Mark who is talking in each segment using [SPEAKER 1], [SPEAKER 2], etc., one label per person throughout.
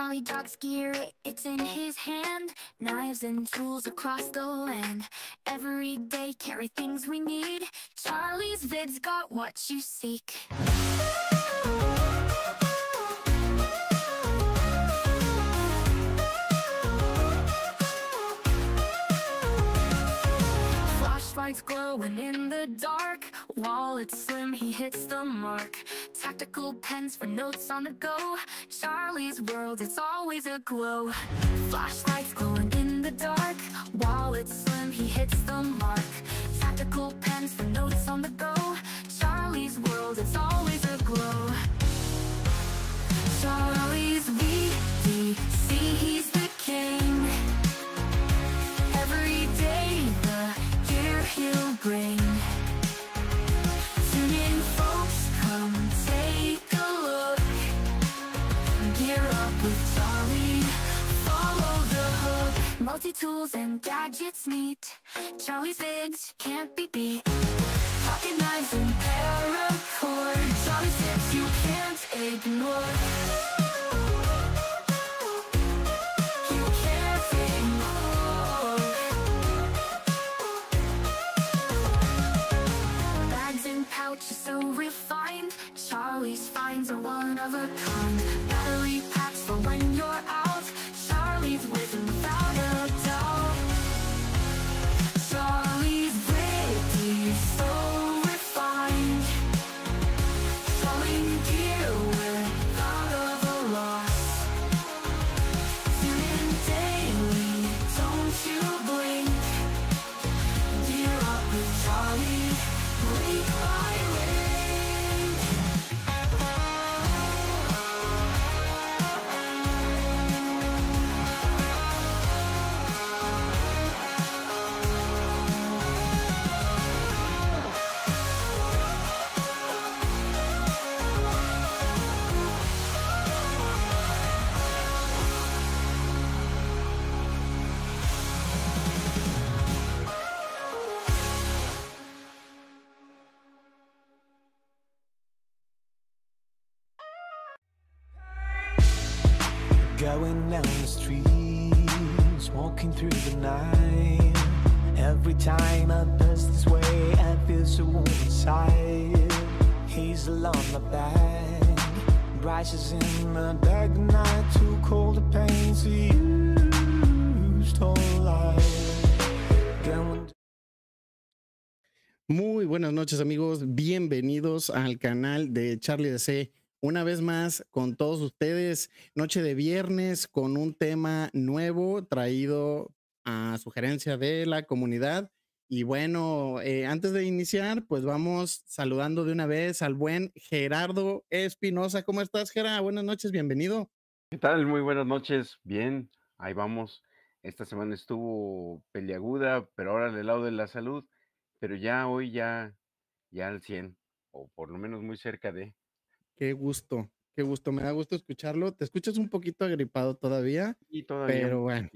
[SPEAKER 1] Ollie Dog's gear, it's in his hand Knives and tools across the land Every day carry things we need Charlie's vid's got what you seek Flashlights glowing in the dark wall, it's slim, he hits the mark Tactical pens for notes on the go Charlie's world, it's always a glow Flashlights glowing in the dark Wall, it's slim, he hits the mark Tactical pens for notes on the go Charlie's world, it's always a glow Charlie's VDC, he's the king Every day the gear he'll bring Faulty tools and gadgets meet Joey's vids can't be beat Pocket knives and paracord Joey's tips you can't ignore so refined Charlie's finds are one of a kind
[SPEAKER 2] Muy buenas noches amigos, bienvenidos al canal de Charlie DC. Una vez más con todos ustedes, noche de viernes con un tema nuevo traído a sugerencia de la comunidad. Y bueno, eh, antes de iniciar, pues vamos saludando de una vez al buen Gerardo Espinosa. ¿Cómo estás, Gerardo? Buenas noches, bienvenido.
[SPEAKER 3] ¿Qué tal? Muy buenas noches. Bien, ahí vamos. Esta semana estuvo peliaguda, pero ahora del lado de la salud pero ya hoy ya, ya al 100, o por lo menos muy cerca de.
[SPEAKER 2] Qué gusto, qué gusto, me da gusto escucharlo. Te escuchas un poquito agripado todavía.
[SPEAKER 3] Y todavía. Pero bueno.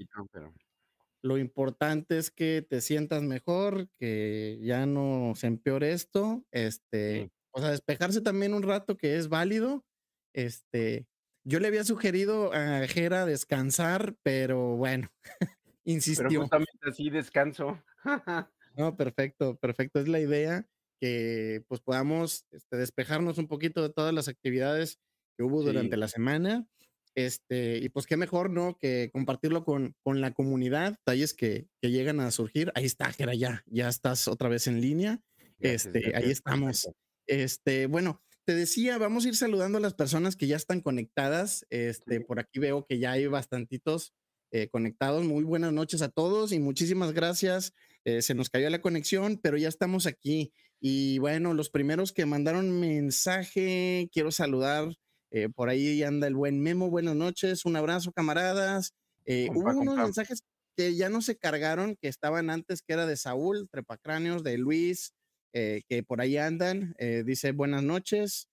[SPEAKER 2] Lo importante es que te sientas mejor, que ya no se empeore esto, este, o sea, despejarse también un rato que es válido, este, yo le había sugerido a Jera descansar, pero bueno, insistió. Pero justamente
[SPEAKER 3] así descanso.
[SPEAKER 2] No, perfecto, perfecto. Es la idea que pues podamos este, despejarnos un poquito de todas las actividades que hubo durante la semana. Este, y pues qué mejor, ¿no? Que compartirlo con, la comunidad, talles que, llegan a surgir. Ahí está, Jera, ya, ya estás otra vez en línea. Este, ahí estamos. Este, bueno, te decía, vamos a ir saludando a las personas que ya están conectadas. Este, por aquí veo que ya hay bastantitos eh, conectados. Muy buenas noches a todos y muchísimas gracias eh, se nos cayó la conexión, pero ya estamos aquí. Y bueno, los primeros que mandaron mensaje, quiero saludar. Eh, por ahí anda el buen Memo. Buenas noches, un abrazo, camaradas. Eh, hubo unos mensajes que ya no se cargaron, que estaban antes, que era de Saúl, Trepacráneos, de Luis, que por ahí andan. dice buenas noches,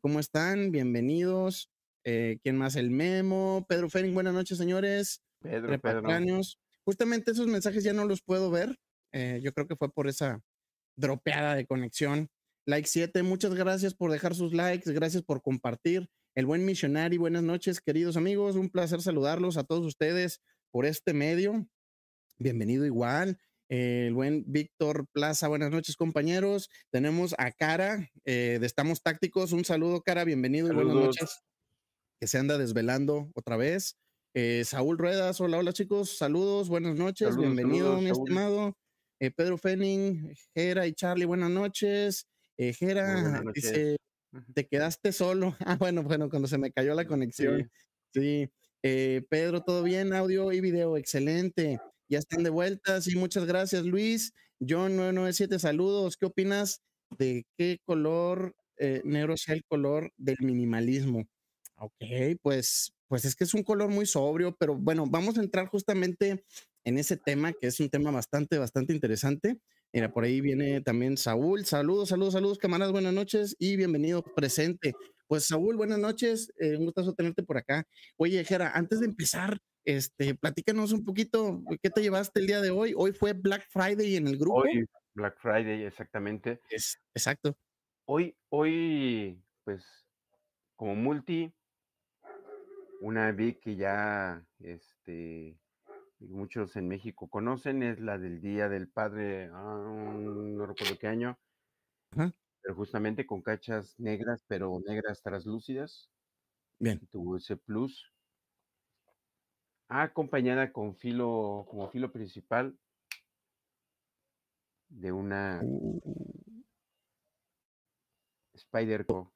[SPEAKER 2] ¿cómo están? Bienvenidos. ¿Quién más? El Memo, Pedro Fering, buenas noches, señores.
[SPEAKER 3] Pedro,
[SPEAKER 1] Trepacráneos.
[SPEAKER 2] Justamente esos mensajes ya no los puedo ver, eh, yo creo que fue por esa dropeada de conexión. Like 7, muchas gracias por dejar sus likes, gracias por compartir. El buen misionario buenas noches, queridos amigos. Un placer saludarlos a todos ustedes por este medio. Bienvenido igual. Eh, el buen Víctor Plaza, buenas noches, compañeros. Tenemos a Cara eh, de Estamos Tácticos. Un saludo, Cara, bienvenido buenas noches. Que se anda desvelando otra vez. Saúl Ruedas, hola, hola chicos, saludos, buenas noches, bienvenido, mi estimado. Eh, Pedro Fenning, Jera y Charlie, buenas noches. Eh, Jera, te quedaste solo. Ah, bueno, bueno, cuando se me cayó la conexión. Sí. Eh, Pedro, todo bien, audio y video, excelente. Ya están de vuelta, sí, muchas gracias, Luis. John 997, saludos. ¿Qué opinas de qué color eh, negro sea el color del minimalismo? Ok, pues, pues es que es un color muy sobrio, pero bueno, vamos a entrar justamente en ese tema, que es un tema bastante, bastante interesante. Mira, por ahí viene también Saúl. Saludos, saludos, saludos, camaradas, buenas noches y bienvenido presente. Pues Saúl, buenas noches, eh, un gustazo tenerte por acá. Oye, Jera, antes de empezar, este, platícanos un poquito, eh, ¿qué te llevaste el día de hoy? Hoy fue Black Friday en el
[SPEAKER 3] grupo. Hoy, Black Friday, exactamente.
[SPEAKER 1] Es,
[SPEAKER 2] exacto.
[SPEAKER 3] Hoy, hoy, pues, como multi, una vez que ya, este, muchos en México conocen, es la del Día del Padre, ah, no recuerdo qué año, pero justamente con cachas negras, pero negras traslúcidas. Bien. Tuvo ese plus. Acompañada con filo, como filo principal, de una uh. spider -Co.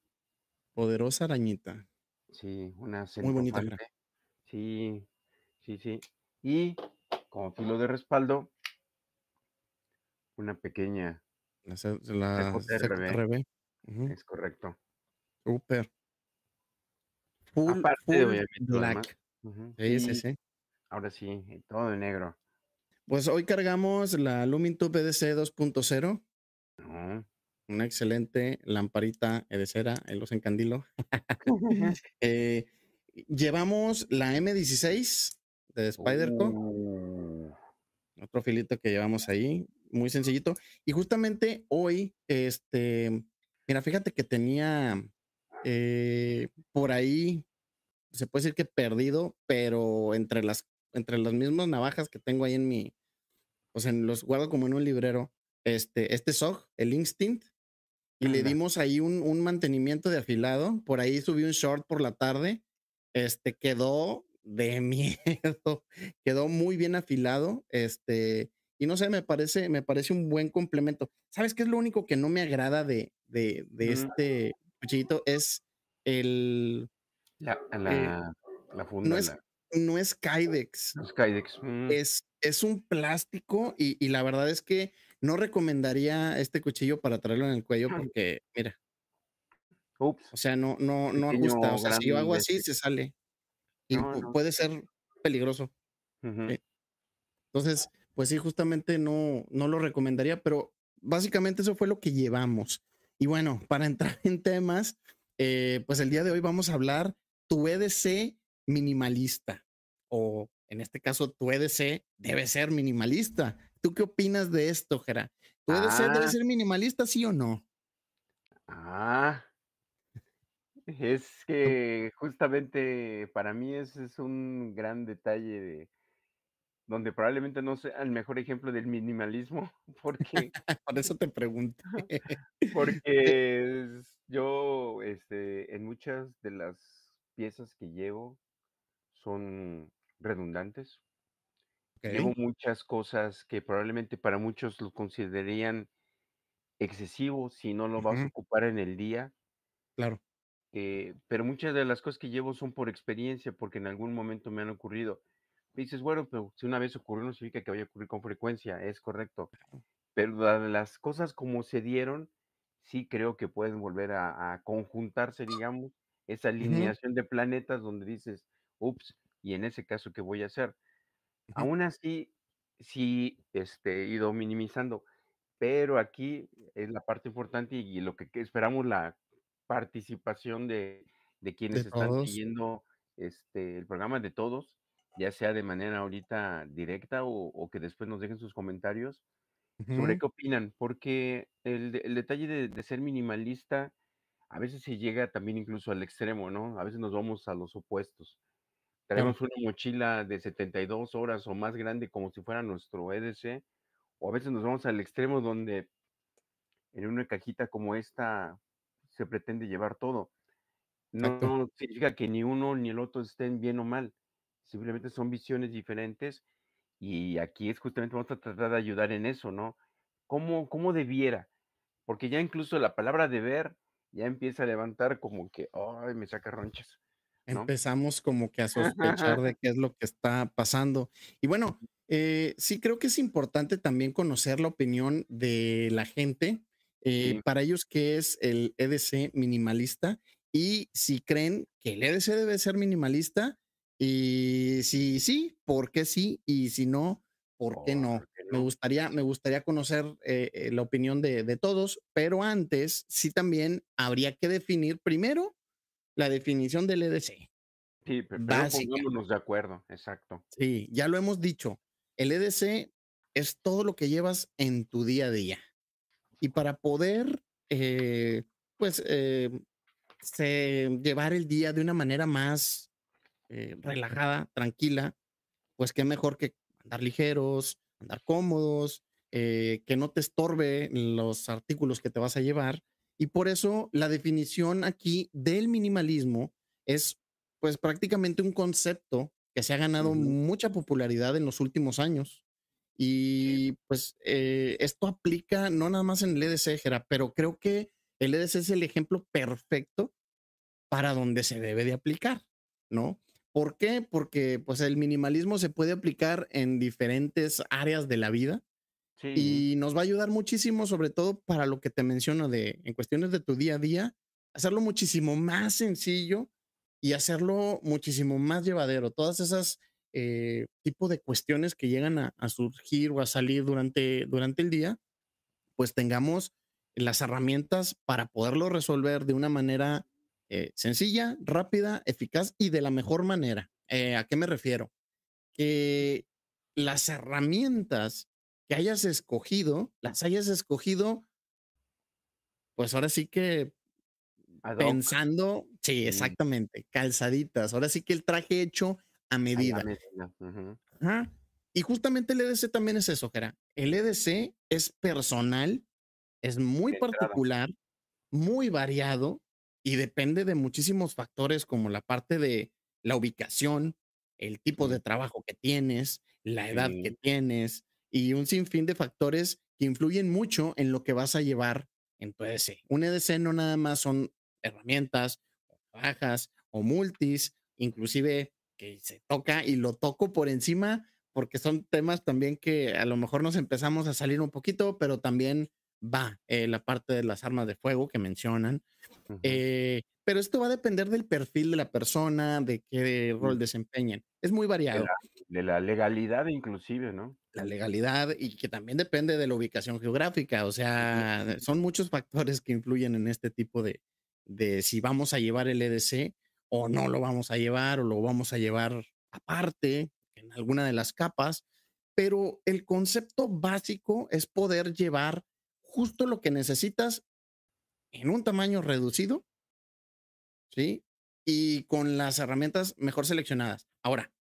[SPEAKER 3] Poderosa arañita. Sí, una Muy bonita. Sí, sí, sí y como filo de respaldo, una pequeña la, la Es correcto. Super. Full, black. Ahora sí, eh, todo en negro. Pues hoy cargamos
[SPEAKER 2] la Lumintube EDC 2.0. Una excelente lamparita e cera en los encandilo. Eh, llevamos la M16 de Spider-Co. Oh. Otro filito que llevamos ahí, muy sencillito. Y justamente hoy, este, mira, fíjate que tenía eh, por ahí, se puede decir que perdido, pero entre las, entre las mismas navajas que tengo ahí en mi, o sea, los guardo como en un librero, este, este SOG, el Instinct, y le dimos ahí un, un mantenimiento de afilado. Por ahí subí un short por la tarde, este, quedó de miedo. Quedó muy bien afilado. Este, y no sé, me parece, me parece un buen complemento. ¿Sabes qué es lo único que no me agrada de, este cuchillito? Es el. La, eh, No es, es Kydex. Mm. es un plástico y, la verdad es que no recomendaría este cuchillo para traerlo en el cuello porque, mira. O sea, no, no, no gusta. O sea, si yo hago así, se sale y puede pues ser peligroso. Entonces, pues sí, justamente no, lo recomendaría, pero básicamente eso fue lo que llevamos. Y bueno, para entrar en temas, eh, pues el día de hoy vamos a hablar tu EDC minimalista, o en este caso tu EDC debe ser minimalista. ¿Tú qué opinas de esto, Jera? ¿Tu EDC debe ah. ser minimalista, sí o no?
[SPEAKER 3] Ah, es que justamente para mí ese es un gran detalle de donde probablemente no sea el mejor ejemplo del minimalismo, porque... Por eso te pregunto. porque yo, este, en muchas de las piezas que llevo son redundantes. Llevo muchas cosas que probablemente para muchos lo considerarían excesivo si no lo vas a ocupar en el día. Claro eh, pero muchas de las cosas que llevo son por experiencia, porque en algún momento me han ocurrido. dices, bueno, pero si una vez ocurrió, no significa que vaya a ocurrir con frecuencia, es correcto. Pero las cosas como se dieron, sí creo que pueden volver a, conjuntarse, digamos, esa alineación de planetas donde dices, ups, y en ese caso, ¿qué voy a hacer? Aún así, sí este, he ido minimizando, pero aquí es la parte importante y, lo que esperamos la participación de, de quienes están siguiendo este, el programa de todos, ya sea de manera ahorita directa o, que después nos dejen sus comentarios sobre qué opinan, porque el, el detalle de, ser minimalista a veces se llega también incluso al extremo, ¿no? A veces nos vamos a los opuestos. Traemos una mochila de 72 horas o más grande como si fuera nuestro EDC, o a veces nos vamos al extremo donde en una cajita como esta que pretende llevar todo. No, significa que ni uno ni el otro estén bien o mal, simplemente son visiones diferentes y aquí es justamente vamos a tratar de ayudar en eso, ¿no? ¿Cómo, cómo debiera? Porque ya incluso la palabra deber ya empieza a levantar como que, ay, me saca ronchas.
[SPEAKER 2] Empezamos como que a sospechar de qué es lo que está pasando. Y bueno, eh, sí creo que es importante también conocer la opinión de la gente, eh, para ellos qué es el EDC minimalista y si creen que el EDC debe ser minimalista y si sí, ¿por qué sí? Y si no, ¿por qué no? Me gustaría, me gustaría conocer eh, eh, la opinión de, de todos, pero antes sí también habría que definir primero la definición del EDC. Sí, pero de
[SPEAKER 3] acuerdo, exacto.
[SPEAKER 2] Sí, ya lo hemos dicho. El EDC es todo lo que llevas en tu día a día y para poder, eh, pues, eh, llevar el día de una manera más eh, relajada, tranquila, pues qué mejor que andar ligeros, andar cómodos, que no te estorbe los artículos que te vas a llevar. Y por eso la definición aquí del minimalismo es pues prácticamente un concepto que se ha ganado mucha popularidad en los últimos años y pues eh, esto aplica no nada más en el EDC, pero creo que el EDC es el ejemplo perfecto para donde se debe de aplicar, ¿no? ¿Por qué? Porque pues el minimalismo se puede aplicar en diferentes áreas de la vida y nos va a ayudar muchísimo, sobre todo para lo que te menciono de en cuestiones de tu día a día, hacerlo muchísimo más sencillo y hacerlo muchísimo más llevadero. Todas esas eh, tipo de cuestiones que llegan a, surgir o a salir durante, durante el día, pues tengamos las herramientas para poderlo resolver de una manera eh, sencilla, rápida, eficaz y de la mejor manera. Eh, ¿A qué me refiero? Que las herramientas que hayas escogido, las hayas escogido, pues ahora sí que pensando, sí, mm. exactamente, calzaditas. Ahora sí que el traje hecho a medida. Y justamente el EDC también es eso, era El EDC es personal, es muy particular, muy variado y depende de muchísimos factores como la parte de la ubicación, el tipo de trabajo que tienes, la edad que tienes y un sinfín de factores que influyen mucho en lo que vas a llevar en tu EDC. Un EDC no nada más son herramientas, bajas o multis, inclusive que se toca y lo toco por encima porque son temas también que a lo mejor nos empezamos a salir un poquito, pero también va eh, la parte de las armas de fuego que mencionan. Eh, pero esto va a depender del perfil de la persona, de qué rol desempeñen. Es muy variado. De la, legalidad inclusive, ¿no? La legalidad y que también depende de la ubicación geográfica. O sea, son muchos factores que influyen en este tipo de, de si vamos a llevar el EDC o no lo vamos a llevar o lo vamos a llevar aparte en alguna de las capas, pero el concepto básico es poder llevar justo lo que necesitas en un tamaño reducido, ¿sí? Y con las herramientas mejor seleccionadas. Ahora,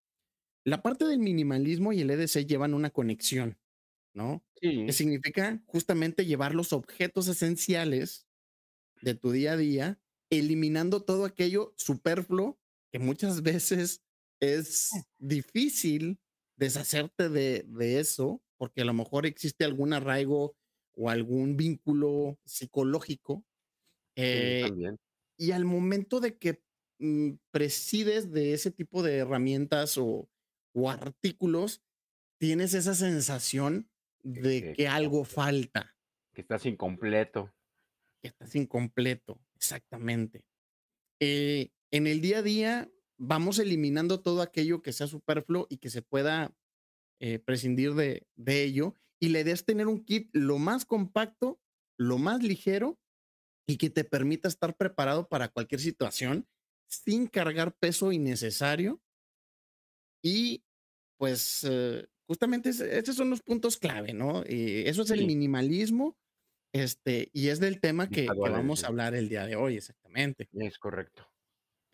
[SPEAKER 2] la parte del minimalismo y el EDC llevan una conexión, ¿no? Que significa justamente llevar los objetos esenciales de tu día a día eliminando todo aquello superfluo que muchas veces eh. es difícil deshacerte de, eso, porque a lo mejor existe algún arraigo o algún vínculo psicológico. Eh, y al momento de que mm, presides de ese tipo de herramientas o, artículos, tienes esa sensación de que algo falta. Que estás incompleto. Que estás incompleto. Exactamente. Eh, en el día a día vamos eliminando todo aquello que sea superfluo y que se pueda eh, prescindir de, ello. Y le idea tener un kit lo más compacto, lo más ligero y que te permita estar preparado para cualquier situación sin cargar peso innecesario. Y pues eh, justamente esos son los puntos clave, ¿no? eso es el minimalismo este, y es del tema que, vamos a hablar el día de hoy, exactamente. Es correcto.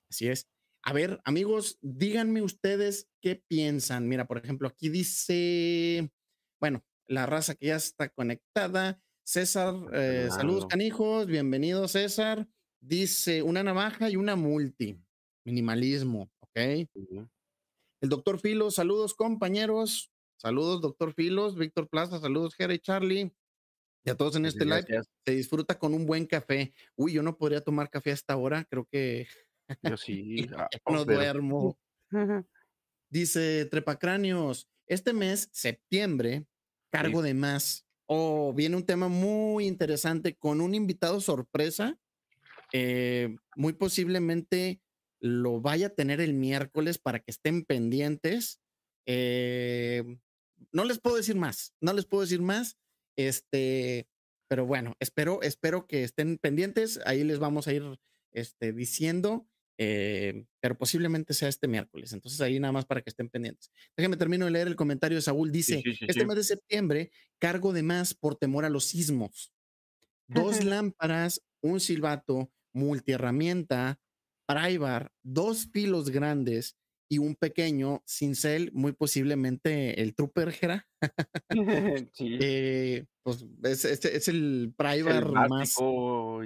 [SPEAKER 2] Así es. A ver, amigos, díganme ustedes qué piensan. Mira, por ejemplo, aquí dice, bueno, la raza que ya está conectada. César, eh, saludos canijos, bienvenido César. Dice, una navaja y una multi, minimalismo, ¿ok? El doctor Filos, saludos compañeros, saludos doctor Filos, Víctor Plaza, saludos Jerry Charlie. Y a todos en este live se disfruta con un buen café. Uy, yo no podría tomar café hasta ahora, creo que yo sí. Ah, no duermo. Dice Trepacranios, este mes, septiembre, cargo de más. O oh, viene un tema muy interesante con un invitado sorpresa. Eh, muy posiblemente lo vaya a tener el miércoles para que estén pendientes. Eh, no les puedo decir más, no les puedo decir más. Este, pero bueno, espero, espero que estén pendientes. Ahí les vamos a ir este, diciendo, eh, pero posiblemente sea este miércoles. Entonces ahí nada más para que estén pendientes. déjenme termino de leer el comentario de Saúl. Dice, este mes de septiembre cargo de más por temor a los sismos. Dos lámparas, un silbato, multiherramienta, prybar, dos pilos grandes, y un pequeño cincel, muy posiblemente el Trooper eh, pues es, es, el privado más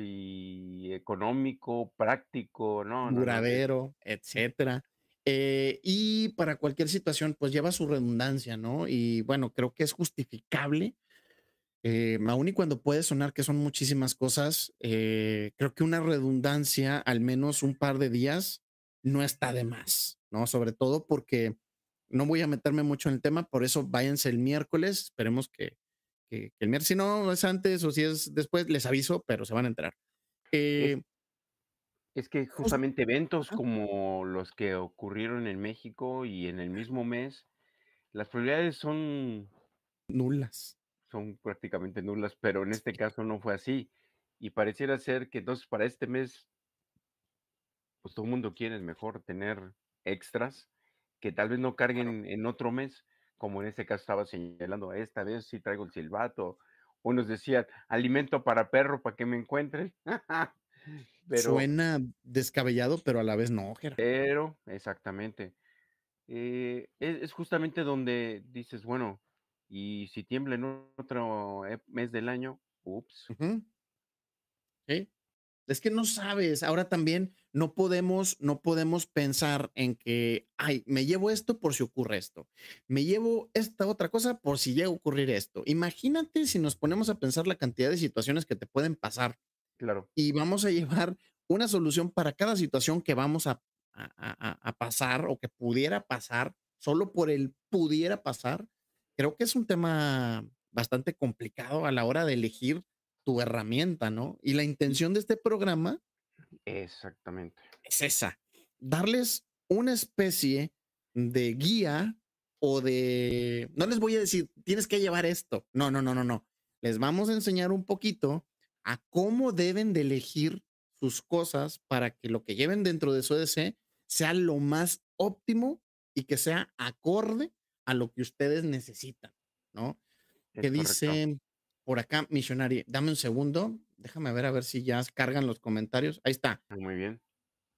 [SPEAKER 3] y económico, práctico, ¿no? Duradero, etcétera. Eh,
[SPEAKER 2] y para cualquier situación, pues lleva su redundancia, ¿no? Y bueno, creo que es justificable. Eh, aún y cuando puede sonar que son muchísimas cosas, eh, creo que una redundancia, al menos un par de días, no está de más, ¿no? Sobre todo porque no voy a meterme mucho en el tema, por eso váyanse el miércoles, esperemos que, el miércoles, si no es antes o si es después, les aviso, pero se van a entrar eh
[SPEAKER 3] es que justamente eventos como los que ocurrieron en México y en el mismo mes, las probabilidades son
[SPEAKER 2] nulas.
[SPEAKER 3] Son prácticamente nulas, pero en este caso no fue así. Y pareciera ser que entonces para este mes pues todo el mundo quiere mejor tener extras que tal vez no carguen en otro mes, como en este caso estaba señalando, esta vez sí traigo el silbato. O nos decía, alimento para perro para que me encuentren. Suena
[SPEAKER 2] descabellado, pero a la vez no,
[SPEAKER 3] Pero, exactamente. Eh, es, justamente donde dices, bueno, y si tiembla en otro e, mes del año, ups. ¿Sí? Es que no
[SPEAKER 2] sabes, ahora también no podemos, no podemos pensar en que, ay, me llevo esto por si ocurre esto, me llevo esta otra cosa por si llega a ocurrir esto. Imagínate si nos ponemos a pensar la cantidad de situaciones que te pueden pasar. Claro. Y vamos a llevar una solución para cada situación que vamos a, a pasar o que pudiera pasar, solo por el pudiera pasar. Creo que es un tema bastante complicado a la hora de elegir herramienta, ¿no? Y la intención de este programa.
[SPEAKER 3] Exactamente. Es esa,
[SPEAKER 2] darles una especie de guía o de... No les voy a decir, tienes que llevar esto. No, no, no, no, no. Les vamos a enseñar un poquito a cómo deben de elegir sus cosas para que lo que lleven dentro de su EDC sea lo más óptimo y que sea acorde a lo que ustedes necesitan, ¿no? que dicen por acá, Missionary. Dame un segundo. Déjame ver a ver si ya cargan los comentarios. Ahí está. Ah, muy bien.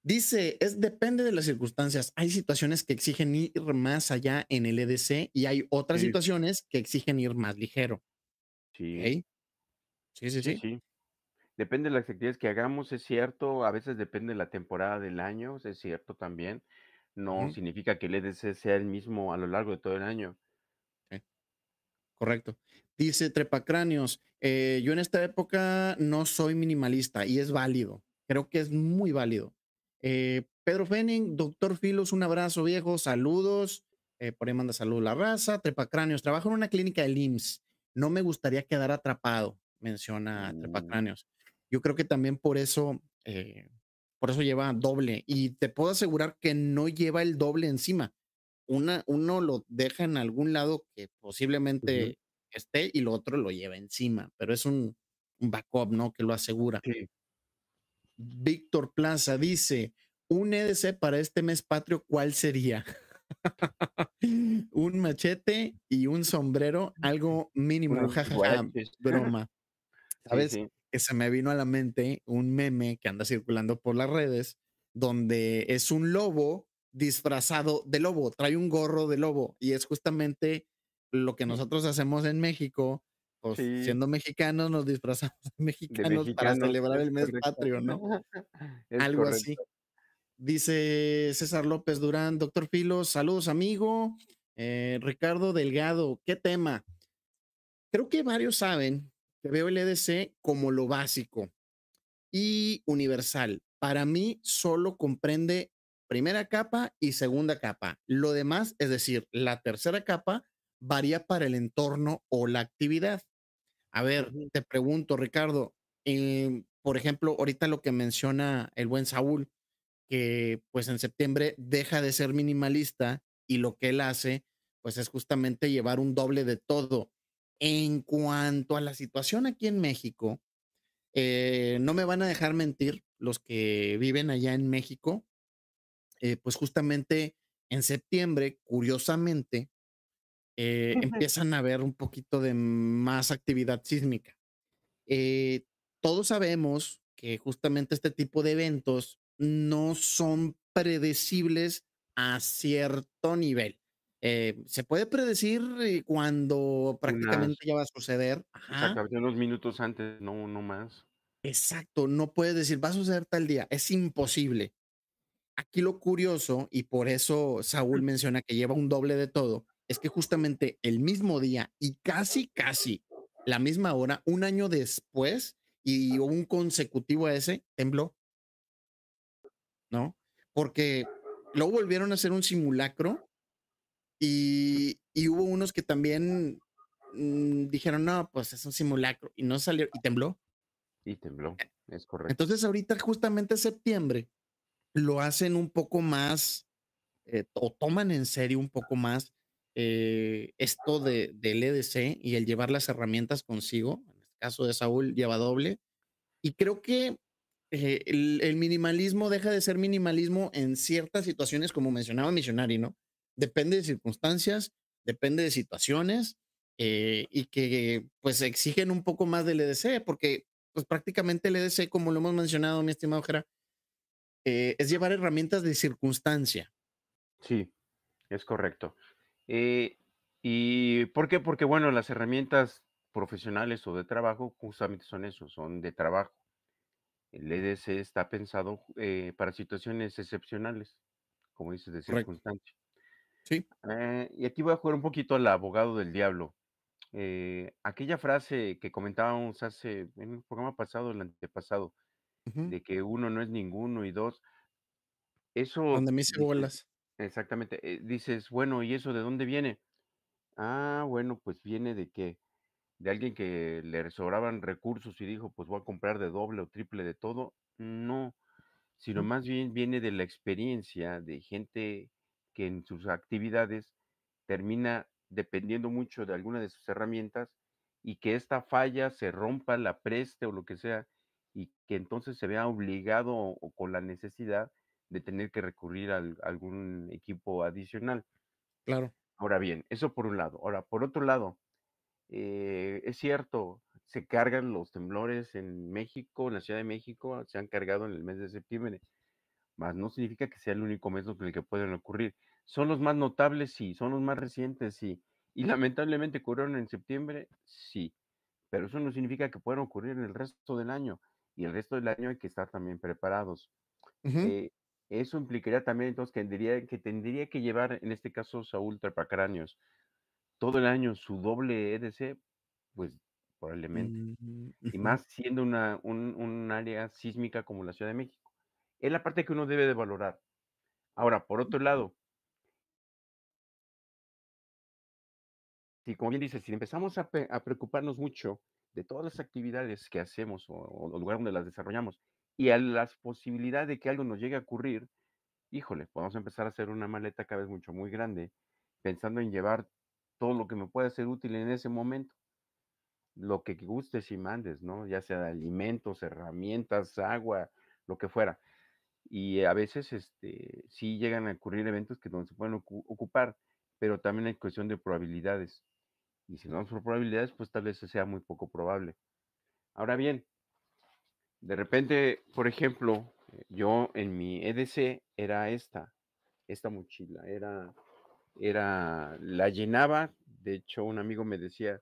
[SPEAKER 2] Dice, es depende de las circunstancias. Hay situaciones que exigen ir más allá en el EDC y hay otras situaciones que exigen ir más ligero.
[SPEAKER 3] Sí. Sí, sí, sí, Depende de las actividades que hagamos, es cierto. A veces depende de la temporada del año, es cierto también. No significa que el EDC sea el mismo a lo largo de todo el año.
[SPEAKER 2] Correcto. Dice Trepacráneos, eh, yo en esta época no soy minimalista y es válido. Creo que es muy válido. Eh, Pedro Fenning, doctor Filos, un abrazo viejo, saludos. Eh, por ahí manda salud la raza. Trepacráneos, trabajo en una clínica de IMSS. No me gustaría quedar atrapado, menciona mm. Trepacráneos. Yo creo que también por eso, eh, por eso lleva doble. Y te puedo asegurar que no lleva el doble encima uno lo deja en algún lado que posiblemente esté y lo otro lo lleva encima, pero es un, backup, ¿no? Que lo asegura. Víctor Plaza dice, un EDC para este mes patrio, ¿cuál sería? un machete y un sombrero, algo mínimo, broma. ¿Sabes? Que se me vino a la mente un meme que anda circulando por las redes, donde es un lobo disfrazado de lobo, trae un gorro de lobo y es justamente lo que nosotros hacemos en México, pues, siendo mexicanos nos disfrazamos de mexicanos, para celebrar el mes patrio, ¿no?
[SPEAKER 1] Algo así.
[SPEAKER 2] Dice César López Durán, doctor Filos, saludos amigo. Eh, Ricardo Delgado, ¿qué tema? Creo que varios saben que veo el EDC como lo básico y universal. Para mí solo comprende primera capa y segunda capa. Lo demás, es decir, la tercera capa varía para el entorno o la actividad. A ver, te pregunto, Ricardo, em, por ejemplo, ahorita lo que menciona el buen Saúl, que pues en septiembre deja de ser minimalista y lo que él hace, pues es justamente llevar un doble de todo. En cuanto a la situación aquí en México, eh, no me van a dejar mentir los que viven allá en México, eh, pues justamente en septiembre, curiosamente, eh, empiezan a haber un poquito de más actividad sísmica. Eh, todos sabemos que justamente este tipo de eventos no son predecibles a cierto nivel. se puede predecir cuando prácticamente ya va a suceder.
[SPEAKER 3] unos minutos antes, no,
[SPEAKER 2] no más. Exacto, no puedes decir va a suceder tal día, es imposible. Aquí lo curioso, y por eso Saúl menciona que lleva un doble de todo, es que justamente el mismo día y casi, casi la misma hora, un año después y un consecutivo a ese, tembló. ¿No? Porque lo volvieron a hacer un simulacro y, hubo unos que también mm, dijeron, no, pues es un simulacro y no salió y tembló.
[SPEAKER 3] Y tembló, es correcto.
[SPEAKER 2] Entonces ahorita justamente septiembre lo hacen un poco más eh, o toman en serio un poco más eh, esto de, del EDC y el llevar las herramientas consigo. En el este caso de Saúl lleva doble. Y creo que eh, el, minimalismo deja de ser minimalismo en ciertas situaciones, como mencionaba Misionari, ¿no? Depende de circunstancias, depende de situaciones y que pues exigen un poco más del EDC, porque pues prácticamente el EDC, como lo hemos mencionado, mi estimado Gerardo, eh, es llevar herramientas de circunstancia.
[SPEAKER 1] Sí,
[SPEAKER 3] es correcto. Eh, ¿Y por qué? Porque, bueno, las herramientas profesionales o de trabajo justamente son eso, son de trabajo. El EDC está pensado eh, para situaciones excepcionales, como dices, de circunstancia. Sí. y aquí voy a jugar un poquito al abogado del diablo. aquella frase que comentábamos hace, en un programa pasado, el antepasado, de que uno no es ninguno y dos, eso... Donde me bolas. Exactamente. Eh, dices, bueno, ¿y eso de dónde viene? Ah, bueno, pues viene de que de alguien que le sobraban recursos y dijo, pues voy a comprar de doble o triple de todo. No, sino más bien viene de la experiencia de gente que en sus actividades termina dependiendo mucho de alguna de sus herramientas y que esta falla se rompa, la preste o lo que sea y que entonces se vea obligado o con la necesidad de tener que recurrir a algún equipo adicional. Claro. Ahora bien, eso por un lado. Ahora, por otro lado, eh, es cierto, se cargan los temblores en México, en la Ciudad de México, se han cargado en el mes de septiembre, mas no significa que sea el único mes en el que pueden ocurrir. Son los más notables, sí, son los más recientes, sí. Y lamentablemente ocurrieron en septiembre, sí. Pero eso no significa que puedan ocurrir en el resto del año y el resto del año hay que estar también preparados. Eh, eso implicaría también entonces que tendría, que llevar, en este caso, Saúl Trapacráneos, todo el año su doble EDC, pues probablemente. Mm, y más siendo una, un, área sísmica como la Ciudad de México. Es la parte que uno debe de valorar. Ahora, por otro lado, si como bien dices, si empezamos a preocuparnos mucho de todas las actividades que hacemos o, o lugar donde las desarrollamos y a las posibilidades de que algo nos llegue a ocurrir, híjole, podemos empezar a hacer una maleta cada vez mucho muy grande, pensando en llevar todo lo que me pueda ser útil en ese momento. Lo que gustes y mandes, ¿no? Ya sea alimentos, herramientas, agua, lo que fuera. Y a veces este, sí llegan a ocurrir eventos que no se pueden ocupar, pero también hay cuestión de probabilidades. Y si vamos por probabilidades, pues tal vez sea muy poco probable. Ahora bien, de repente, por ejemplo, eh, yo en mi EDC era esta, esta mochila, era, era, la llenaba, de hecho un amigo me decía,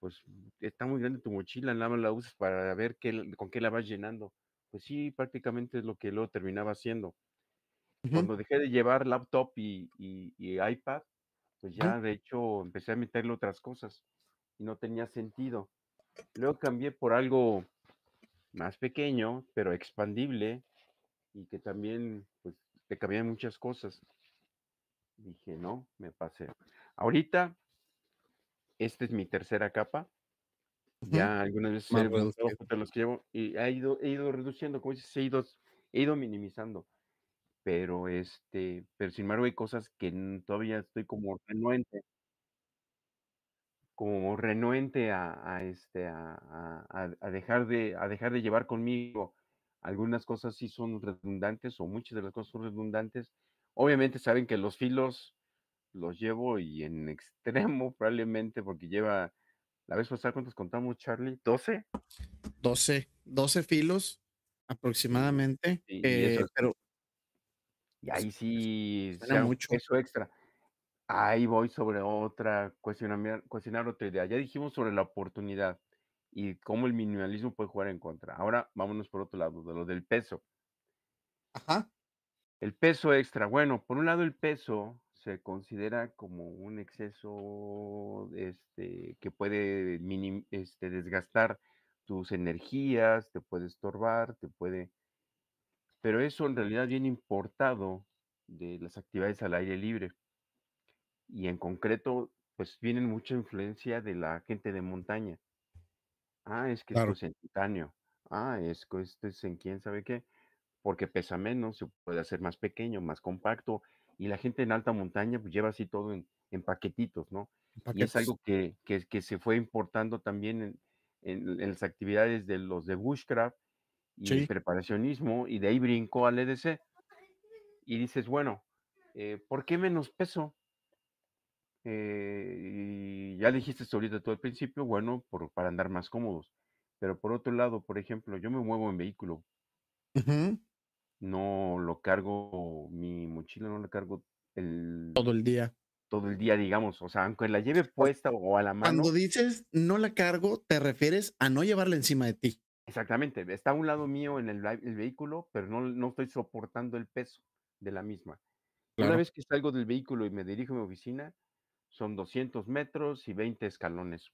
[SPEAKER 3] pues está muy grande tu mochila, nada más la usas para ver qué, con qué la vas llenando. Pues sí, prácticamente es lo que lo terminaba haciendo. Cuando dejé de llevar laptop y iPad, pues ya de hecho empecé a meterle otras cosas y no tenía sentido. Luego cambié por algo más pequeño, pero expandible y que también pues te cambian muchas cosas. Dije, no, me pasé. Ahorita, esta es mi tercera capa. Ya algunas veces los llevo y he ido, he ido reduciendo, como dices, ido, he ido minimizando pero este, pero sin embargo hay cosas que todavía estoy como renuente, como renuente a, este, a, dejar de, a dejar de llevar conmigo. Algunas cosas sí son redundantes o muchas de las cosas son redundantes. Obviamente saben que los filos los llevo y en extremo probablemente porque lleva, la vez pasada, ¿cuántos contamos, Charlie? ¿12?
[SPEAKER 2] 12, 12 filos aproximadamente,
[SPEAKER 3] eh, pero y ahí sí mucho. eso extra. Ahí voy sobre otra cuestionar, cuestionar otra idea. Ya dijimos sobre la oportunidad y cómo el minimalismo puede jugar en contra. Ahora vámonos por otro lado, de lo del peso. Ajá. El peso extra. Bueno, por un lado el peso se considera como un exceso este, que puede este, desgastar tus energías, te puede estorbar, te puede pero eso en realidad viene importado de las actividades al aire libre. Y en concreto, pues viene mucha influencia de la gente de montaña. Ah, es que es en titanio. Ah, es que esto es en quién sabe qué. Porque pesa menos, se puede hacer más pequeño, más compacto. Y la gente en alta montaña pues, lleva así todo en, paquetitos, ¿no? Y es algo que, que, se fue importando también en las actividades de los de Bushcraft y preparacionismo, y de ahí brinco al EDC. Y dices, bueno, eh, ¿por qué menos peso? Eh, y ya dijiste esto ahorita todo al principio, bueno, por, para andar más cómodos. Pero por otro lado, por ejemplo, yo me muevo en vehículo. No lo cargo, mi mochila no la cargo el... Todo el día. Todo el día, digamos. O sea, aunque la lleve puesta o a la mano. Cuando
[SPEAKER 2] dices no la cargo, te refieres a no llevarla encima de ti.
[SPEAKER 3] Exactamente, está a un lado mío en el, vehículo, pero no, estoy soportando el peso de la misma. Una vez que salgo del vehículo y me dirijo a mi oficina, son 200 metros y 20 escalones.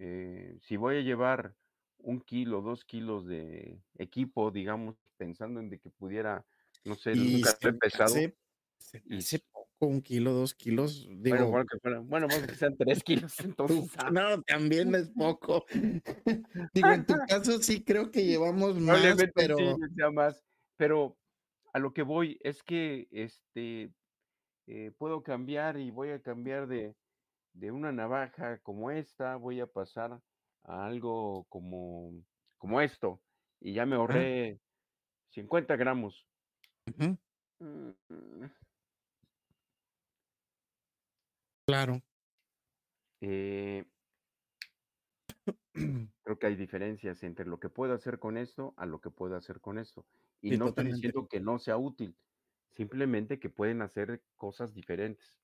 [SPEAKER 3] Eh, si voy a llevar un kilo, dos kilos de equipo, digamos, pensando en que pudiera, no sé, nunca pesado
[SPEAKER 2] un kilo, dos kilos. Digo, bueno,
[SPEAKER 3] bueno, bueno, sean tres kilos, entonces. Ah. No, también es poco.
[SPEAKER 2] digo, en tu caso sí creo que llevamos más, pero.
[SPEAKER 3] más, pero a lo que voy es que este eh, puedo cambiar y voy a cambiar de, de, una navaja como esta, voy a pasar a algo como, como esto, y ya me ahorré 50 gramos. Claro. Eh creo que hay diferencias entre lo que puedo hacer con esto a lo que puedo hacer con esto. Y no estoy diciendo que no sea útil, simplemente que pueden hacer cosas diferentes.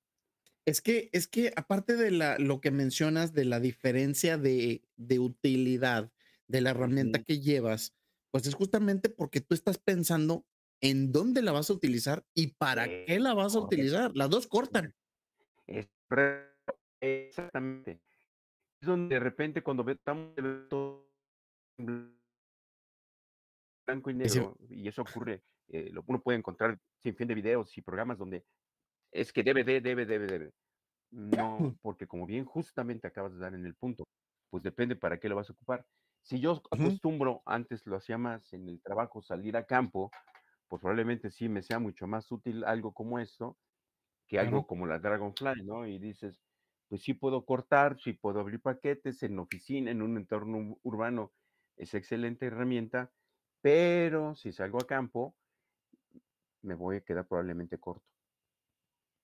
[SPEAKER 2] Es que, es que aparte de la, lo que mencionas de la diferencia de, utilidad de la herramienta que llevas, pues es justamente porque tú estás pensando en dónde la vas a utilizar y para eh, qué la vas a utilizar. Las dos cortan.
[SPEAKER 3] Exactamente. Es donde de repente cuando estamos todo blanco y negro, y eso ocurre, eh, uno puede encontrar sin fin de videos y programas donde es que debe, debe, debe, debe, debe. No, porque como bien justamente acabas de dar en el punto, pues depende para qué lo vas a ocupar. Si yo acostumbro, antes lo hacía más en el trabajo, salir a campo, pues probablemente sí me sea mucho más útil algo como esto que algo como la Dragonfly, ¿no? Y dices, pues sí puedo cortar, sí puedo abrir paquetes en oficina, en un entorno urbano, es excelente herramienta, pero si salgo a campo, me voy a quedar probablemente corto.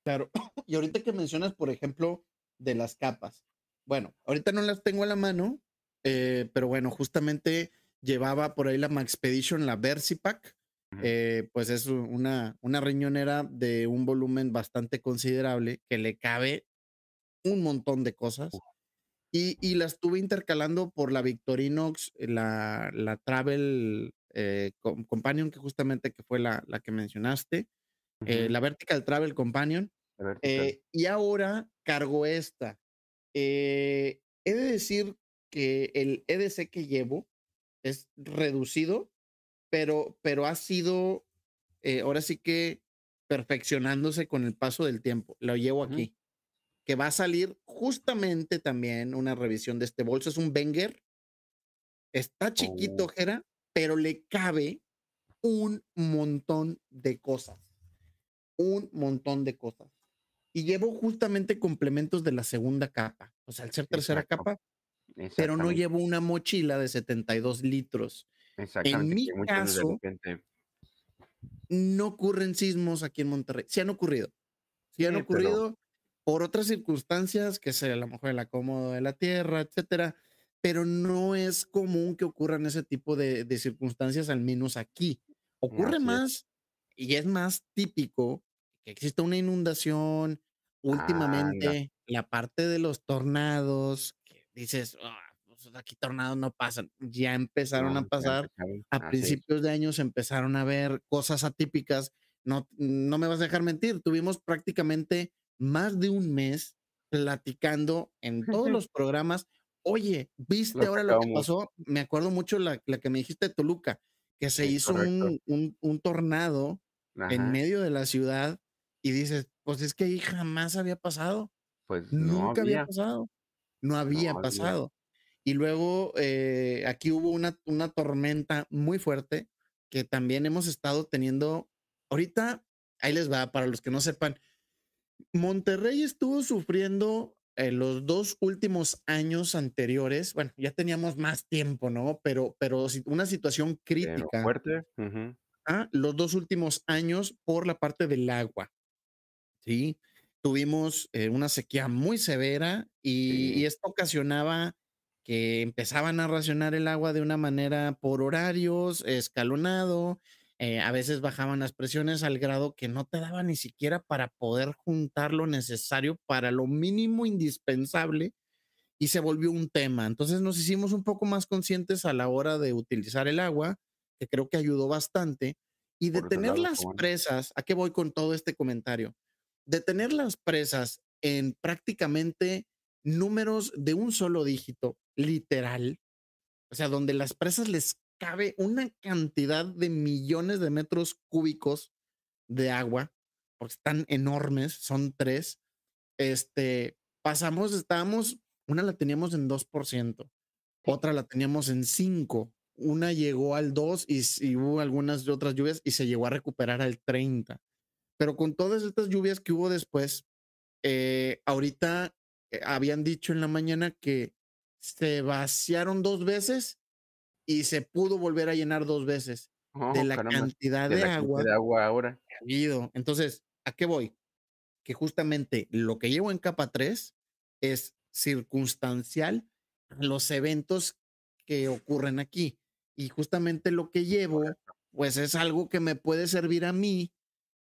[SPEAKER 3] Claro,
[SPEAKER 2] y ahorita que mencionas, por ejemplo, de las capas, bueno, ahorita no las tengo a la mano, eh, pero bueno, justamente llevaba por ahí la Maxpedition, la Versipack, eh, pues es una, riñonera de un volumen bastante considerable que le cabe un montón de cosas. y, la estuve intercalando por la Victorinox, eh, la, la Travel eh, Companion, que justamente que fue la, que mencionaste, la Vertical Travel Companion. y ahora cargo esta. he de decir que el EDC que llevo es reducido pero, ha sido, eh, ahora sí que perfeccionándose con el paso del tiempo. Lo llevo aquí. Que va a salir justamente también una revisión de este bolso. Es un Wenger. Está chiquito, oh. Jera, pero le cabe un montón de cosas. Un montón de cosas. Y llevo justamente complementos de la segunda capa. O sea, al ser tercera capa, pero no llevo una mochila de 72 litros en mi caso, no ocurren sismos aquí en Monterrey. Sí han ocurrido. Sí han eh, ocurrido por otras circunstancias, que sea a lo mejor el acomodo de la tierra, etcétera. Pero no es común que ocurran ese tipo de, circunstancias, al menos aquí. Ocurre más y es más típico que exista una inundación. Últimamente, la parte de los tornados, que dices, pues, aquí tornados no pasan. Ya empezaron a pasar. A ah, principios de años empezaron a ver cosas atípicas. No, me vas a dejar mentir. Tuvimos prácticamente más de un mes platicando en todos los programas. Oye, ¿viste ahora lo que pasó? Me acuerdo mucho la, que me dijiste de Toluca, que se hizo un, tornado en medio de la ciudad y dices, pues es que ahí jamás había pasado. Pues nunca había. pasado. No había pasado. Y luego eh, aquí hubo una, tormenta muy fuerte que también hemos estado teniendo. Ahorita, ahí les va, para los que no sepan, Monterrey estuvo sufriendo eh, los dos últimos años anteriores. Bueno, ya teníamos más tiempo, ¿no? Pero, pero una situación crítica. fuerte. Los dos últimos años por la parte del agua. Sí tuvimos eh, una sequía muy severa y, esto ocasionaba que empezaban a racionar el agua de una manera por horarios, escalonado, eh, a veces bajaban las presiones al grado que no te daba ni siquiera para poder juntar lo necesario para lo mínimo indispensable y se volvió un tema. Entonces nos hicimos un poco más conscientes a la hora de utilizar el agua, que creo que ayudó bastante, y de tener las presas, ¿a qué voy con todo este comentario? De tener las presas en prácticamente números de un solo dígito, literal, o sea, donde las presas les cabe una cantidad de millones de metros cúbicos de agua, porque están enormes, son tres. Este, pasamos, estábamos, una la teníamos en 2%, otra la teníamos en 5%, una llegó al 2% y, hubo algunas otras lluvias y se llegó a recuperar al 30%. Pero con todas estas lluvias que hubo después, eh, ahorita eh, habían dicho en la mañana que se vaciaron dos veces y se pudo volver a llenar dos veces de oh, la cantidad de, agua, de agua ahora. Habido. Entonces, ¿a qué voy? Que justamente lo que llevo en capa 3 es circunstancial los eventos que ocurren aquí. Y justamente lo que llevo, pues es algo que me puede servir a mí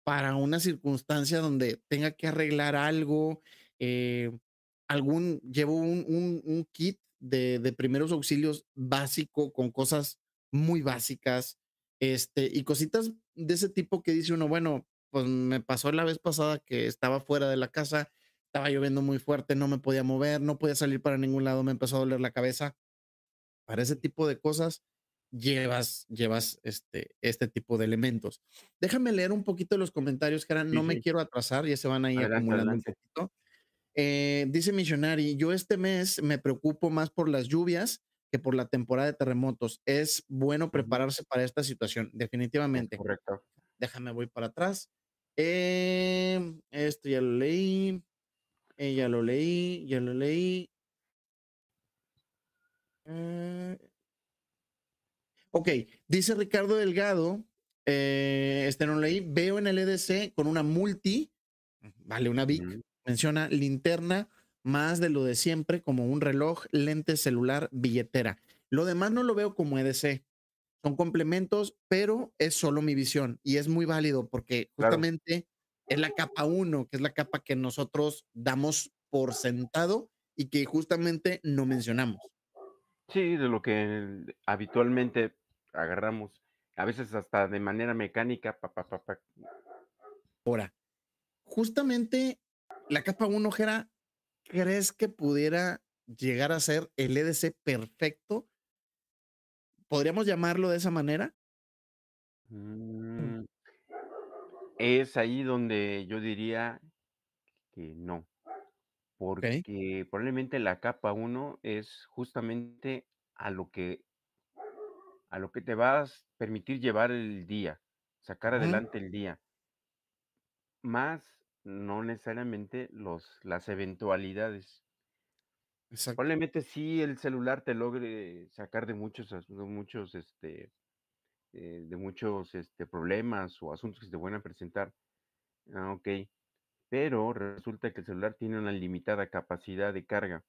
[SPEAKER 2] para una circunstancia donde tenga que arreglar algo, eh, algún, llevo un kit de, de, primeros auxilios básico, con cosas muy básicas, este, y cositas de ese tipo que dice uno, bueno, pues me pasó la vez pasada que estaba fuera de la casa, estaba lloviendo muy fuerte, no me podía mover, no podía salir para ningún lado, me empezó a doler la cabeza. Para ese tipo de cosas llevas, llevas este, este tipo de elementos. Déjame leer un poquito de los comentarios, que eran, no me quiero atrasar, ya se van a ir acumulando un poquito. Eh, dice Missionary, yo este mes me preocupo más por las lluvias que por la temporada de terremotos. Es bueno prepararse para esta situación, definitivamente. Correcto. Déjame, voy para atrás. Eh, esto eh, ya lo leí. ya lo leí, ya lo leí. ok, dice Ricardo Delgado, este no lo leí, veo en el EDC con una multi, vale, una VIC, menciona linterna, más de lo de siempre, como un reloj, lente, celular, billetera. Lo demás no lo veo como EDC. Son complementos, pero es solo mi visión y es muy válido porque justamente es la capa 1, que es la capa que nosotros damos por sentado y que justamente no mencionamos.
[SPEAKER 3] Sí, de lo que habitualmente agarramos, a veces hasta de manera mecánica, papá, Ahora,
[SPEAKER 2] justamente la capa 1, Jera, ¿crees que pudiera llegar a ser el EDC perfecto? ¿Podríamos llamarlo de esa manera?
[SPEAKER 3] Mm, es ahí donde yo diría que no, porque probablemente la capa 1 es justamente a lo que a lo que te vas a permitir llevar el día, sacar adelante el día. Más no necesariamente los, las eventualidades. Probablemente sí el celular te logre sacar de muchos, muchos, este, eh, de muchos este, problemas o asuntos que te van a presentar. Ah, ok. Pero resulta que el celular tiene una limitada capacidad de carga.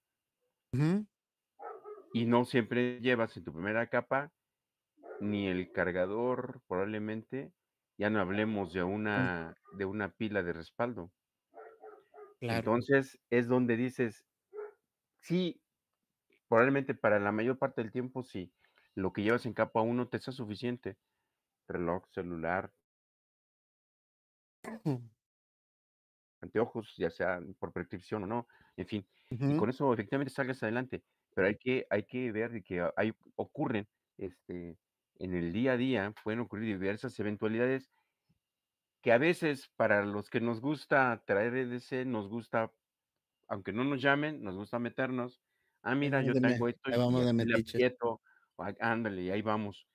[SPEAKER 3] Y no siempre llevas en tu primera capa ni el cargador, probablemente, ya no hablemos de una, de una pila de respaldo. Entonces es donde dices, sí, probablemente para la mayor parte del tiempo sí, lo que llevas en capa 1 te sea suficiente. Reloj, celular, anteojos, ya sea por prescripción o no, en fin. Y con eso efectivamente salgas adelante, pero hay que, hay que ver que hay, ocurren este, en el día a día pueden ocurrir diversas eventualidades que a veces para los que nos gusta traer EDC, nos gusta, aunque no nos llamen, nos gusta meternos. Ah, mira, yo tengo esto y vamos de Ándale, y ahí vamos.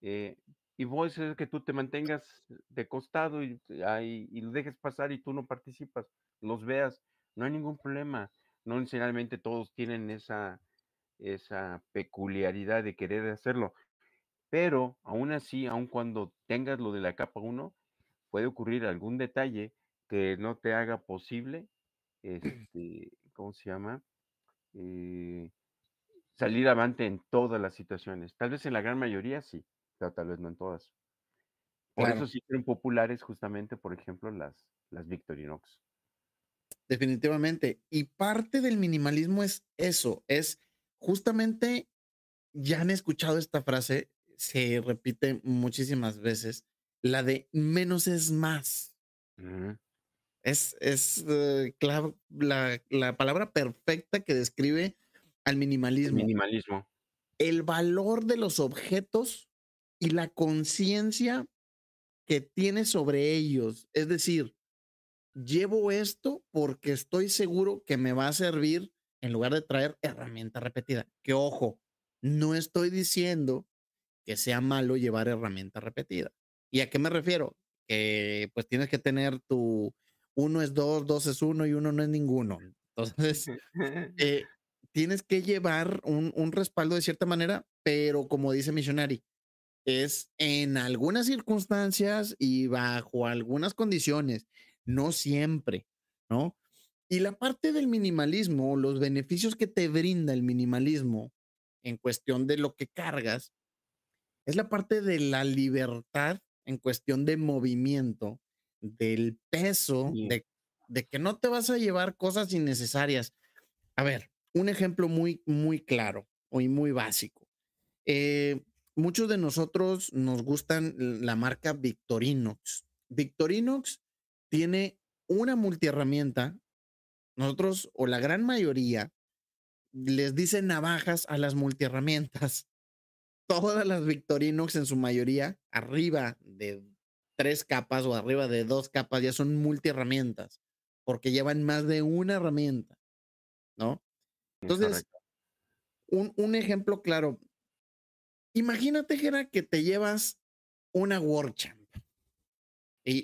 [SPEAKER 3] Eh, y vos es que tú te mantengas de costado y, eh, y, lo dejes pasar y tú no participas, los veas, no hay ningún problema. No necesariamente todos tienen esa, esa peculiaridad de querer hacerlo pero aún así, aun cuando tengas lo de la capa 1, puede ocurrir algún detalle que no te haga posible, este, ¿cómo se llama? Eh, salir avante en todas las situaciones. Tal vez en la gran mayoría sí, pero tal vez no en todas. Por eso sí son populares justamente, por ejemplo, las, las Victorinox.
[SPEAKER 2] Definitivamente. Y parte del minimalismo es eso, es justamente, ya han escuchado esta frase, se repite muchísimas veces, la de menos es más. Es, es eh, la, la, palabra perfecta que describe al minimalismo. minimalismo. El valor de los objetos y la conciencia que tiene sobre ellos. Es decir, llevo esto porque estoy seguro que me va a servir en lugar de traer herramienta repetida. Que ojo, no estoy diciendo que sea malo llevar herramienta repetida ¿Y a qué me refiero? Que pues tienes que tener tu uno es dos, dos es uno y uno no es ninguno. Entonces, eh, tienes que llevar un, un, respaldo de cierta manera, pero como dice Missionary, es en algunas circunstancias y bajo algunas condiciones, no siempre, ¿no? Y la parte del minimalismo, los beneficios que te brinda el minimalismo en cuestión de lo que cargas, es la parte de la libertad en cuestión de movimiento, del peso, de, que no te vas a llevar cosas innecesarias. A ver, un ejemplo muy, muy claro y muy básico. Eh, muchos de nosotros nos gustan la marca Victorinox. Victorinox tiene una multiherramienta. Nosotros, o la gran mayoría, les dicen navajas a las multiherramientas todas las Victorinox en su mayoría, arriba de tres capas o arriba de dos capas, ya son multi multiherramientas, porque llevan más de una herramienta, ¿no? Mm, Entonces, un, ejemplo claro. Imagínate, que te llevas una WordChamp. Y,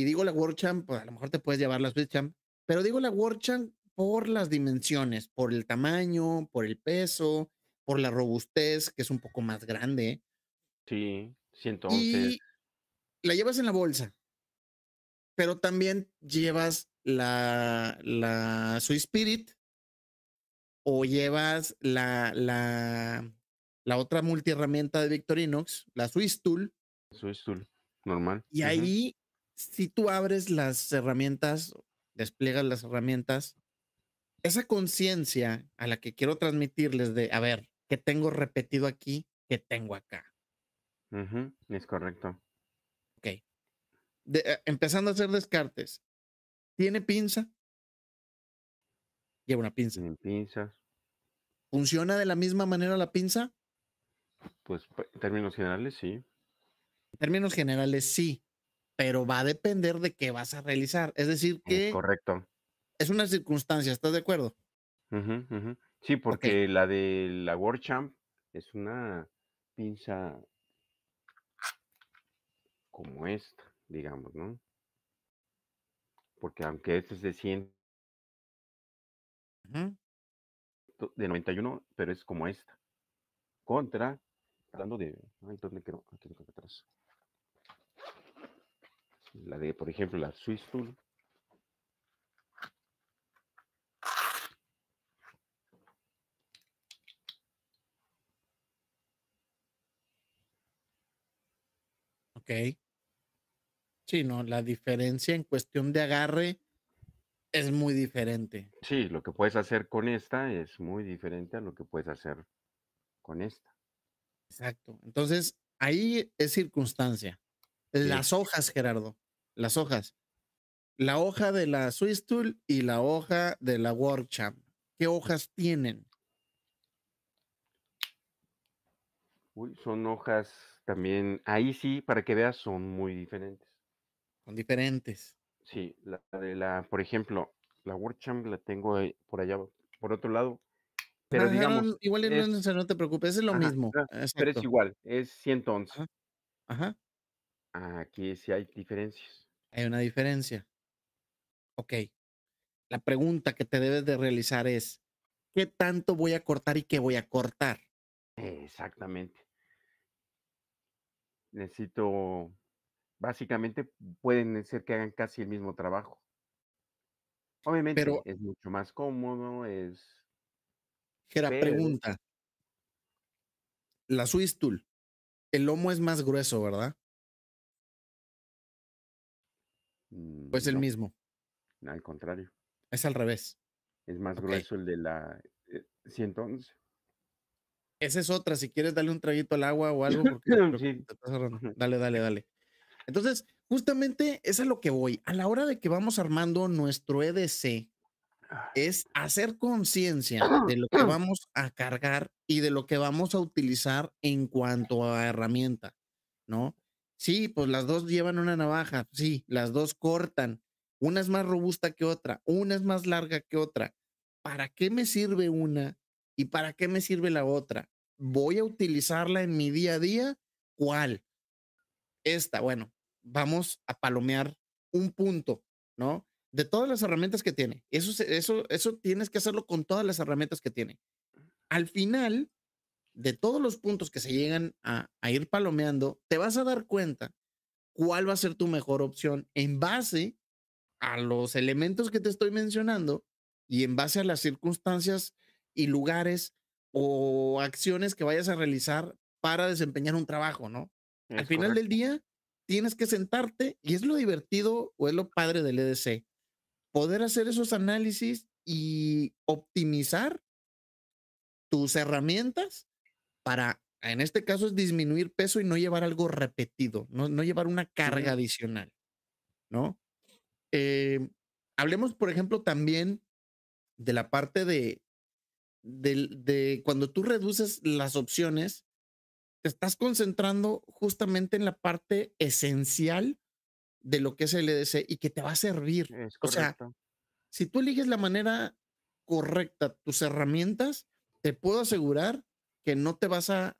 [SPEAKER 2] y, digo la WordChamp, pues, a lo mejor te puedes llevar la SwitchChamp, pero digo la WordChamp por las dimensiones, por el tamaño, por el peso, por la robustez, que es un poco más grande. Sí, sí, la llevas en la bolsa, pero también llevas la, la Swiss Spirit o llevas la, la, la otra multiherramienta de Victorinox, la Swiss Tool.
[SPEAKER 3] Swiss Tool, normal. Y
[SPEAKER 2] ahí, si tú abres las herramientas, despliegas las herramientas, esa conciencia a la que quiero transmitirles de, a ver, que tengo repetido aquí que tengo acá.
[SPEAKER 3] es correcto. Ok.
[SPEAKER 2] Eh, empezando a hacer descartes. ¿Tiene pinza? Lleva una
[SPEAKER 3] pinza. Tiene pinzas.
[SPEAKER 2] ¿Funciona de la misma manera la pinza?
[SPEAKER 3] Pues en términos generales sí.
[SPEAKER 2] En términos generales sí, pero va a depender de qué vas a realizar. Es decir, que... Es correcto. Es una circunstancia, ¿estás de acuerdo?
[SPEAKER 3] Sí, porque la de la WordChamp es una pinza como esta, digamos, ¿no? Porque aunque este es de 100, de 91, pero es como esta. Contra, hablando de, Aquí atrás. La de, por ejemplo, la Swiss Tool Ok.
[SPEAKER 2] Sí, no, la diferencia en cuestión de agarre es muy diferente.
[SPEAKER 3] Sí, lo que puedes hacer con esta es muy diferente a lo que puedes hacer con esta.
[SPEAKER 2] Exacto. Entonces, ahí es circunstancia. Las hojas, Gerardo, las hojas. La hoja de la Swiss Tool y la hoja de la Workshop. ¿Qué hojas tienen?
[SPEAKER 3] Uy, son hojas también, ahí sí, para que veas, son muy diferentes. Son diferentes. Sí, la de la, por ejemplo, la WordChamp la tengo por allá, por otro lado.
[SPEAKER 2] Pero digamos. igual no, no, te preocupes, es lo mismo. pero es igual,
[SPEAKER 3] es 111. Ajá. Aquí sí hay diferencias. Hay una diferencia. Ok. La pregunta
[SPEAKER 2] que te debes de realizar es: ¿qué tanto voy a cortar y qué voy a cortar?
[SPEAKER 3] Exactamente necesito, básicamente pueden ser que hagan casi el mismo trabajo. Obviamente es mucho más cómodo, es... Gera, pregunta.
[SPEAKER 2] La Swiss Tool, el lomo es más grueso, ¿verdad?
[SPEAKER 3] Pues el mm, mismo. Al contrario. Es al revés. Es más grueso el de la si eh, entonces
[SPEAKER 2] esa es otra, si quieres darle un traguito al agua o algo, dale, dale, dale. Entonces, justamente es a lo que voy. A la hora de que vamos armando nuestro EDC, ah. es hacer conciencia de lo que vamos a cargar y de lo que vamos a utilizar en cuanto a herramienta, ¿no? Sí, pues las dos llevan una navaja, sí, las dos cortan, una es más robusta que otra, una es más larga que otra. ¿Para qué me sirve una ¿Y para qué me sirve la otra? ¿Voy a utilizarla en mi día a día? ¿Cuál? Esta, bueno, vamos a palomear un punto, ¿no? De todas las herramientas que tiene. Eso, eso, eso tienes que hacerlo con todas las herramientas que tiene. Al final, de todos los puntos que se llegan a, a ir palomeando, te vas a dar cuenta cuál va a ser tu mejor opción en base a los elementos que te estoy mencionando y en base a las circunstancias y lugares o acciones que vayas a realizar para desempeñar un trabajo, ¿no? Al final del día, tienes que sentarte y es lo divertido o es lo padre del EDC, poder hacer esos análisis y optimizar tus herramientas para, en este caso, es disminuir peso y no llevar algo repetido, no, llevar una carga adicional, ¿no? Eh, hablemos, por ejemplo, también de la parte de, de, cuando tú reduces las opciones, te estás concentrando justamente en la parte esencial de lo que es el EDC y que te va a servir. Es si tú eliges la manera correcta tus herramientas, te puedo asegurar que no te vas a,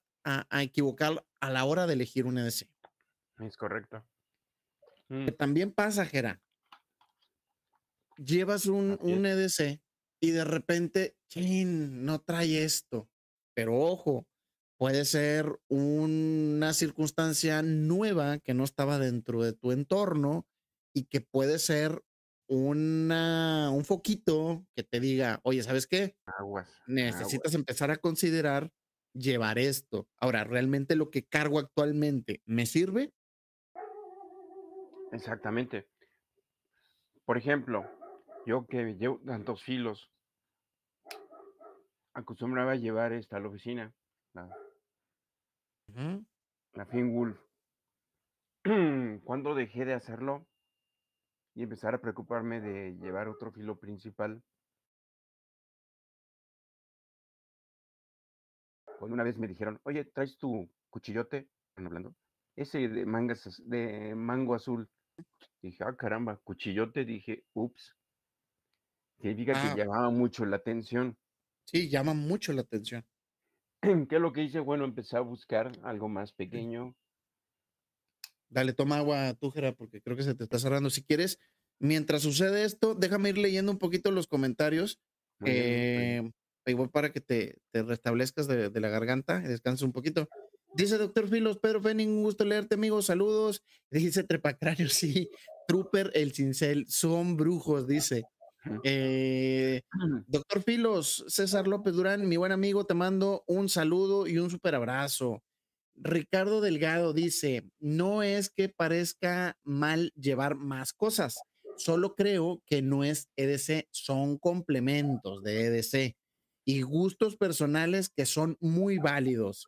[SPEAKER 2] equivocar a la hora de elegir un EDC.
[SPEAKER 3] Es correcto.
[SPEAKER 2] Mm. también pasa, Jera. Llevas un, un EDC y de repente no trae esto. Pero ojo, puede ser una circunstancia nueva que no estaba dentro de tu entorno y que puede ser una, un foquito que te diga, oye, ¿sabes qué? Necesitas empezar a considerar llevar
[SPEAKER 3] esto. Ahora, ¿realmente lo que cargo actualmente me sirve? Exactamente. Por ejemplo, yo que llevo tantos filos, acostumbraba a llevar esta a la oficina, la, fin la Cuando dejé de hacerlo y empezar a preocuparme de llevar otro filo principal, cuando una vez me dijeron, oye, ¿traes tu cuchillote? hablando, ese de, mangas, de mango azul. Dije, ah, caramba, cuchillote, dije, ups. Significa que ah. llamaba mucho la atención. Sí, llama mucho la atención. ¿Qué es lo que hice? Bueno, empecé a buscar algo más pequeño. Dale, toma agua,
[SPEAKER 2] Tújera, porque creo que se te está cerrando. Si quieres, mientras sucede esto, déjame ir leyendo un poquito los comentarios. igual eh, para que te, te restablezcas de, la garganta y descanses un poquito. Dice doctor Filos, Pedro Fenning, un gusto leerte, amigo, saludos. Dice Trepacrario, sí, Trooper, el cincel, son brujos, dice. Eh, mm. doctor Filos, César López Durán, mi buen amigo, te mando un saludo y un super abrazo. Ricardo Delgado dice, no es que parezca mal llevar más cosas, solo creo que no es EDC, son complementos de EDC y gustos personales que son muy válidos.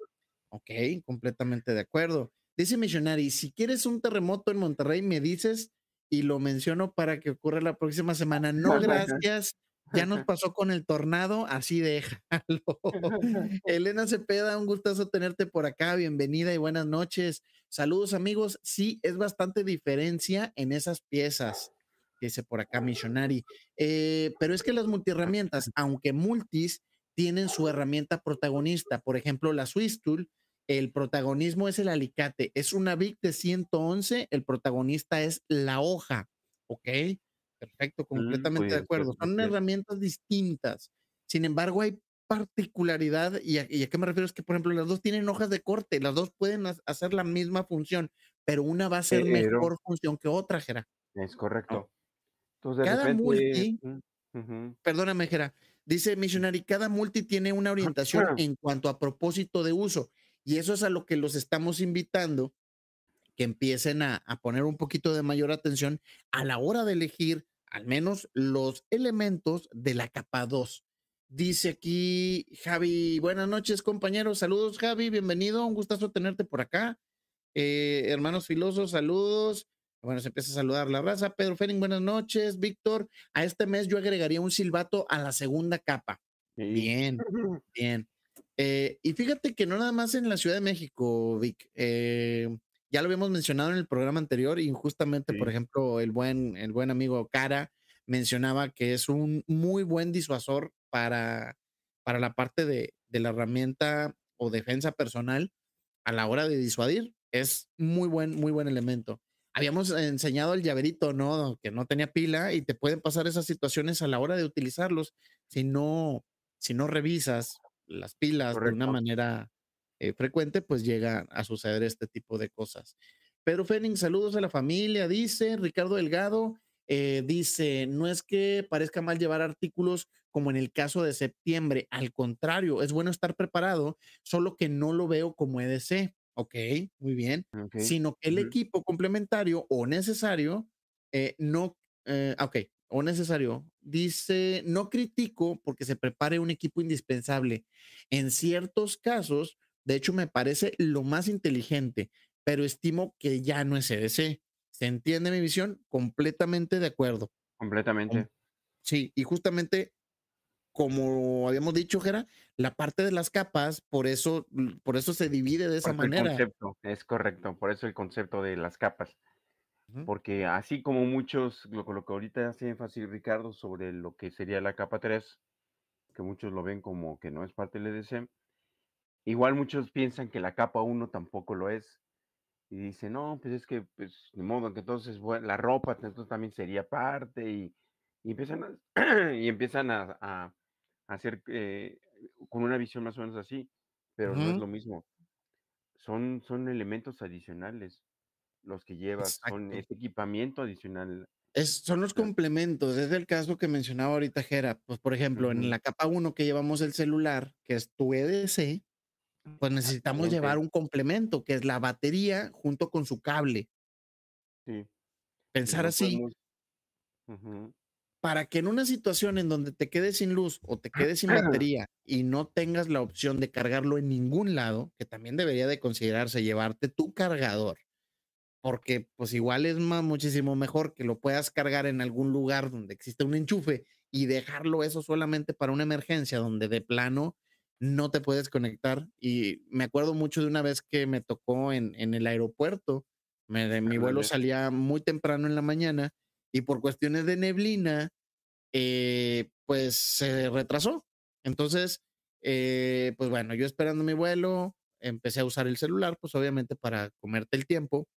[SPEAKER 2] Ok, completamente de acuerdo. Dice Missionary, si quieres un terremoto en Monterrey, me dices y lo menciono para que ocurra la próxima semana. No, gracias. Ya nos pasó con el tornado, así déjalo. Elena Cepeda, un gustazo tenerte por acá. Bienvenida y buenas noches. Saludos amigos. Sí, es bastante diferencia en esas piezas, dice por acá Missionary. Eh, pero es que las multiherramientas, aunque multis, tienen su herramienta protagonista. Por ejemplo, la Swiss Tool el protagonismo es el alicate. Es una VIC de 111, el protagonista es la hoja. ¿Ok? Perfecto, mm, completamente de pues, acuerdo. Pues, Son herramientas distintas. Sin embargo, hay particularidad, y a, qué me refiero es que, por ejemplo, las dos tienen hojas de corte, las dos pueden hacer la misma función, pero una va a ser mejor función que otra, Jera.
[SPEAKER 3] Es correcto.
[SPEAKER 2] Entonces, de cada multi, mm, perdóname, Jera, dice Missionary, cada multi tiene una ah, orientación en cuanto a propósito de uso. Y eso es a lo que los estamos invitando, que empiecen a, poner un poquito de mayor atención a la hora de elegir al menos los elementos de la capa 2. Dice aquí Javi, buenas noches compañeros, saludos Javi, bienvenido, un gustazo tenerte por acá. Eh, hermanos filosos, saludos. Bueno, se empieza a saludar la raza. Pedro Fering, buenas noches. Víctor, a este mes yo agregaría un silbato a la segunda capa. Bien, bien. Eh, y fíjate que no nada más en la Ciudad de México, Vic. Eh, ya lo habíamos mencionado en el programa anterior y justamente, por ejemplo, el buen, el buen amigo Cara mencionaba que es un muy buen disuasor para, para la parte de, la herramienta o defensa personal a la hora de disuadir. Es muy buen, muy buen elemento. Habíamos enseñado el llaverito, ¿no? Que no tenía pila y te pueden pasar esas situaciones a la hora de utilizarlos si no, si no revisas las pilas de una manera eh, frecuente, pues llega a suceder este tipo de cosas. Pedro Fénix, saludos a la familia, dice Ricardo Delgado. Eh, dice, no es que parezca mal llevar artículos como en el caso de septiembre, al contrario, es bueno estar preparado, solo que no lo veo como EDC, ok, muy bien, ah, sino que el equipo complementario o necesario, eh, no, ah, ok, o necesario, dice, no critico porque se prepare un equipo indispensable. En ciertos casos, de hecho, me parece lo más inteligente, pero estimo que ya no es CDC. E ¿Se entiende mi visión? Completamente de acuerdo. Completamente. Sí, y justamente como habíamos dicho, Jera, la parte de las capas, por eso, por eso se divide de esa manera.
[SPEAKER 3] es correcto, por eso el concepto de las capas porque así como muchos, lo, que ahorita hace énfasis Ricardo sobre lo que sería la capa 3, que muchos lo ven como que no es parte del EDC, igual muchos piensan que la capa 1 tampoco lo es. Y dicen, no, pues es que, pues, de modo que entonces la ropa entonces, también sería parte y, empiezan, a, y empiezan a, hacer eh, con una visión más o menos así, pero no es lo mismo. Son, son elementos adicionales los que llevas, con este equipamiento adicional.
[SPEAKER 2] Es, son los complementos, es el caso que mencionaba ahorita Jera. Pues, por ejemplo, en la capa 1 que llevamos el celular, que es tu EDC, pues necesitamos llevar un complemento, que es la batería junto con su cable. Pensar así. Para que en una situación en donde te quedes sin luz o te quedes sin batería y no tengas la opción de cargarlo en ningún lado, que también debería de considerarse llevarte tu cargador, porque pues igual es más, muchísimo mejor que lo puedas cargar en algún lugar donde existe un enchufe y dejarlo eso solamente para una emergencia donde de plano no te puedes conectar. Y me acuerdo mucho de una vez que me tocó en, el aeropuerto, mi vuelo salía muy temprano en la mañana y por cuestiones de neblina, eh, pues se retrasó. Entonces, eh, pues bueno, yo esperando mi vuelo, empecé a usar el celular, pues obviamente para comerte el tiempo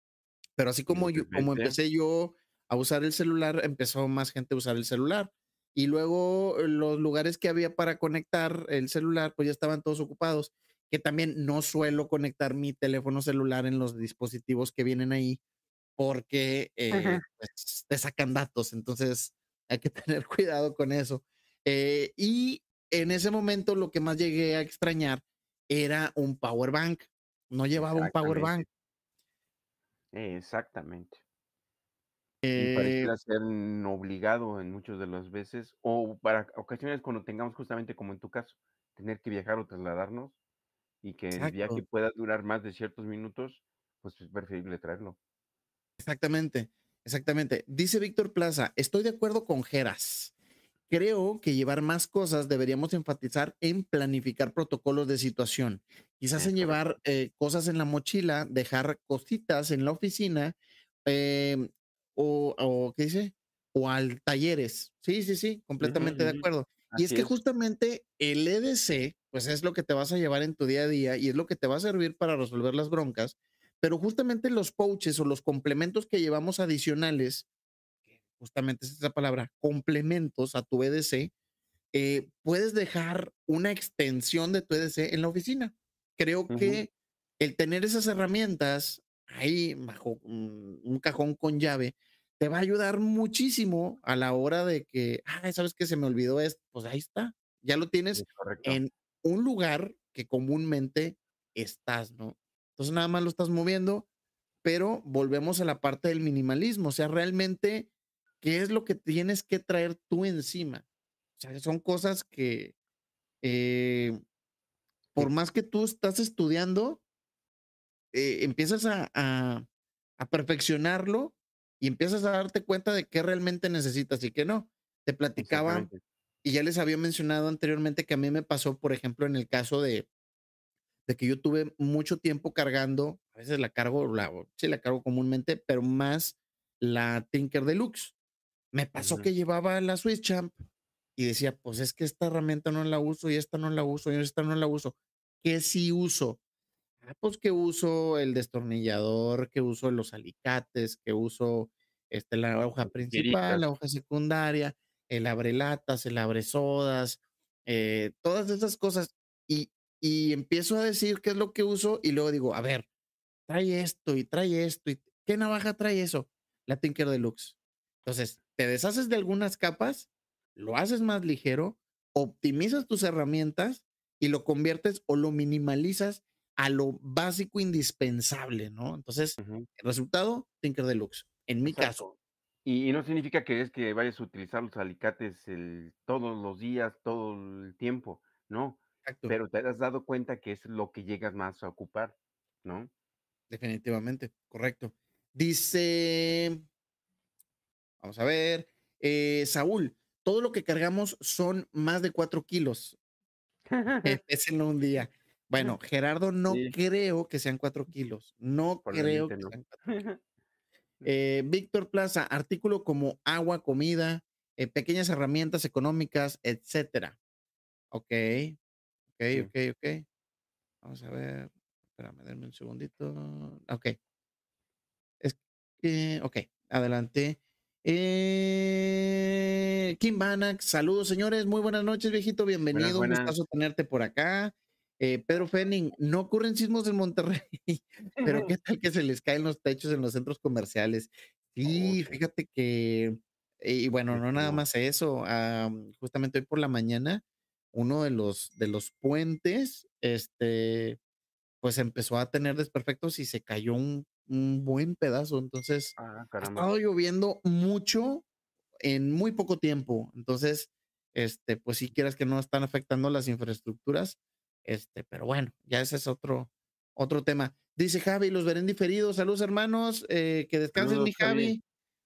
[SPEAKER 2] pero así como, como empecé yo a usar el celular, empezó más gente a usar el celular. Y luego eh, los lugares que había para conectar el celular, pues ya estaban todos ocupados. Que también no suelo conectar mi teléfono celular en los dispositivos que vienen ahí porque eh, pues, te sacan datos. Entonces hay que tener cuidado con eso. Eh, y en ese momento lo que más llegué a extrañar era un power bank. No llevaba un power bank.
[SPEAKER 3] Exactamente.
[SPEAKER 1] y eh pareciera
[SPEAKER 3] ser obligado en muchas de las veces, o para ocasiones cuando tengamos justamente como en tu caso, tener que viajar o trasladarnos y que el viaje pueda durar más de ciertos minutos, pues es preferible traerlo.
[SPEAKER 2] Exactamente, exactamente. Dice Víctor Plaza, estoy de acuerdo con Geras creo que llevar más cosas deberíamos enfatizar en planificar protocolos de situación. Quizás en llevar eh, cosas en la mochila, dejar cositas en la oficina em, o, dice? O al talleres. Sí, sí, sí, completamente de acuerdo. y es que justamente el EDC, pues es lo que te vas a llevar en tu día a día y es lo que te va a servir para resolver las broncas, pero justamente los pouches o los complementos que llevamos adicionales justamente es esa palabra, complementos a tu EDC, eh, puedes dejar una extensión de tu EDC en la oficina. Creo que el tener esas herramientas ahí bajo un cajón con llave te va a ayudar muchísimo a la hora de que, ah, sabes que se me olvidó esto, pues ahí está, ya lo tienes en un lugar que comúnmente estás, ¿no? Entonces nada más lo estás moviendo, pero volvemos a la parte del minimalismo, o sea, realmente ¿Qué es lo que tienes que traer tú encima? O sea, son cosas que, eh, por más que tú estás estudiando, eh, empiezas a, perfeccionarlo y empiezas a darte cuenta de qué realmente necesitas y qué no. Te platicaba y ya les había mencionado anteriormente que a mí me pasó, por ejemplo, en el caso de, que yo tuve mucho tiempo cargando, a veces la cargo, la, sí la cargo comúnmente, pero más la Tinker Deluxe. Me pasó que llevaba la Swiss Champ y decía, pues es que esta herramienta no la uso y esta no la uso y esta no la uso. ¿Qué sí uso? Ah, pues que uso el destornillador, que uso los alicates, que uso este, la hoja principal, la hoja secundaria, el abrelatas, el abre sodas, eh, todas esas cosas. Y, y empiezo a decir qué es lo que uso y luego digo, a ver, trae esto y trae esto y ¿qué navaja trae eso? La Tinker Deluxe. Entonces, te deshaces de algunas capas, lo haces más ligero, optimizas tus herramientas y lo conviertes o lo minimalizas a lo básico indispensable, ¿no? Entonces, el resultado, Tinker Deluxe, en mi caso.
[SPEAKER 3] Y, no significa que es que vayas a utilizar los alicates todos los días, todo el tiempo, ¿no? Pero te has dado cuenta que es lo que llegas más a ocupar, ¿no?
[SPEAKER 2] Definitivamente, correcto. Dice Vamos a ver. Eh, Saúl, todo lo que cargamos son más de cuatro kilos. en un día. Bueno, Gerardo, no creo que sean cuatro kilos. No creo que sean eh, Víctor Plaza, artículo como agua, comida, eh, pequeñas herramientas económicas, etcétera. Ok, ok, ok, ok. Vamos a ver. Espérame, denme un segundito. Ok. Es que, ok, adelante. Eh, Kim Banak, saludos señores, muy buenas noches viejito, bienvenido, un gustazo tenerte por acá. Eh, Pedro Fenning, no ocurren sismos en Monterrey, pero qué tal que se les caen los techos en los centros comerciales. Oh, sí, fíjate que, y bueno, no nada más eso, ah, justamente hoy por la mañana, uno de los, de los puentes, este, pues empezó a tener desperfectos y se cayó un un buen pedazo. Entonces, ah, ha estado lloviendo mucho en muy poco tiempo. Entonces, este, pues si quieres que no están afectando las infraestructuras, este, pero bueno, ya ese es otro, otro tema. Dice Javi, los veré en diferido. Saludos, hermanos. Eh, que descansen, mi Javi.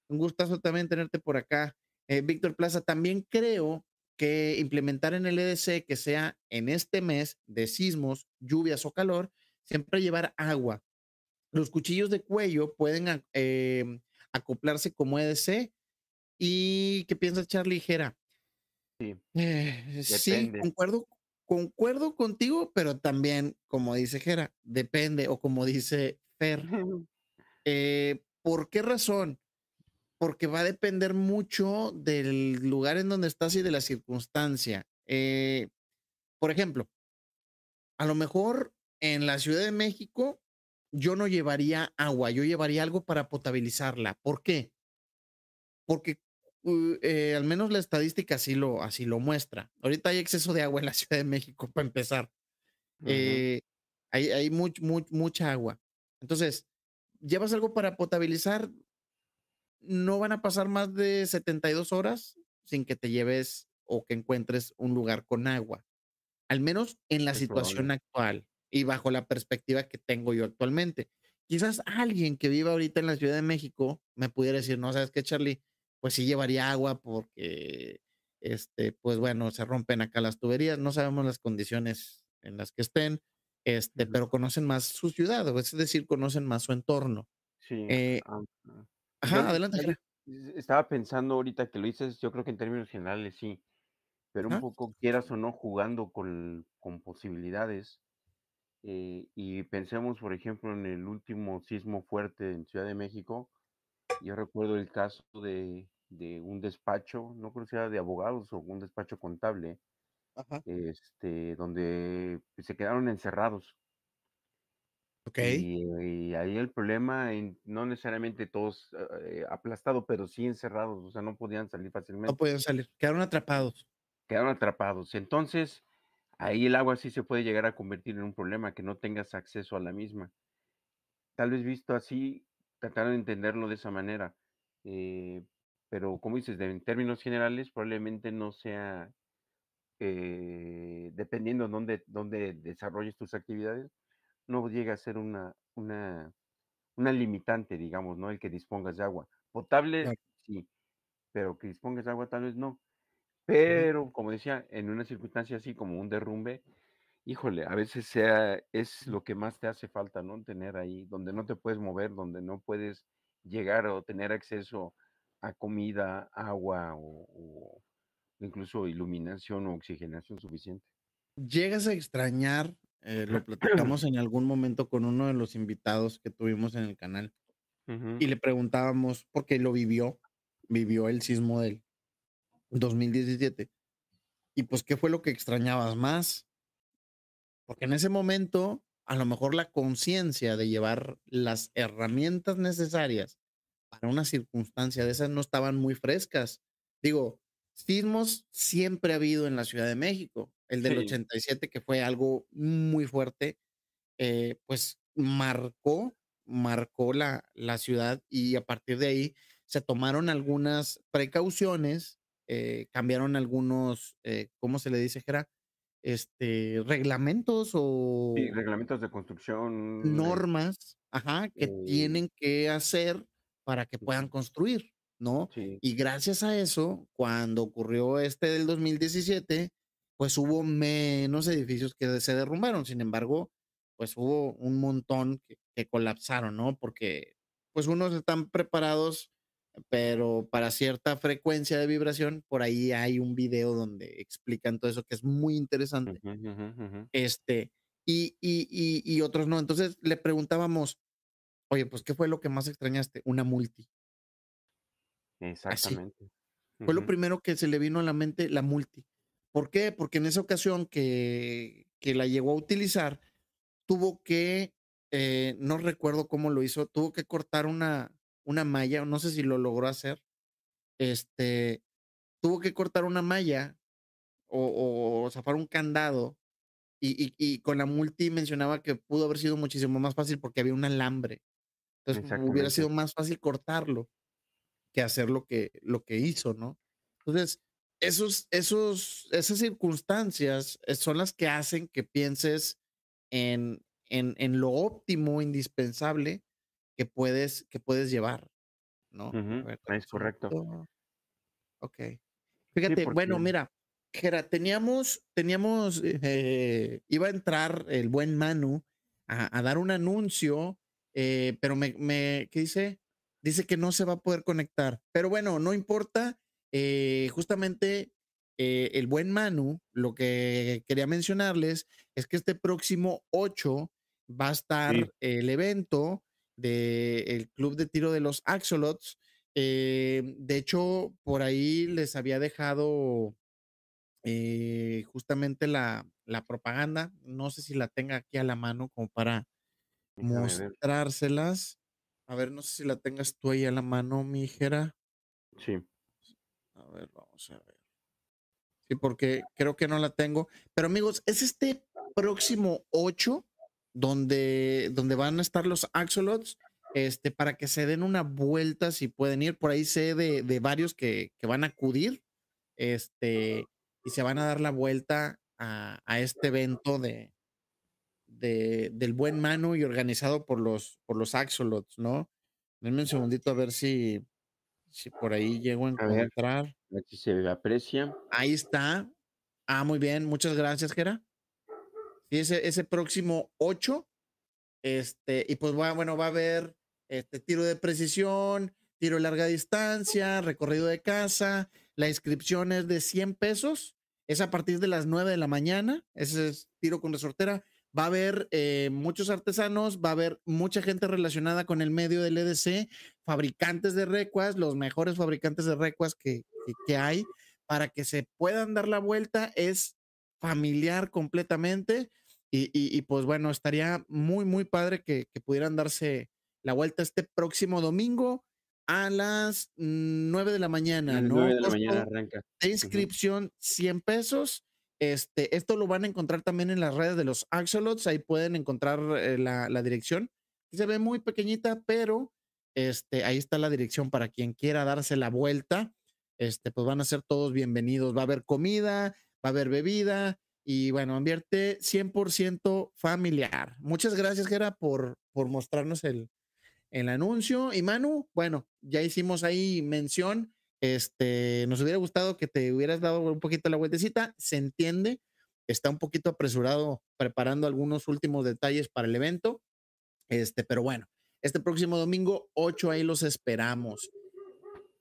[SPEAKER 2] Un gustazo también tenerte por acá. Eh, Víctor Plaza, también creo que implementar en el EDC que sea en este mes de sismos, lluvias o calor, siempre llevar agua los cuchillos de cuello pueden em, acoplarse como EDC. ¿Y qué piensa Charlie Jera?
[SPEAKER 1] Sí, eh, sí
[SPEAKER 2] concuerdo, contigo, pero también, como dice Jera, depende, o como dice Fer. Eh, ¿Por qué razón? Porque va a depender mucho del lugar en donde estás y de la circunstancia. Eh, por ejemplo, a lo mejor en la Ciudad de México yo no llevaría agua, yo llevaría algo para potabilizarla. ¿Por qué? Porque uh, eh, al menos la estadística así lo, así lo muestra. Ahorita hay exceso de agua en la Ciudad de México, para empezar. Eh, hay hay much, mucha agua. Entonces, llevas algo para potabilizar, no van a pasar más de 72 horas sin que te lleves o que encuentres un lugar con agua, al menos en la situación actual y bajo la perspectiva que tengo yo actualmente. Quizás alguien que viva ahorita en la Ciudad de México me pudiera decir, no, sabes qué, Charlie, pues sí llevaría agua porque, este, pues bueno, se rompen acá las tuberías, no sabemos las condiciones en las que estén, este, pero conocen más su ciudad, es decir, conocen más su entorno.
[SPEAKER 1] Sí. Eh,
[SPEAKER 3] ah, ah.
[SPEAKER 2] ajá, adelante.
[SPEAKER 3] Estaba pensando ahorita que lo dices, yo creo que en términos generales sí, pero un poco quieras o no jugando con, con posibilidades, eh, y pensemos, por ejemplo, en el último sismo fuerte en Ciudad de México. Yo recuerdo el caso de, un despacho, no creo que era de abogados o un despacho contable, este, donde se quedaron encerrados. Okay. Y, eh, ahí el problema, no necesariamente todos eh, aplastados, pero sí encerrados, o sea, no podían salir fácilmente. No podían salir, quedaron atrapados. Quedaron atrapados. Entonces, ahí el agua sí se puede llegar a convertir en un problema, que no tengas acceso a la misma. Tal vez visto así, trataron de entenderlo de esa manera. Eh, pero como dices, en términos generales probablemente no sea, eh, dependiendo dónde, dónde desarrolles tus actividades, no llega a ser una, una, limitante, digamos, ¿no? El que dispongas de agua. Potable, sí, pero que dispongas de agua tal vez no. Pero, como decía, en una circunstancia así como un derrumbe, híjole, a veces sea, es lo que más te hace falta, ¿no? Tener ahí, donde no te puedes mover, donde no puedes llegar o tener acceso a comida, agua o, incluso iluminación o oxigenación suficiente.
[SPEAKER 2] Llegas a extrañar,
[SPEAKER 3] eh, lo platicamos en
[SPEAKER 2] algún momento con uno de los invitados que tuvimos en el canal y le preguntábamos, por qué lo vivió, vivió el sismo del, 2017. Y pues, ¿qué fue lo que extrañabas más? Porque en ese momento, a lo mejor la conciencia de llevar las herramientas necesarias para una circunstancia de esas no estaban muy frescas. Digo, sismos siempre ha habido en la Ciudad de México. El del 87, que fue algo muy fuerte, eh, pues marcó, marcó la, la ciudad y a partir de ahí se tomaron algunas precauciones eh, cambiaron algunos, eh, ¿cómo se le dice, Jera? Este, reglamentos o...
[SPEAKER 3] reglamentos de construcción. Eh,
[SPEAKER 2] normas, ajá, que tienen que hacer para que puedan construir, ¿no? Y gracias a eso, cuando ocurrió este del 2017, pues hubo menos edificios que se derrumbaron. Sin embargo, pues hubo un montón que colapsaron, ¿no? Porque pues unos están preparados pero para cierta frecuencia de vibración, por ahí hay un video donde explican todo eso que es muy interesante. Este, y, otros no. Entonces le preguntábamos, oye, pues, ¿qué fue lo que más extrañaste? Una multi.
[SPEAKER 3] Exactamente. Fue lo
[SPEAKER 2] primero que se le vino a la mente, la multi. ¿Por qué? Porque en esa ocasión que, la llegó a utilizar, tuvo que, eh, no recuerdo cómo lo hizo, tuvo que cortar una, una malla, no sé si lo logró hacer, este, tuvo que cortar una malla o, zafar un candado y, con la multi mencionaba que pudo haber sido muchísimo más fácil porque había un alambre. Entonces hubiera sido más fácil cortarlo que hacer lo que, lo que hizo, ¿no? Entonces, esos, esos, esas circunstancias eh, son las que hacen que pienses en, en lo óptimo, indispensable, que puedes, que puedes llevar, ¿no?
[SPEAKER 3] es correcto.
[SPEAKER 2] Ok. Fíjate, bueno, mira, teníamos, teníamos, eh, iba a entrar el buen Manu a, dar un anuncio, eh, pero me, ¿qué dice? Dice que no se va a poder conectar. Pero bueno, no importa. Eh, justamente el buen Manu, lo que quería mencionarles es que este próximo 8 va a estar el evento del club de tiro de los Axolots. Eh, de hecho, por ahí les había dejado eh, justamente la, la, propaganda. No sé si la tenga aquí a la mano como para mostrárselas. A ver, no sé si la tengas tú ahí a la mano, hijera. Sí. A ver, vamos a ver. Sí, porque creo que no la tengo. Pero amigos, es este próximo 8 donde, donde van a estar los Axolots, este, para que se den una vuelta si pueden ir. Por ahí sé de, varios que, van a acudir este, y se van a dar la vuelta a, este evento de, del buen mano y organizado por los, por los Axolots, ¿no? Denme un segundito a ver si, si por ahí llego a encontrar. si se aprecia. Ahí está. Ah, muy bien. Muchas gracias, Gera ese, ese próximo 8. Este, y pues va, bueno, va a haber este, tiro de precisión, tiro de larga distancia, recorrido de casa. La inscripción es de 100 pesos. Es a partir de las 9 de la mañana. Ese es tiro con resortera. Va a haber eh, muchos artesanos, va a haber mucha gente relacionada con el medio del EDC, fabricantes de recuas, los mejores fabricantes de recuas que, que, que hay, para que se puedan dar la vuelta. Es familiar completamente. Y, pues bueno, estaría muy, muy padre que, pudieran darse la vuelta este próximo domingo a las 9 de la mañana. de la mañana arranca. De inscripción, 100 pesos. Este, esto lo van a encontrar también en las redes de los Axolots. Ahí pueden encontrar eh, la, la, dirección. Se ve muy pequeñita, pero este, ahí está la dirección para quien quiera darse la vuelta. Este, pues van a ser todos bienvenidos. Va a haber comida, va a haber bebida, y bueno, ambiente 100% familiar. Muchas gracias, Gera, por, mostrarnos el, anuncio. Y Manu, bueno, ya hicimos ahí mención. Este, nos hubiera gustado que te hubieras dado un poquito la vueltecita. Se entiende, está un poquito apresurado preparando algunos últimos detalles para el evento. Este, pero bueno, este próximo domingo 8 ahí los esperamos.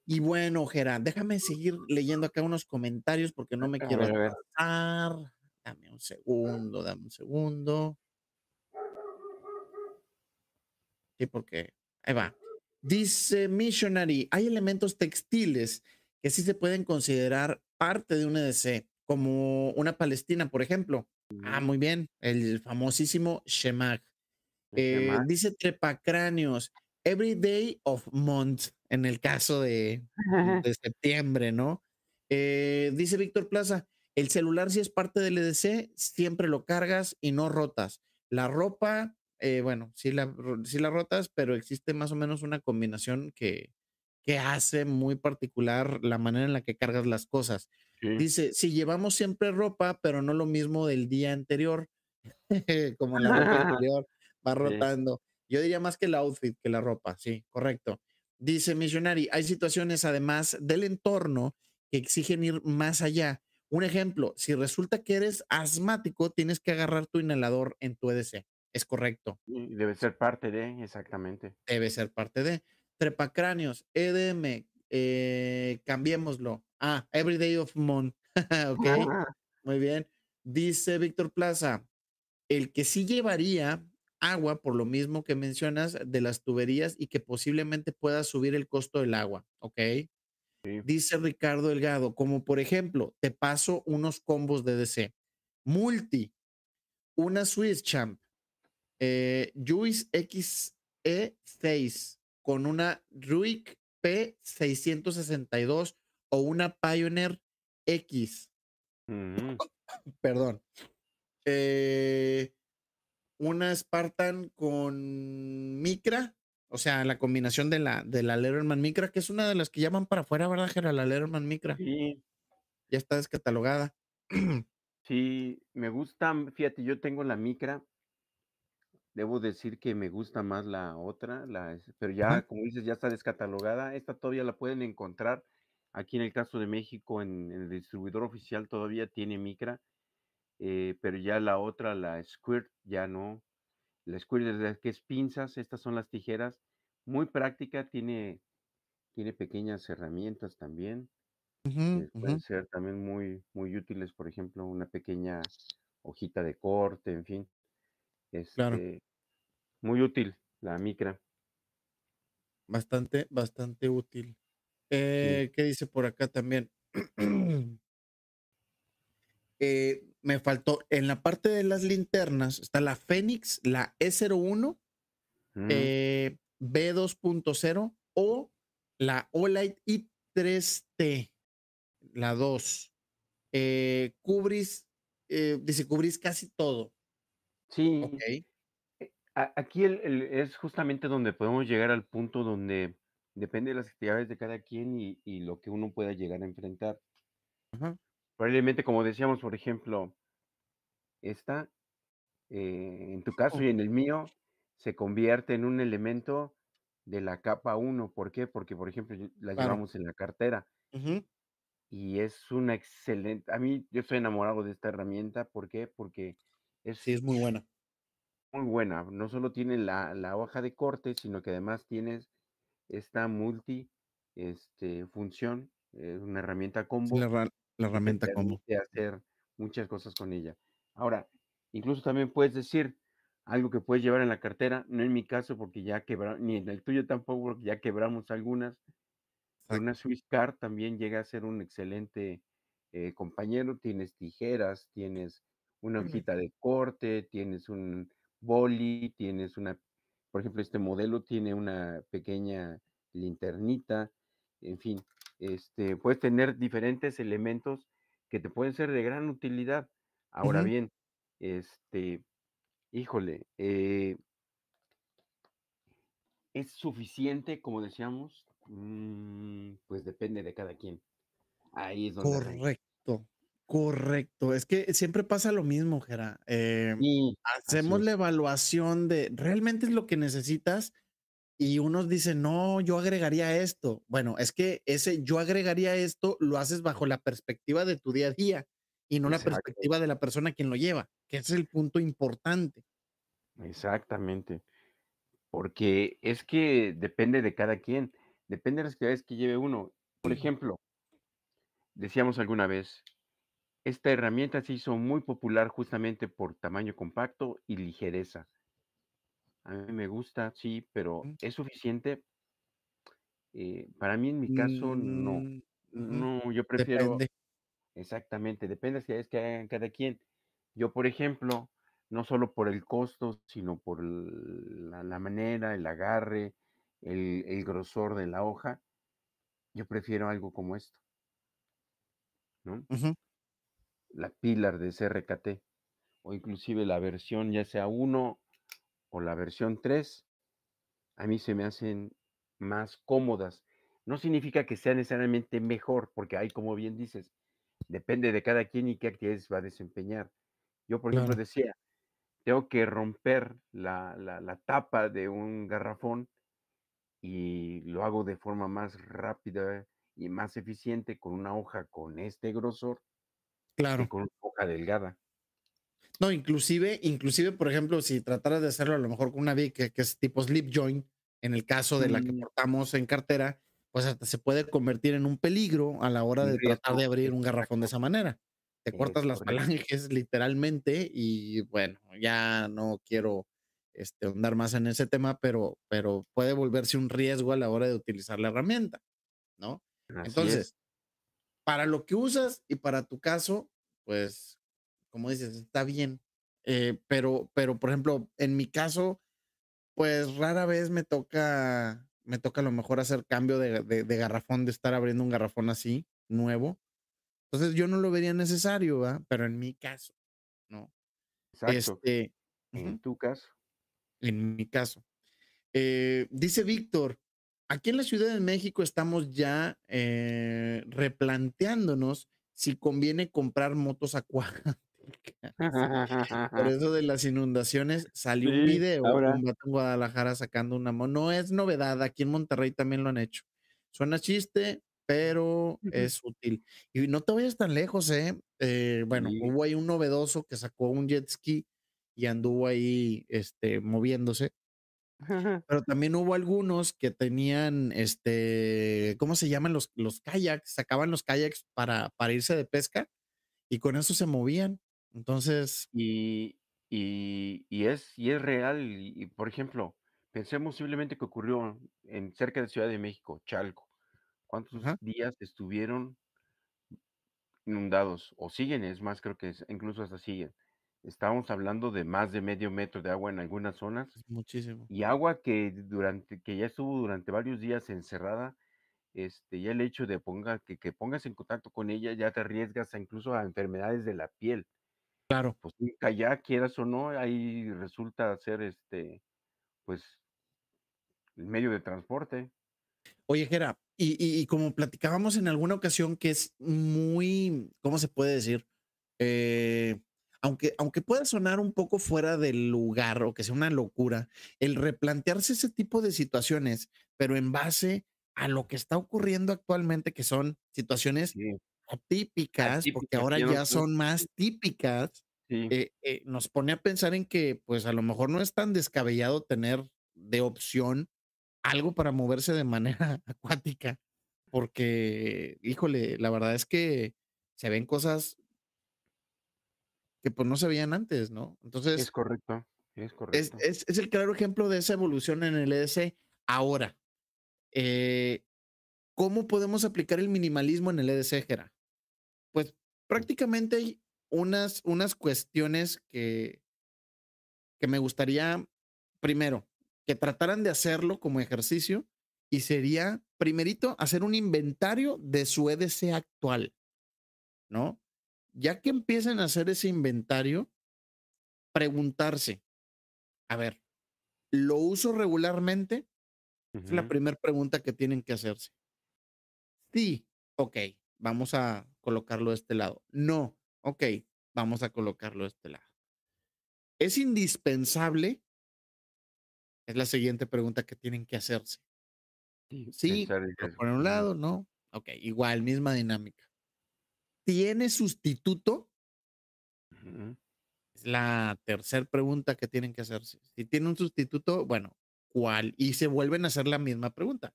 [SPEAKER 2] Y bueno, Gera, déjame seguir leyendo acá unos comentarios porque no me quiero Dame un segundo, dame un segundo. Sí, porque ahí va. Dice Missionary, hay elementos textiles que sí se pueden considerar parte de un EDC, como una Palestina, por ejemplo. Ah, mm. muy bien, el famosísimo Shemak. Eh, dice Trepacranios, Every Day of Month, en el caso de, septiembre, ¿no? Eh, dice Víctor Plaza, el celular, si es parte del EDC, siempre lo cargas y no rotas. La ropa, eh, bueno, sí la, la rotas, pero existe más o menos una combinación que, que hace muy particular la manera en la que cargas las cosas. Dice, si llevamos siempre ropa, pero no lo mismo del día anterior, como la ropa anterior, va rotando. Yo diría más que el outfit que la ropa, sí, correcto. Dice Missionary, hay situaciones además del entorno que exigen ir más allá un ejemplo, si resulta que eres asmático, tienes que agarrar tu inhalador en tu EDC. Es correcto. Debe ser parte de, exactamente. Debe ser parte de. Trepacráneos, EDM, eh, cambiémoslo. Ah, Day of Month, ok, muy bien. Dice Víctor Plaza, el que sí llevaría agua, por lo mismo que mencionas, de las tuberías y que posiblemente pueda subir el costo del agua. Ok, Dice Ricardo Delgado, como por ejemplo, te paso unos combos de DC. Multi, una Swiss Champ, eh, Juice XE6 con una Ruik P662 o una Pioneer X. Mm. Perdón. Eh, una Spartan con Micra o sea, la combinación de la, de la Letterman Micra, que es una de las que llaman para afuera, ¿verdad, era La Letterman Micra. Sí. Ya está descatalogada.
[SPEAKER 3] Sí, me gusta, fíjate, yo tengo la Micra. Debo decir que me gusta más la otra, la, pero ya, como dices, ya está descatalogada. Esta todavía la pueden encontrar. Aquí en el caso de México, en, el distribuidor oficial todavía tiene Micra, eh, pero ya la otra, la Squirt, ya no las desde que es pinzas, estas son las tijeras, muy práctica, tiene, tiene pequeñas herramientas también,
[SPEAKER 1] pueden
[SPEAKER 3] ser también muy, muy útiles, por ejemplo, una pequeña hojita de corte, en fin. es este, Muy útil la micra.
[SPEAKER 2] Bastante, bastante útil. Eh, ¿Qué dice por acá también? eh, me faltó en la parte de las linternas, está la Fénix, la E01, mm. eh, B2.0 o la Olight I3T, la 2. Eh, cubrís, eh, dice, cubrís casi todo. Sí.
[SPEAKER 3] Aquí es justamente donde podemos llegar al punto donde depende de las actividades de cada quien y, y lo que uno pueda llegar a enfrentar. Ajá. Probablemente, como decíamos, por ejemplo, esta, eh, en tu caso y en el mío, se convierte en un elemento de la capa 1. ¿Por qué? Porque, por ejemplo, la llevamos en la cartera. Y es una excelente. A mí, yo estoy enamorado de esta herramienta. ¿Por qué? Porque es. Sí, es muy buena. Muy buena. No solo tiene la, hoja de corte, sino que además tienes esta multi este, función. Es una herramienta combo
[SPEAKER 2] la herramienta como.
[SPEAKER 3] hacer muchas cosas con ella. Ahora, incluso también puedes decir algo que puedes llevar en la cartera, no en mi caso porque ya quebraron, ni en el tuyo tampoco porque ya quebramos algunas. Una Swiss también llega a ser un excelente eh, compañero, tienes tijeras, tienes una hojita de corte, tienes un boli, tienes una, por ejemplo, este modelo tiene una pequeña linternita, en fin, este, puedes tener diferentes elementos que te pueden ser de gran utilidad. Ahora bien, este, híjole, eh ¿es suficiente, como decíamos? Mm, pues depende de cada quien. Ahí es donde.
[SPEAKER 2] Correcto, correcto. Es que siempre pasa lo mismo, Jera.
[SPEAKER 3] Eh, hacemos la
[SPEAKER 2] evaluación de realmente es lo que necesitas y unos dicen, no, yo agregaría esto. Bueno, es que ese yo agregaría esto lo haces bajo la perspectiva de tu día a día y no la perspectiva de la persona quien lo lleva, que es el punto importante.
[SPEAKER 3] Exactamente, porque es que depende de cada quien, depende de las ciudades que lleve uno. Por ejemplo, decíamos alguna vez, esta herramienta se hizo muy popular justamente por tamaño compacto y ligereza. A mí me gusta, sí, pero ¿es suficiente? Eh, para mí, en mi caso, no. Mm,
[SPEAKER 1] no, yo prefiero.
[SPEAKER 3] Exactamente, depende si es que hagan cada quien. Yo, por ejemplo, no solo por el costo, sino por la, manera, el agarre, el, grosor de la hoja, yo prefiero algo como esto. ¿No? La Pilar de CRKT, o inclusive la versión, ya sea uno o la versión 3, a mí se me hacen más cómodas. No significa que sea necesariamente mejor, porque hay, como bien dices, depende de cada quien y qué actividades va a desempeñar. Yo, por ejemplo, decía, tengo que romper la, tapa de un garrafón y lo hago de forma más rápida y más eficiente con una hoja con este grosor claro. con una hoja delgada.
[SPEAKER 2] No, inclusive, inclusive, por ejemplo, si trataras de hacerlo a lo mejor con una VIC que, es tipo slip joint, en el caso de la que mm. portamos en cartera, pues hasta se puede convertir en un peligro a la hora de tratar de abrir un garrafón de esa manera. Te cortas las falanges literalmente y bueno, ya no quiero este, andar más en ese tema, pero, pero puede volverse un riesgo a la hora de utilizar la herramienta, ¿no? Entonces, para lo que usas y para tu caso, pues como dices, está bien. Eh, pero, pero, por ejemplo, en mi caso, pues rara vez me toca, me toca a lo mejor hacer cambio de, garrafón, de estar abriendo un garrafón así, nuevo. Entonces yo no lo vería necesario, ¿verdad? Pero en mi
[SPEAKER 3] caso, ¿no? Exacto. Este, en tu caso.
[SPEAKER 2] En mi caso. Eh, dice Víctor, aquí en la Ciudad de México estamos ya eh, replanteándonos si conviene comprar motos a Por eso de las inundaciones salió un video en Guadalajara sacando una mano. No es novedad, aquí en Monterrey también lo han hecho. Suena chiste, pero es útil. Y no te vayas tan lejos, ¿eh? eh bueno, hubo ahí un novedoso que sacó un jet ski y anduvo ahí este, moviéndose. Pero también hubo algunos que tenían, este, ¿cómo se llaman los, los kayaks? Sacaban los kayaks para, para irse de pesca y con eso se movían.
[SPEAKER 3] Entonces. Y, es, y es real. Y, por ejemplo, pensemos simplemente que ocurrió en cerca de Ciudad de México, Chalco. ¿Cuántos días estuvieron inundados? O siguen, es más, creo que es, incluso hasta siguen. Estábamos hablando de más de medio metro de agua en algunas zonas. muchísimo. Y agua que durante, que ya estuvo durante varios días encerrada, este, ya el hecho de ponga, que, que, pongas en contacto con ella, ya te arriesgas a incluso a enfermedades de la piel. Claro. Pues allá quieras o no, ahí resulta ser este, pues, el medio de transporte.
[SPEAKER 2] Oye, Jera, y, como platicábamos en alguna ocasión que es muy, ¿cómo se puede decir? Eh, aunque, aunque pueda sonar un poco fuera del lugar o que sea una locura, el replantearse ese tipo de situaciones, pero en base a lo que está ocurriendo actualmente, que son situaciones atípicas, porque ahora ya son más típicas, eh, eh, nos pone a pensar en que pues a lo mejor no es tan descabellado tener de opción algo para moverse de manera acuática, porque, híjole, la verdad es que se ven cosas que pues no se veían antes, ¿no? Entonces... Es correcto, es correcto. Es, el claro ejemplo de esa evolución en el EDC ahora. Eh, ¿Cómo podemos aplicar el minimalismo en el EDC, Jera? Pues prácticamente hay unas, unas cuestiones que, que me gustaría, primero, que trataran de hacerlo como ejercicio y sería, primerito, hacer un inventario de su EDC actual, ¿no? Ya que empiecen a hacer ese inventario, preguntarse, a ver, ¿lo uso regularmente? Es la primera pregunta que tienen que hacerse sí, ok, vamos a colocarlo de este lado. No, ok, vamos a colocarlo de este lado. ¿Es indispensable? Es la siguiente pregunta que tienen que hacerse. Sí, por un lado, no. Ok, igual, misma dinámica. ¿Tiene sustituto? Es la tercera pregunta que tienen que hacerse. Si tiene un sustituto, bueno, ¿cuál? Y se vuelven a hacer la misma pregunta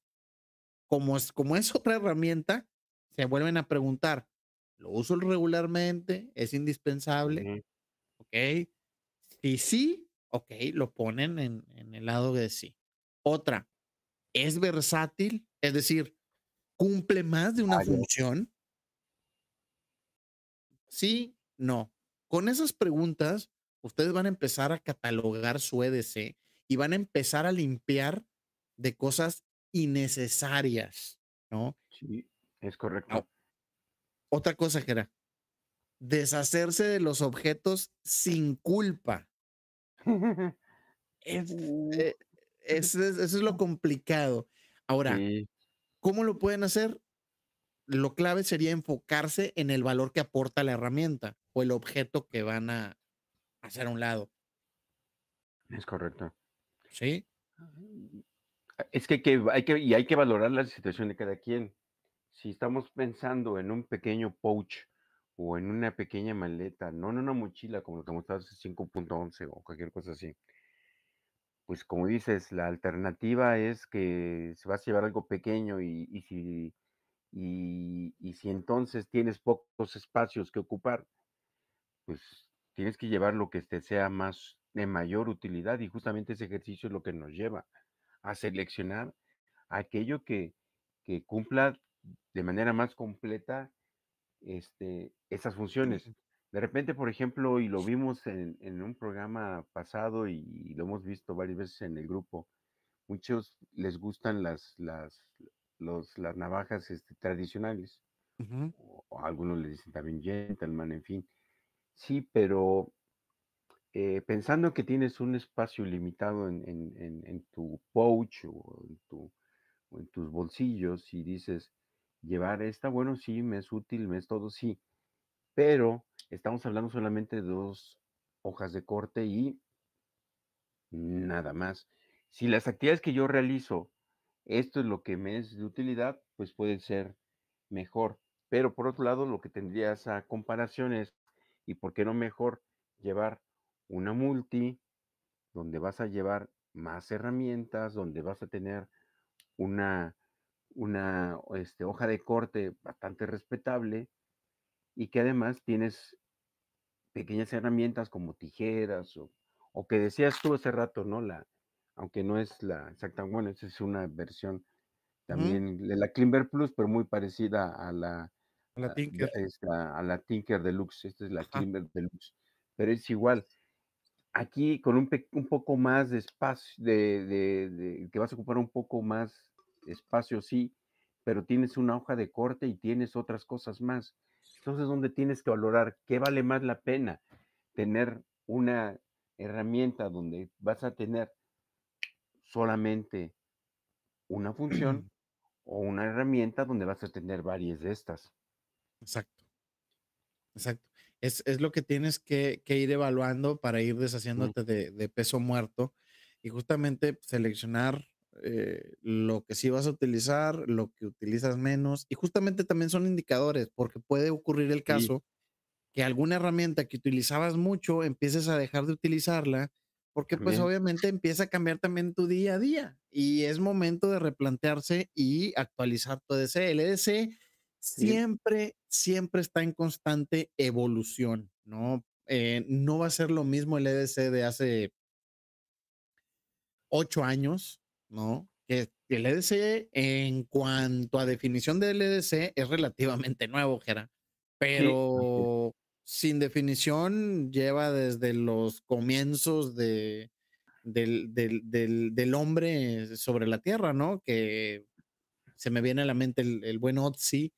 [SPEAKER 2] como es, otra herramienta, se vuelven a preguntar, ¿lo uso regularmente? ¿Es indispensable? Ok. Si sí, ok, lo ponen en, el lado de sí. Otra, ¿es versátil? Es decir, ¿cumple más de una ah, función? Sí, no. Con esas preguntas, ustedes van a empezar a catalogar su EDC y van a empezar a limpiar de cosas innecesarias, ¿no? Sí, es correcto. Otra cosa, que era deshacerse de los objetos sin culpa.
[SPEAKER 3] Uh.
[SPEAKER 2] Eh, es, eso, es, lo complicado. Ahora, ¿cómo lo pueden hacer? Lo clave sería enfocarse en el valor que aporta la herramienta o el objeto que van a hacer a un lado.
[SPEAKER 3] Es correcto. Sí. Es que hay, que y hay que valorar la situación de cada quien. Si estamos pensando en un pequeño pouch o en una pequeña maleta, no en una mochila como lo que mostraste 5.11 o cualquier cosa así, pues como dices, la alternativa es que se vas a llevar algo pequeño y, si, y si entonces tienes pocos espacios que ocupar, pues tienes que llevar lo que te sea más de mayor utilidad y justamente ese ejercicio es lo que nos lleva a seleccionar aquello que, que cumpla de manera más completa este, esas funciones. De repente, por ejemplo, y lo vimos en, en un programa pasado y, lo hemos visto varias veces en el grupo, muchos les gustan las, las, las navajas este, tradicionales, o, algunos les dicen también gentleman, en fin. Sí, pero eh, pensando que tienes un espacio limitado en, tu pouch o en, tus bolsillos y dices, llevar esta, bueno, sí, me es útil, me es todo, sí, pero estamos hablando solamente de dos hojas de corte y nada más. Si las actividades que yo realizo, esto es lo que me es de utilidad, pues puede ser mejor. Pero por otro lado, lo que tendrías a comparación es, ¿y por qué no mejor llevar una multi, donde vas a llevar más herramientas, donde vas a tener una, una este, hoja de corte bastante respetable y que además tienes pequeñas herramientas como tijeras o, que decías tú hace rato, ¿no? La, aunque no es la exacta, bueno, esa es una versión también de la Climber Plus, pero muy parecida a la, la Tinker, este, a, la Tinker Deluxe, esta es la Deluxe, pero es igual, aquí con un, poco más de espacio, de, que vas a ocupar un poco más espacio, sí, pero tienes una hoja de corte y tienes otras cosas más. Entonces, ¿dónde tienes que valorar qué vale más la pena? Tener una herramienta donde vas a tener solamente una función o una herramienta donde vas a tener varias de estas. Exacto. Exacto es, lo que tienes
[SPEAKER 2] que, ir evaluando para ir deshaciéndote de, peso muerto y justamente seleccionar eh, lo que sí vas a utilizar, lo que utilizas menos. Y justamente también son indicadores, porque puede ocurrir el caso que alguna herramienta que utilizabas mucho empieces a dejar de utilizarla, porque pues obviamente empieza a cambiar también tu día a día. Y es momento de replantearse y actualizar tu EDC siempre, siempre está en constante evolución, ¿no? Eh, no va a ser lo mismo el EDC de hace ocho años, ¿no? Que el EDC, en cuanto a definición del EDC, es relativamente nuevo, pero sin definición lleva desde los comienzos de, del, hombre sobre la tierra, ¿no? Que se me viene a la mente el, el buen Otzi,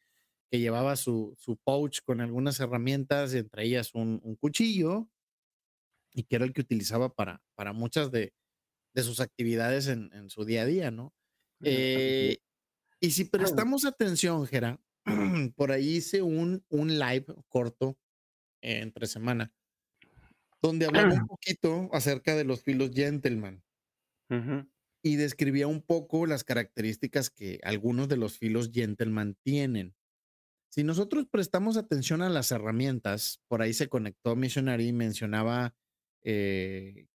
[SPEAKER 2] que llevaba su, pouch con algunas herramientas, entre ellas un, cuchillo, y que era el que utilizaba para, para muchas de, sus actividades en, su día a día, ¿no? Eh, y si prestamos atención, Gera, por ahí hice un, un live corto entre semana, donde hablaba un poquito acerca de los filos gentleman y describía un poco las características que algunos de los filos gentleman tienen. Si nosotros prestamos atención a las herramientas, por ahí se conectó Missionary y mencionaba, eh,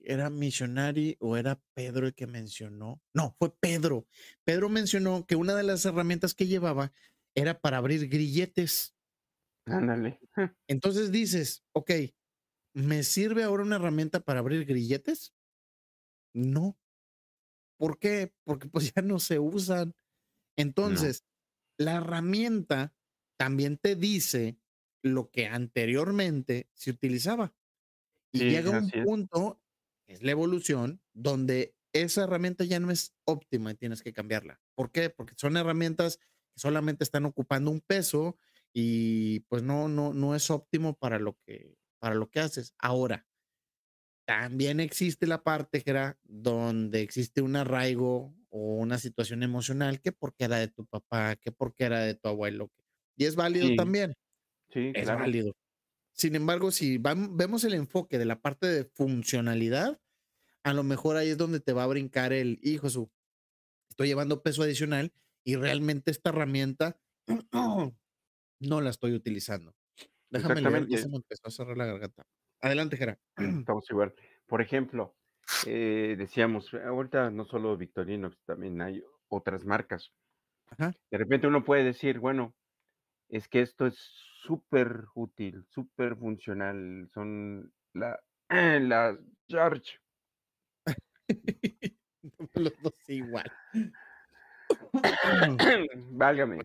[SPEAKER 2] ¿era Missionary o era Pedro el que mencionó? No, fue Pedro. Pedro mencionó que una de las herramientas que llevaba era para abrir grilletes. Ándale. Entonces dices, ok, ¿me sirve ahora una herramienta para abrir grilletes? No. ¿Por qué? Porque pues ya no se usan. Entonces, la herramienta también te dice lo que anteriormente se utilizaba. Y llega un punto, es la evolución, donde esa herramienta ya no es óptima y tienes que cambiarla. ¿Por qué? Porque son herramientas que solamente están ocupando un peso y pues no, no, no es óptimo para lo que, para lo que haces. Ahora, también existe la parte, que era donde existe un arraigo o una situación emocional que porque era de tu papá, que porque era de tu abuelo. Y es válido también. Sí, es válido. Sin embargo, si vemos el enfoque de la parte de funcionalidad, a lo mejor ahí es donde te va a brincar el hijo su. Estoy llevando peso adicional y realmente esta herramienta no la estoy utilizando.
[SPEAKER 1] Déjame se me empezó
[SPEAKER 2] a cerrar la garganta.
[SPEAKER 3] Adelante, Gerard. Estamos igual. Por ejemplo, eh, decíamos, eh, ahorita no solo Victorinox, también hay otras marcas. De repente uno puede decir, bueno, es que esto es súper útil, súper funcional, son la, la Charge. Pues, los dos igual. Válgame.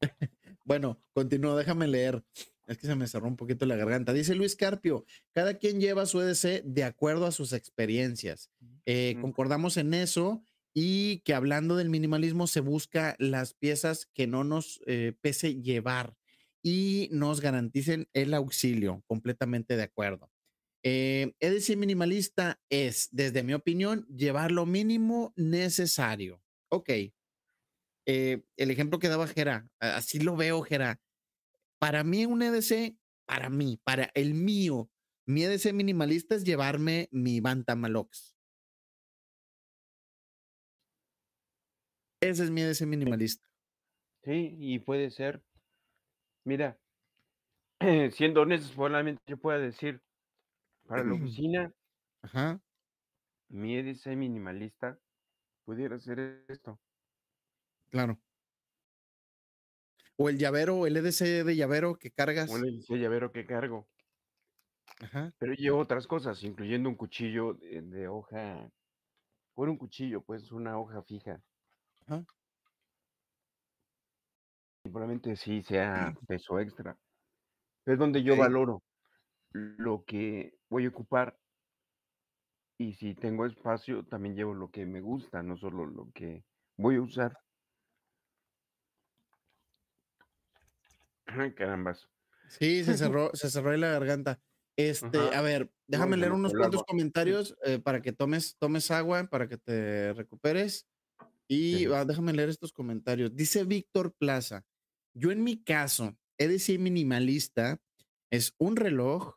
[SPEAKER 2] Bueno, continúo, déjame leer. Es que se me cerró un poquito la garganta. Dice Luis Carpio, cada quien lleva su EDC de acuerdo a sus experiencias. Eh, concordamos en eso y que hablando del minimalismo se busca las piezas que no nos eh, pese llevar y nos garanticen el auxilio. Completamente de acuerdo. EDC eh, e minimalista es, desde mi opinión, llevar lo mínimo necesario. Ok. el ejemplo que daba Jera, así lo veo, Jera para mí un EDC, para mí, para el mío, mi EDC minimalista es llevarme mi Bantamalox. Ese es mi EDC minimalista.
[SPEAKER 3] Sí, y puede ser. Mira, siendo honestos, probablemente yo pueda decir, para la oficina, mi EDC minimalista pudiera ser esto.
[SPEAKER 2] Claro o el llavero, el EDC de llavero que cargas.
[SPEAKER 3] O el EDC de llavero que cargo. Pero llevo otras cosas, incluyendo un cuchillo de, hoja, Por un cuchillo, pues una hoja fija. Ajá. probablemente sí sea peso extra. Es donde yo valoro lo que voy a ocupar. Y si tengo espacio, también llevo lo que me gusta, no solo lo que voy a usar. carambas. Sí, se cerró, se cerró la garganta. Este, a
[SPEAKER 2] ver, déjame leer unos cuantos comentarios eh, para que tomes, tomes agua, para que te recuperes. Y ah, déjame leer estos comentarios. Dice Víctor Plaza, yo en mi caso, he de ser minimalista, es un reloj,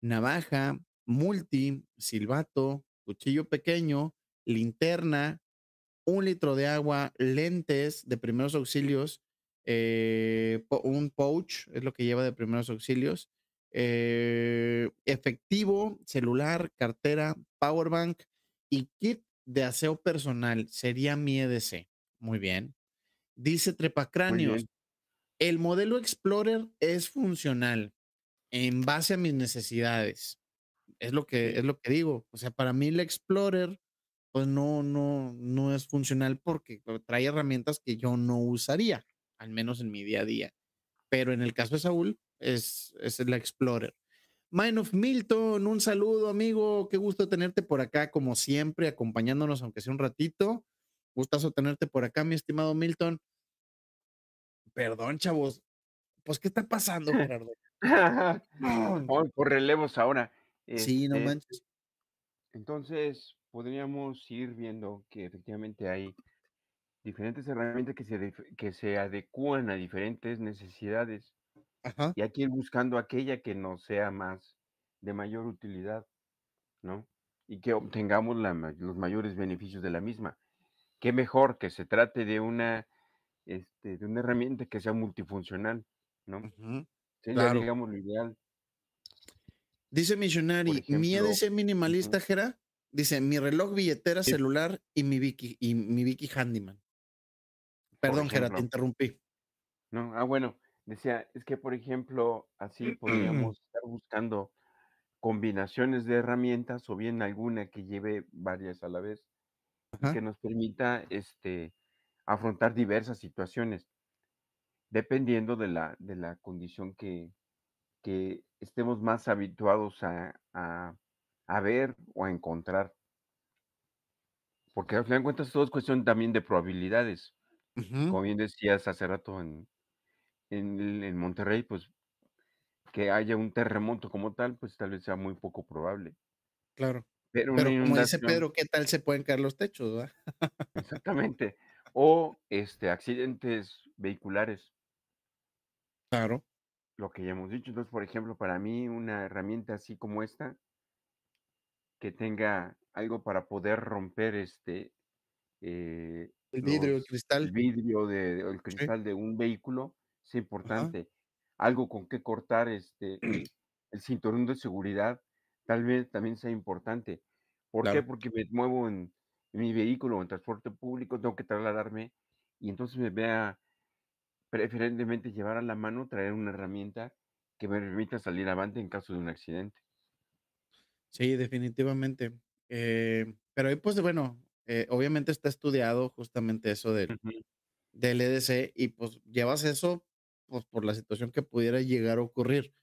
[SPEAKER 2] navaja, multi, silbato, cuchillo pequeño, linterna, un litro de agua, lentes de primeros auxilios, eh, un pouch, es lo que lleva de primeros auxilios, eh, efectivo, celular, cartera, powerbank y kit de aseo personal. Sería mi EDC. Muy bien. Dice Trepacráneos, el modelo Explorer es funcional en base a mis necesidades. Es lo que, es lo que digo. O sea, para mí el Explorer pues no, no, no es funcional porque trae herramientas que yo no usaría al menos en mi día a día. Pero en el caso de Saúl, es, es la Explorer. Mind of Milton, un saludo, amigo. Qué gusto tenerte por acá, como siempre, acompañándonos, aunque sea un ratito. Gustazo tenerte por acá, mi estimado Milton.
[SPEAKER 3] Perdón, chavos.
[SPEAKER 2] Pues, ¿qué está pasando, Gerardo?
[SPEAKER 3] por relevos ahora. sí, no este manches. Entonces, podríamos ir viendo que efectivamente hay diferentes herramientas que se, que se adecúan a diferentes necesidades. Y aquí ir buscando aquella que nos sea más de mayor utilidad, ¿no? Y que obtengamos la, los mayores beneficios de la misma. Qué mejor que se trate de una, este, de una herramienta que sea multifuncional, ¿no? digamos, lo ideal. Dice Missionary,
[SPEAKER 2] ¿mi EDC minimalista, Jera? Dice, mi reloj, billetera, celular y mi y mi Vicky Handyman. Perdón, Gerardo, te interrumpí.
[SPEAKER 3] No, ah, bueno, decía, es que por ejemplo, así podríamos estar buscando combinaciones de herramientas o bien alguna que lleve varias a la vez que nos permita este, afrontar diversas situaciones, dependiendo de la, de la condición que, estemos más habituados a, a, ver o a encontrar. Porque al final de cuentas todo es cuestión también de probabilidades. Como bien decías hace rato en, en, Monterrey, pues que haya un terremoto como tal, pues tal vez sea muy poco probable. Claro. Pero como dice Pedro,
[SPEAKER 2] ¿qué tal se pueden caer los techos?
[SPEAKER 3] exactamente. O este, accidentes vehiculares, Claro. lo que ya hemos dicho. Entonces, por ejemplo, para mí una herramienta así como esta, que tenga algo para poder romper este, eh, el vidrio, o el cristal. El vidrio, de, el cristal de un vehículo, es importante. Algo con que cortar este, el cinturón de seguridad, tal vez también sea importante. ¿Por qué? Porque me muevo en, mi vehículo, o en transporte público, tengo que trasladarme y entonces me vea preferentemente llevar a la mano, traer una herramienta que me permita salir avante en caso de un accidente. Sí, definitivamente. Eh, pero pues bueno, eh, obviamente está
[SPEAKER 2] estudiado justamente eso del, del EDC y pues llevas eso pues, por la situación que pudiera llegar a ocurrir.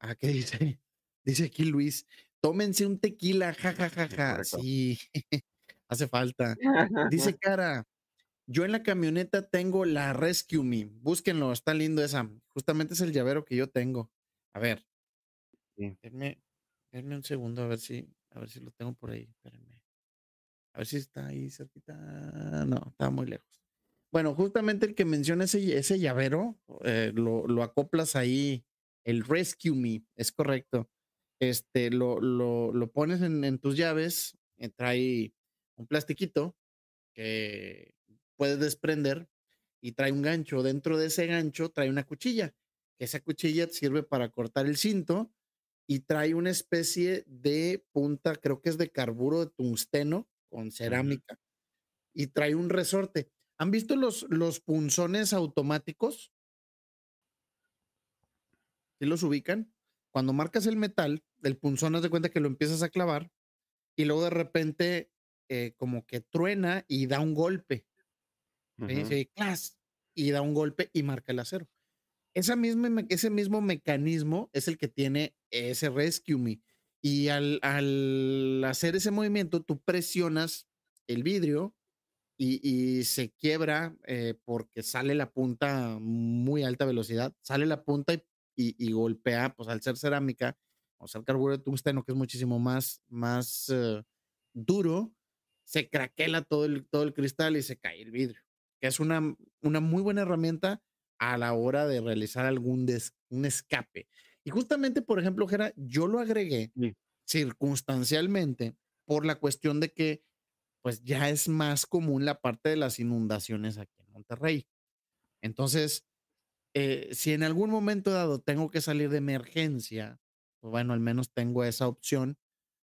[SPEAKER 2] ¿A ah, ¿qué dice? Dice aquí Luis, tómense un tequila, jajajaja. Ja, ja, ja. Sí, hace falta. Dice Cara, yo en la camioneta tengo la Rescue Me. Búsquenlo, está lindo esa. Justamente es el llavero que yo tengo.
[SPEAKER 3] A ver. Sí.
[SPEAKER 2] un segundo a ver si, a ver si lo tengo por ahí. Espérenme. A ver si está ahí cerquita. No, está muy lejos. Bueno, justamente el que menciona ese, ese llavero, eh, lo, lo, acoplas ahí. El Rescue Me, es correcto. Este, lo, lo, lo pones en, en, tus llaves, eh, trae un plastiquito que puedes desprender y trae un gancho. Dentro de ese gancho trae una cuchilla. Esa cuchilla sirve para cortar el cinto y trae una especie de punta, creo que es de carburo de tungsteno, con cerámica y trae un resorte. ¿Han visto los, los punzones automáticos? ¿Sí los ubican? Cuando marcas el metal, el punzón haz de cuenta que lo empiezas a clavar y luego de repente eh, como que truena y da un golpe. y da un golpe y marca el acero. Esa misma, ese mismo mecanismo es el que tiene ese Rescue Me. Y al, hacer ese movimiento, tú presionas el vidrio y, se quiebra eh, porque sale la punta muy alta velocidad, sale la punta y, golpea, pues al ser cerámica, o sea, el carburo de tungsteno, que es muchísimo más, más eh, duro, se craquela todo el, todo el cristal y se cae el vidrio, que es una, una muy buena herramienta a la hora de realizar algún un escape. Y justamente, por ejemplo, Jera, yo lo agregué circunstancialmente por la cuestión de que pues ya es más común la parte de las inundaciones aquí en Monterrey. Entonces, eh, si en algún momento dado tengo que salir de emergencia, pues, bueno, al menos tengo esa opción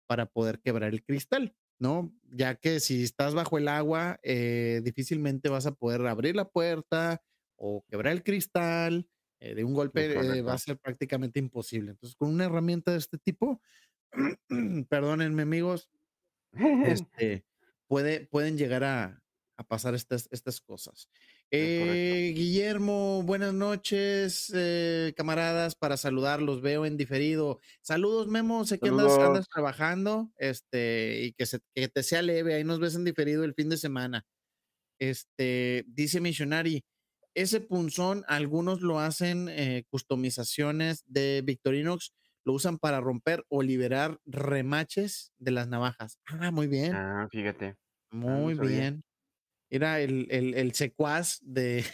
[SPEAKER 2] para poder quebrar el cristal, ¿no? Ya que si estás bajo el agua, eh, difícilmente vas a poder abrir la puerta o quebrar el cristal eh, de un golpe eh, va a ser prácticamente imposible. Entonces, con una herramienta de este tipo, perdónenme amigos, este, puede, pueden llegar a, pasar estas, estas cosas. Eh, Guillermo, buenas noches, camaradas, para saludarlos, veo en diferido. Saludos, Memo, sé que andas, trabajando, este, y que, se, te sea leve, ahí nos ves en diferido el fin de semana. Este, dice Missionary, ese punzón, algunos lo hacen eh, customizaciones de Victorinox, lo usan para romper o liberar remaches de las navajas. Ah, muy bien. Ah, fíjate. Ah, muy bien. Era el, secuaz de,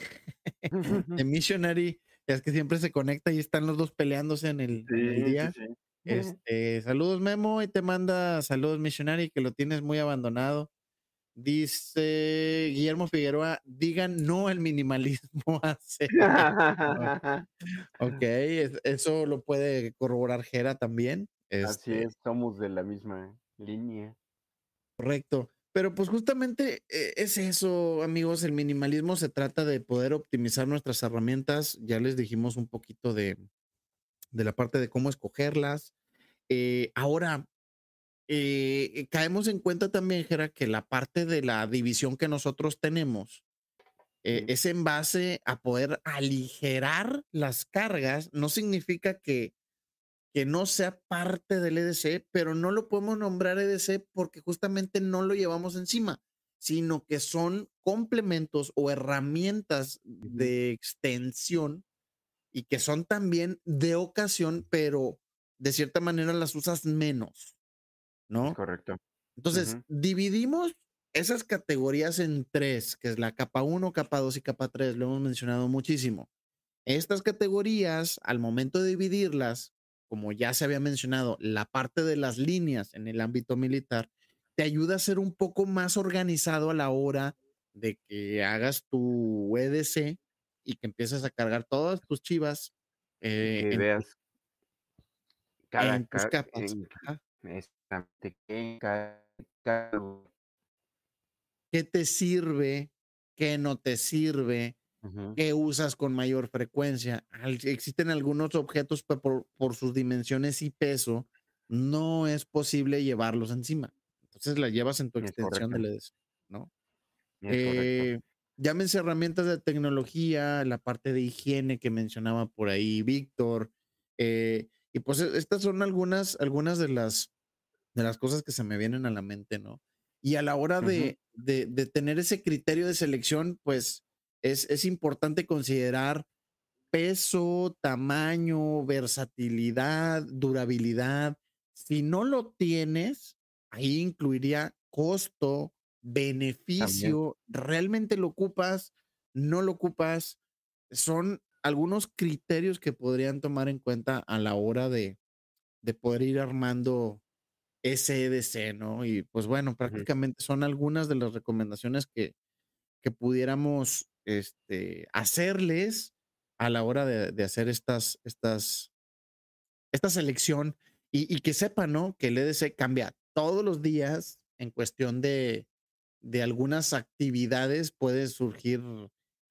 [SPEAKER 2] de, Missionary, es que siempre se conecta y están los dos peleándose en el, día. Este, saludos Memo y te manda saludos Missionary que lo tienes muy abandonado. Dice Guillermo Figueroa, digan no al minimalismo. ok, eso lo puede corroborar Jera también. Así este es,
[SPEAKER 3] somos de la misma línea.
[SPEAKER 2] Correcto. Pero pues justamente eh, es eso, amigos, el minimalismo se trata de poder optimizar nuestras herramientas. Ya les dijimos un poquito de, la parte de cómo escogerlas. Eh, ahora, y eh, eh, caemos en cuenta también, Jera, que la parte de la división que nosotros tenemos eh, es en base a poder aligerar las cargas. No significa que, que no sea parte del EDC, pero no lo podemos nombrar EDC porque justamente no lo llevamos encima, sino que son complementos o herramientas de extensión y que son también de ocasión, pero de cierta manera las usas menos. ¿no?
[SPEAKER 3] Correcto.
[SPEAKER 1] Entonces,
[SPEAKER 2] dividimos esas categorías en tres, que es la capa 1, capa 2 y capa 3, lo hemos mencionado muchísimo. Estas categorías, al momento de dividirlas, como ya se había mencionado, la parte de las líneas en el ámbito militar, te ayuda a ser un poco más organizado a la hora de que hagas tu EDC y que empieces a cargar todas tus chivas.
[SPEAKER 3] Eh, cada, en
[SPEAKER 2] ¿Qué te sirve? ¿Qué no te sirve? ¿Qué usas con mayor frecuencia? Existen algunos objetos por, por sus dimensiones y peso, no es posible llevarlos encima. Entonces la llevas en tu extensión de leds. ¿no? Eh, llámense herramientas de tecnología, la parte de higiene que mencionaba por ahí Víctor, eh, y pues e, estas son algunas, algunas de las, de las cosas que se me vienen a la mente, ¿no? Y a la hora de, tener ese criterio de selección, pues es, importante considerar peso, tamaño, versatilidad, durabilidad. Si no lo tienes, ahí incluiría costo, beneficio, realmente lo ocupas, no lo ocupas. Son algunos criterios que podrían tomar en cuenta a la hora de, de poder ir armando ese EDC, ¿no? Y pues bueno, prácticamente son algunas de las recomendaciones que, que pudiéramos este, hacerles a la hora de, de hacer estas, estas, esta selección y, y, que sepan, ¿no? Que el EDC cambia todos los días en cuestión de, de algunas actividades, puede surgir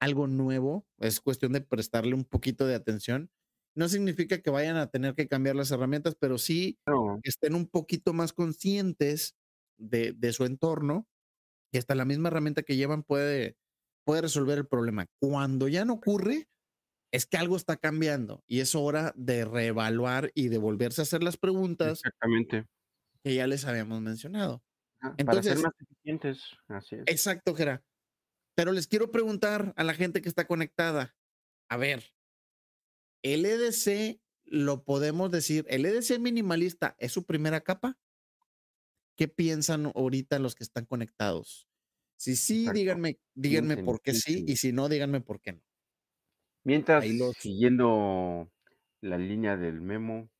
[SPEAKER 2] algo nuevo, es cuestión de prestarle un poquito de atención. No significa que vayan a tener que cambiar las herramientas, pero sí estén un poquito más conscientes de, su entorno y hasta la misma herramienta que llevan puede, puede resolver el problema. Cuando ya no ocurre, es que algo está cambiando y es hora de reevaluar y de volverse a hacer las preguntas
[SPEAKER 3] Exactamente.
[SPEAKER 2] que ya les habíamos mencionado.
[SPEAKER 3] para ser más eficientes,
[SPEAKER 2] Exacto, Gera. Pero les quiero preguntar a la gente que está conectada, a ver, ¿el EDC lo podemos decir, el EDC minimalista es su primera capa? ¿Qué piensan ahorita los que están conectados? Si sí, díganme, díganme por qué sí, y si no, díganme por qué no.
[SPEAKER 3] Mientras, siguiendo la línea del memo,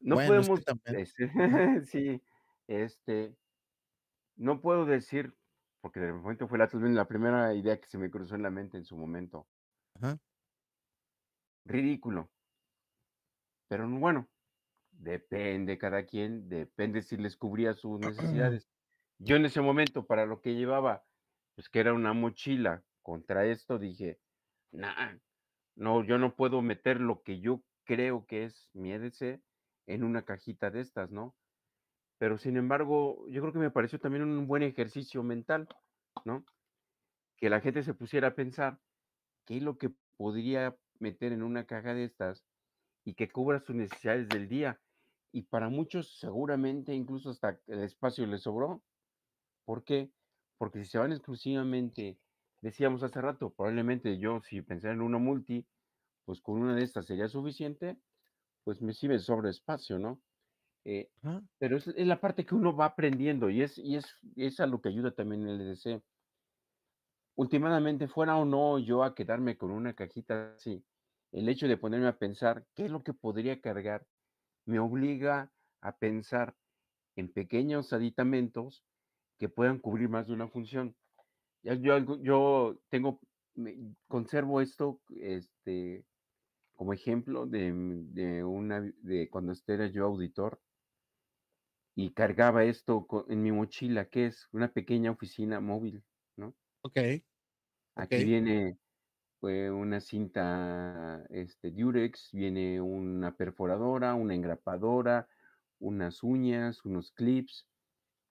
[SPEAKER 3] no podemos... Este, sí, este, no puedo decir porque de momento fue la primera idea que se me cruzó en la mente en su momento. Ridículo. Pero bueno, depende cada quien, depende si les cubría sus necesidades. Yo en ese momento, para lo que llevaba, pues que era una mochila contra esto, dije, nah, no, yo no puedo meter lo que yo creo que es mi EDC en una cajita de estas, ¿no? pero sin embargo, yo creo que me pareció también un buen ejercicio mental, ¿no? Que la gente se pusiera a pensar qué es lo que podría meter en una caja de estas y que cubra sus necesidades del día. Y para muchos seguramente incluso hasta el espacio les sobró. ¿Por qué? Porque si se van exclusivamente, decíamos hace rato, probablemente yo si pensara en una multi, pues con una de estas sería suficiente, pues me sirve sobre espacio, ¿no? Eh, pero es, la parte que uno va aprendiendo y es, es, a lo que ayuda también el EDC. Últimamente, fuera o no yo a quedarme con una cajita así, el hecho de ponerme a pensar qué es lo que podría cargar me obliga a pensar en pequeños aditamentos que puedan cubrir más de una función. Yo, yo tengo, conservo esto este, como ejemplo de, de una, de cuando este era yo auditor, y cargaba esto en mi mochila, que es una pequeña oficina móvil, ¿no? Ok. Aquí viene pues, una cinta este, Durex, viene una perforadora, una engrapadora, unas uñas, unos clips.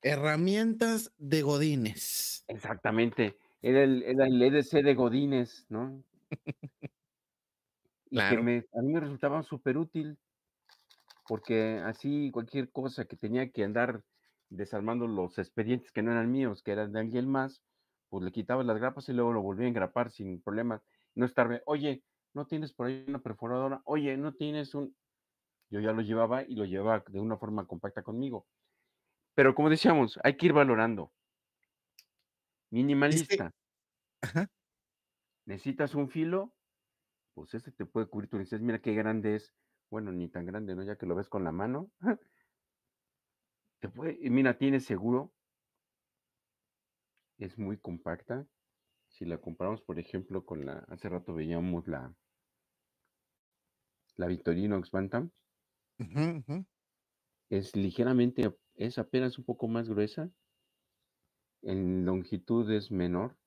[SPEAKER 3] Herramientas de Godines. Exactamente. Era el, EDC e de Godines, ¿no? y que a mí me resultaba súper útil porque así cualquier cosa que tenía que andar desarmando los expedientes que no eran míos, que eran de alguien más, pues le quitaba las grapas y luego lo volví a engrapar sin problema. No es oye, no tienes por ahí una perforadora, oye, no tienes un... Yo ya lo llevaba y lo llevaba de una forma compacta conmigo. Pero como decíamos, hay que ir valorando. Minimalista. ¿Necesitas un filo? Pues este te puede cubrir tu necesidad. Mira qué grande es bueno, ni tan grande, ¿no? Ya que lo ves con la mano. mira, tiene seguro. Es muy compacta. Si la comparamos, por ejemplo, con la. Hace rato veíamos la. La Victorinox Bantam. Es ligeramente. Es apenas un poco más gruesa. En longitud es menor.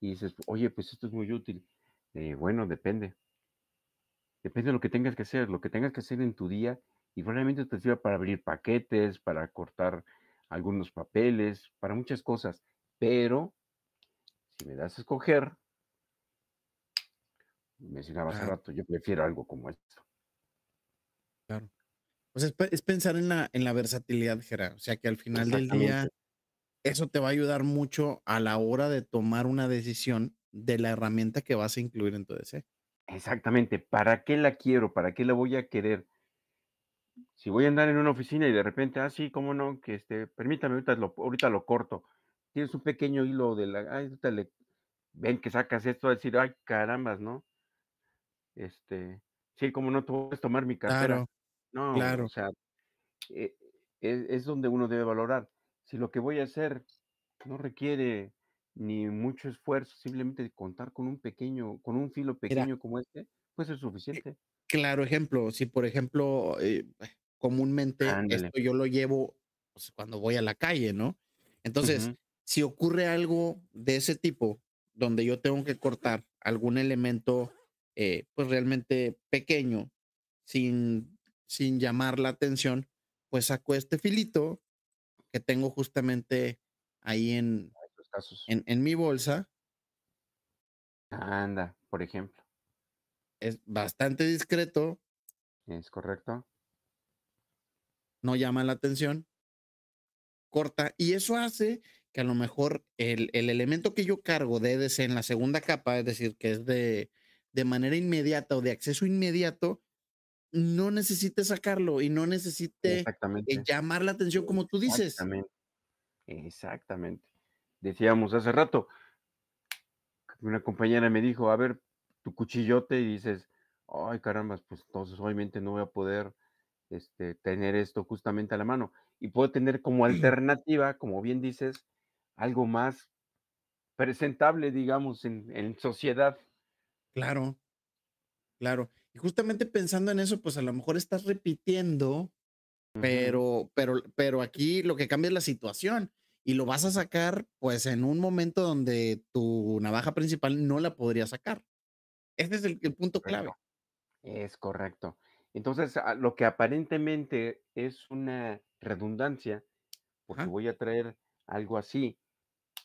[SPEAKER 3] Y dices, oye, pues esto es muy útil. Eh, bueno, depende. Depende de lo que tengas que hacer, lo que tengas que hacer en tu día y probablemente te sirva para abrir paquetes, para cortar algunos papeles, para muchas cosas. Pero si me das a escoger, me claro. hace rato, yo prefiero algo como esto. Claro. Pues es, es, pensar en la,
[SPEAKER 2] en la versatilidad, Gerard. O sea, que al final del día, eso te va a ayudar mucho a la hora de tomar una decisión de la herramienta que vas a incluir en tu DC. Exactamente,
[SPEAKER 3] ¿para qué la quiero? ¿Para qué la voy a querer? Si voy a andar en una oficina y de repente, ah, sí, cómo no, que este, permítame, ahorita lo, ahorita lo corto. Tienes un pequeño hilo de la, ay, ahorita le, ven que sacas esto a decir, ay, carambas, ¿no? Este, sí, cómo no, tú puedes tomar mi cartera. Claro, no, claro. o sea, eh, e, es donde uno debe valorar. Si lo que voy a hacer no requiere ni mucho esfuerzo, simplemente contar con un pequeño, con un filo pequeño como este, pues es eh, suficiente.
[SPEAKER 2] Claro, ejemplo, si por ejemplo, eh, comúnmente esto yo lo llevo pues, cuando voy a la calle, ¿no? Entonces, si ocurre algo de ese tipo, donde yo tengo que cortar algún elemento, eh, pues realmente pequeño, sin, sin llamar la atención, pues saco este filito que tengo justamente ahí en, en, mi bolsa.
[SPEAKER 3] Anda, por ejemplo.
[SPEAKER 2] Es bastante discreto. Es correcto. No llama la atención. Corta. Y eso hace que a lo mejor el, elemento que yo cargo de EDC en la segunda capa, es decir, que es de, de manera inmediata o de acceso inmediato, no necesite sacarlo y no necesite llamar la atención como tú dices. Exactamente.
[SPEAKER 3] Exactamente decíamos hace rato, una compañera me dijo, a ver, tu cuchillote y dices, ay caramba, pues entonces obviamente no voy a poder este, tener esto justamente a la mano. Y puedo tener como alternativa, como bien dices, algo más presentable, digamos, en, en sociedad. Claro, claro. Y justamente pensando en eso, pues a lo mejor estás repitiendo, pero,
[SPEAKER 2] pero, pero aquí lo que cambia es la situación y lo vas a sacar pues en un momento donde tu navaja principal no la podría sacar. Este es el, punto clave.
[SPEAKER 3] Es correcto. Entonces, ah, lo que aparentemente es una redundancia, porque voy a traer algo así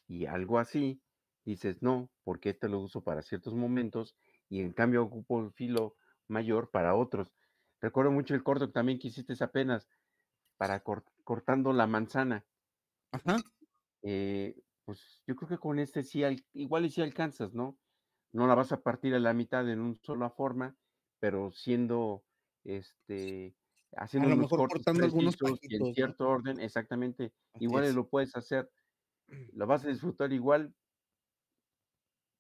[SPEAKER 3] y algo así, dices, no, porque este lo uso para ciertos momentos y en cambio ocupo el filo mayor para otros. Recuerdo mucho el corto que también quisiste hiciste apenas para cortando la manzana. Ajá. Eh, pues yo creo que con este sí, igual y sí alcanzas, ¿no? No la vas a partir a la mitad en una sola forma, pero siendo, este, haciendo mejor cortando algunos en cierto orden, exactamente, igual lo puedes hacer, lo vas a disfrutar igual,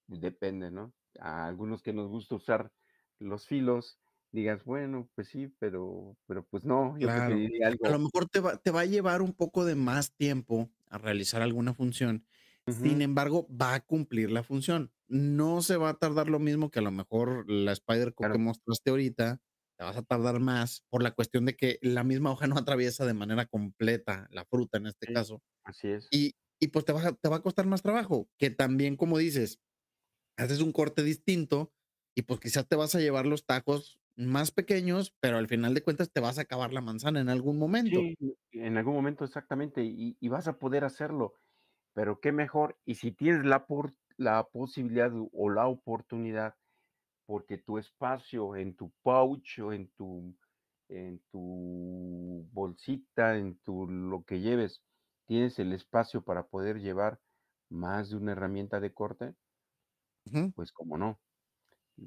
[SPEAKER 3] depende, ¿no? A algunos que nos gusta usar los filos, digas, bueno, pues sí, pero, pero pues no, A lo mejor
[SPEAKER 2] te va, te va a llevar un poco de más tiempo a realizar alguna función, sin embargo, va a cumplir la función. No se va a tardar lo mismo que a lo mejor la spider que mostraste ahorita, te vas a tardar más por la cuestión de que la misma hoja no atraviesa de manera completa la fruta en este caso. Así es. Y, y pues te va, te va a costar más trabajo, que también, como dices, haces un corte distinto y pues quizás te vas a llevar los tacos más pequeños, pero al final de cuentas te vas a acabar la manzana en algún momento.
[SPEAKER 3] en algún momento exactamente, y, vas a poder hacerlo, pero qué mejor, y si tienes la, la posibilidad o la oportunidad, porque tu espacio en tu pouch o en tu, en tu bolsita, en tu lo que lleves, tienes el espacio para poder llevar más de una herramienta de corte, pues como no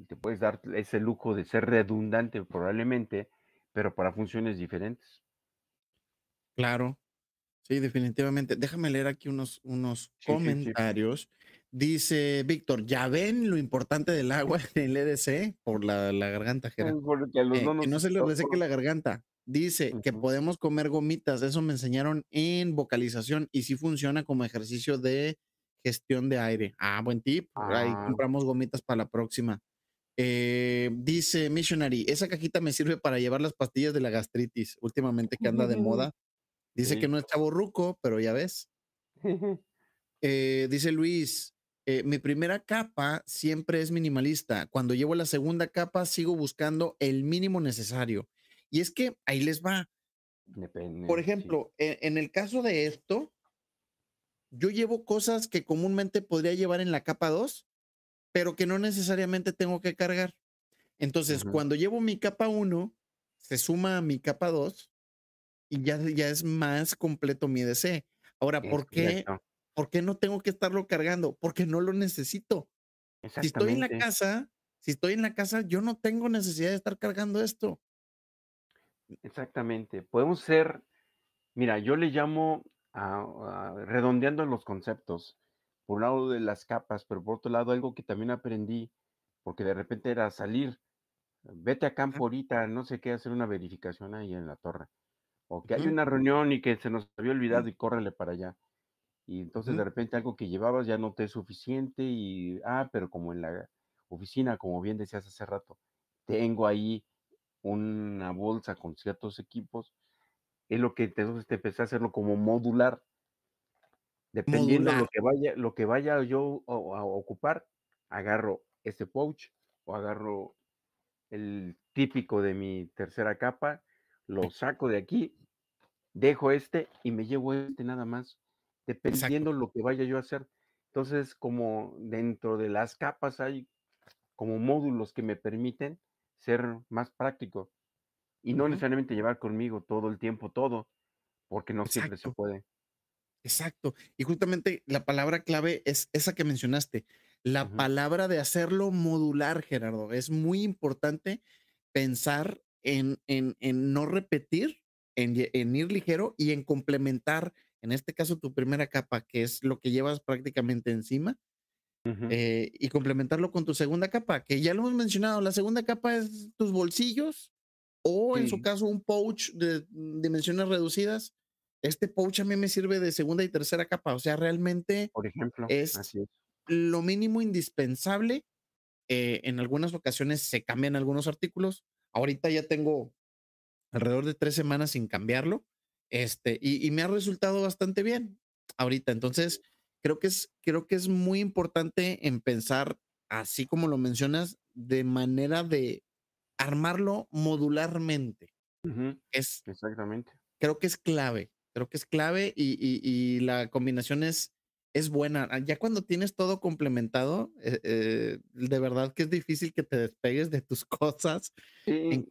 [SPEAKER 3] te puedes dar ese lujo de ser redundante probablemente, pero para funciones diferentes. Claro,
[SPEAKER 2] sí, definitivamente. Déjame leer aquí unos, unos comentarios. Dice Víctor, ¿ya ven lo importante del agua en el EDC? Por la, garganta, Gerardo. Eh, que no se le que la garganta. Dice que podemos comer gomitas. Eso me enseñaron en vocalización y si funciona como ejercicio de gestión de aire. Ah, buen tip. Ahí ah. compramos gomitas para la próxima. Eh, dice Missionary, esa cajita me sirve para llevar las pastillas de la gastritis, últimamente que anda de moda. Dice que no es ruco, pero ya ves. Eh, dice Luis, eh, mi primera capa siempre es minimalista. Cuando llevo la segunda capa, sigo buscando el mínimo necesario. Y es que ahí les va. Por ejemplo, e, en el caso de esto, yo llevo cosas que comúnmente podría llevar en la capa 2 pero que no necesariamente tengo que cargar. Entonces, cuando llevo mi capa 1, se suma a mi capa 2 y ya, ya es más completo mi DC. Ahora, ¿por qué, ¿por qué no tengo que estarlo cargando? Porque no lo necesito. Si estoy en la casa, si estoy en la casa, yo no tengo necesidad de estar cargando esto.
[SPEAKER 3] Exactamente. Podemos ser, mira, yo le llamo redondeando los conceptos por un lado de las capas, pero por otro lado algo que también aprendí, porque de repente era salir, vete a campo ahorita, no sé qué, hacer una verificación ahí en la torre, o que hay una reunión y que se nos había mm. olvidado y córrele para allá. Y entonces de repente algo que llevabas ya no te es suficiente y, ah, pero como en la oficina, como bien decías hace rato, tengo ahí una bolsa con ciertos equipos, es lo que entonces te empecé a hacerlo como modular Dependiendo de lo que vaya, lo que vaya yo a, ocupar, agarro este pouch o agarro el típico de mi tercera capa, lo saco de aquí, dejo este y me llevo este nada más, dependiendo de lo que vaya yo a hacer. Entonces, como dentro de las capas hay como módulos que me permiten ser más práctico y no necesariamente llevar conmigo todo el tiempo todo, porque no siempre se puede.
[SPEAKER 2] Exacto. Y justamente la palabra clave es esa que mencionaste, la palabra de hacerlo modular, Gerardo. Es muy importante pensar en, no repetir, en, ir ligero y en complementar, en este caso, tu primera capa, que es lo que llevas prácticamente encima, eh, y complementarlo con tu segunda capa, que ya lo hemos mencionado, la segunda capa es tus bolsillos o, en su caso, un pouch de dimensiones reducidas este pouch a mí me sirve de segunda y tercera capa. O sea, realmente Por ejemplo, es, así lo mínimo indispensable. Eh, en algunas ocasiones se cambian algunos artículos. Ahorita ya tengo alrededor de tres semanas sin cambiarlo. Este, y, y me ha resultado bastante bien ahorita. Entonces, creo que, es, creo que es muy importante en pensar, así como lo mencionas, de manera de armarlo modularmente. es, Exactamente. Creo que es clave. Creo que es clave y, la combinación es, es buena. Ah, ya cuando tienes todo complementado, eh, eh, de verdad que es difícil que te despegues de tus cosas
[SPEAKER 3] en,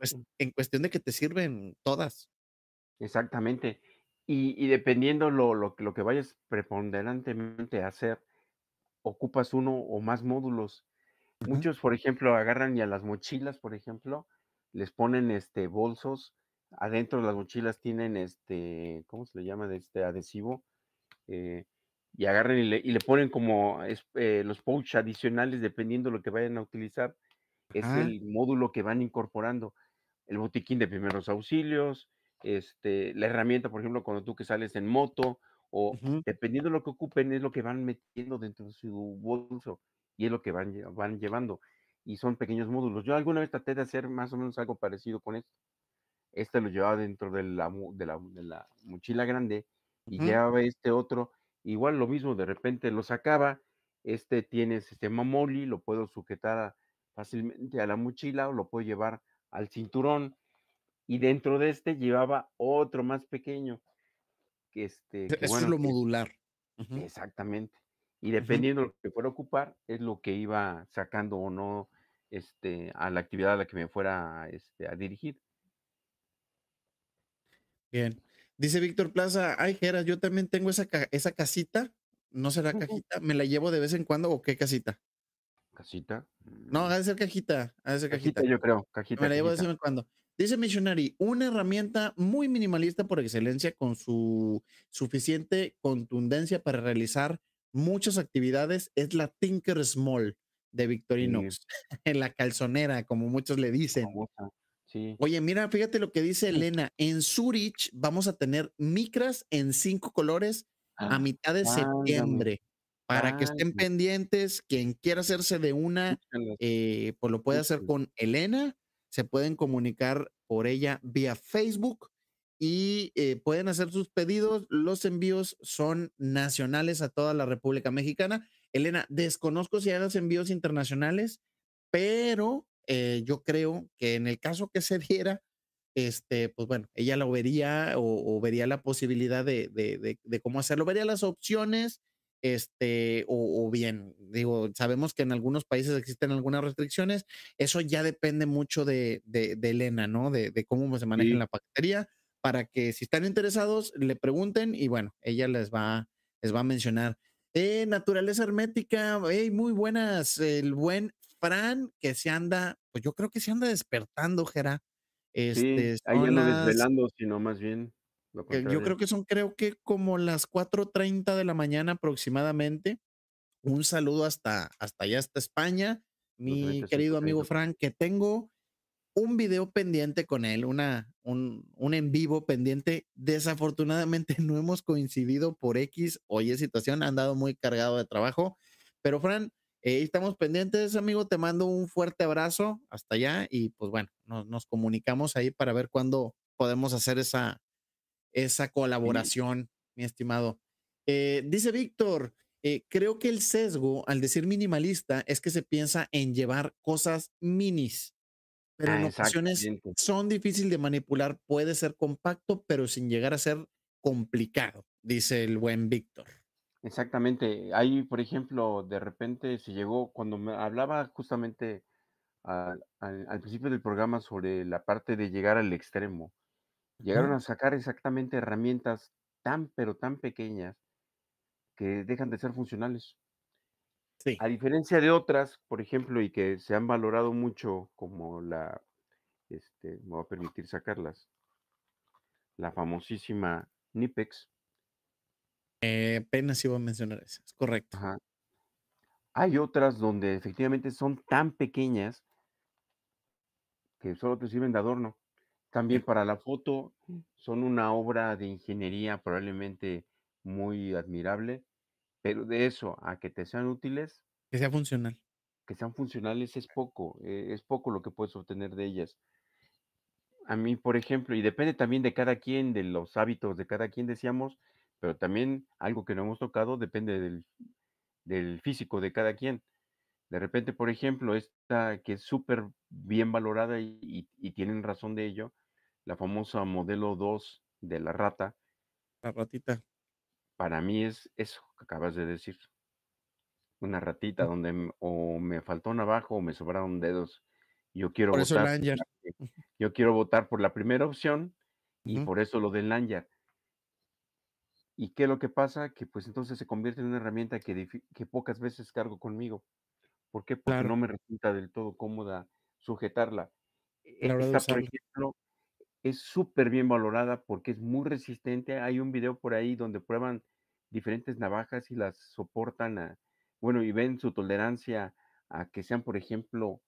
[SPEAKER 3] cuestión de que te sirven todas. Exactamente. Y, dependiendo lo, lo, lo, que vayas preponderantemente a hacer, ocupas uno o más módulos. Muchos, por ejemplo, agarran y a las mochilas, por ejemplo, les ponen este bolsos adentro las mochilas tienen este, ¿cómo se le llama? De este adhesivo. Eh, y agarran y le, ponen como eh, los pouch adicionales, dependiendo lo que vayan a utilizar. Es el módulo que van incorporando. El botiquín de primeros auxilios, este, la herramienta, por ejemplo, cuando tú que sales en moto, o dependiendo lo que ocupen, es lo que van metiendo dentro de su bolso y es lo que van, van llevando. Y son pequeños módulos. Yo alguna vez traté de hacer más o menos algo parecido con esto este lo llevaba dentro de la, de la, mochila grande y llevaba este otro, igual lo mismo, de repente lo sacaba, este tiene sistema molly lo puedo sujetar fácilmente a la mochila o lo puedo llevar al cinturón y dentro de este llevaba otro más pequeño. Que este, e es lo modular. Exactamente. Y dependiendo de lo que fuera a ocupar, es lo que iba sacando o no este, a la actividad a la que me fuera este, a dirigir.
[SPEAKER 2] Dice Víctor Plaza, ay, Geras, yo también tengo esa, esa casita. ¿No será cajita? ¿Me la llevo de vez en cuando o qué casita? ¿Casita? No, mm. ha de ser cajita. Ha de ser cajita. yo creo. Cajita. Me la llevo de vez en cuando. Dice Missionary, una herramienta muy minimalista por excelencia con su suficiente contundencia para realizar muchas actividades es la Tinker Small de Victorinox, en la calzonera, como muchos le dicen. Oye, mira, fíjate lo que dice Elena. En Zurich vamos a tener micras en cinco colores a ah, mitad de septiembre.
[SPEAKER 1] Para que estén
[SPEAKER 2] pendientes, quien quiera hacerse de una, eh, pues lo puede hacer con Elena. Se pueden comunicar por ella vía Facebook y eh, pueden hacer sus pedidos. Los envíos son nacionales a toda la República Mexicana. Elena, desconozco si hay los envíos internacionales, pero eh, yo creo que en el caso que se diera, este, pues bueno, ella lo vería o, vería la posibilidad de, de, de, cómo hacerlo, vería las opciones, este, o, bien, digo, sabemos que en algunos países existen algunas restricciones, eso ya depende mucho de, Elena, ¿no? De, cómo se maneja la paquetería, para que si están interesados, le pregunten y bueno, ella les va, les va a mencionar. Eh, naturaleza hermética, hey, muy buenas. El buen Fran, que se anda, pues yo creo que se anda despertando, Jera.
[SPEAKER 3] Este, sí, ahí no desvelando, sino más bien. Lo eh, yo creo que
[SPEAKER 2] son, creo que como las 4:30 de la mañana aproximadamente. Un saludo hasta, hasta allá, hasta España. Pues, Mi querido amigo Fran, que tengo un video pendiente con él, una, un, en vivo pendiente. Desafortunadamente no hemos coincidido por X. Y situación, han dado muy cargado de trabajo. Pero Fran, eh, estamos pendientes, amigo. Te mando un fuerte abrazo hasta allá y pues bueno, nos, comunicamos ahí para ver cuándo podemos hacer esa, esa colaboración, mi estimado. Eh, dice Víctor, eh, creo que el sesgo al decir minimalista es que se piensa en llevar cosas minis, pero en ah, ocasiones son difíciles de manipular, puede ser compacto, pero sin llegar a ser complicado, dice el buen Víctor.
[SPEAKER 3] Exactamente. Ahí, por ejemplo, de repente se llegó, cuando me hablaba justamente al, principio del programa sobre la parte de llegar al extremo, llegaron a sacar exactamente herramientas tan, pero tan pequeñas que dejan de ser funcionales. A diferencia de otras, por ejemplo, y que se han valorado mucho, como la, este, me va a permitir sacarlas, la famosísima NIPEX, eh, apenas iba a mencionar eso, es correcto. Hay otras donde efectivamente son tan pequeñas que solo te sirven de adorno. También para la foto son una obra de ingeniería probablemente muy admirable, pero de eso a que te sean útiles.
[SPEAKER 2] Que sea funcional.
[SPEAKER 3] Que sean funcionales es poco, eh, es poco lo que puedes obtener de ellas. A mí, por ejemplo, y depende también de cada quien, de los hábitos de cada quien, decíamos, pero también algo que no hemos tocado depende del, físico de cada quien. De repente, por ejemplo, esta que es súper bien valorada y, tienen razón de ello, la famosa modelo 2 de la rata. La ratita. Para mí es eso que acabas de decir. Una ratita donde o me faltó un abajo o me sobraron dedos. Yo quiero votar. yo quiero votar por la primera opción y por eso lo del Lanyard. ¿Y qué es lo que pasa? Que pues entonces se convierte en una herramienta que, que pocas veces cargo conmigo. ¿Por qué? Porque no me resulta del todo cómoda sujetarla. E-, esta, por ejemplo, es súper bien valorada porque es muy resistente. Hay un video por ahí donde prueban diferentes navajas y las soportan a, bueno, y ven su tolerancia a que sean, por ejemplo,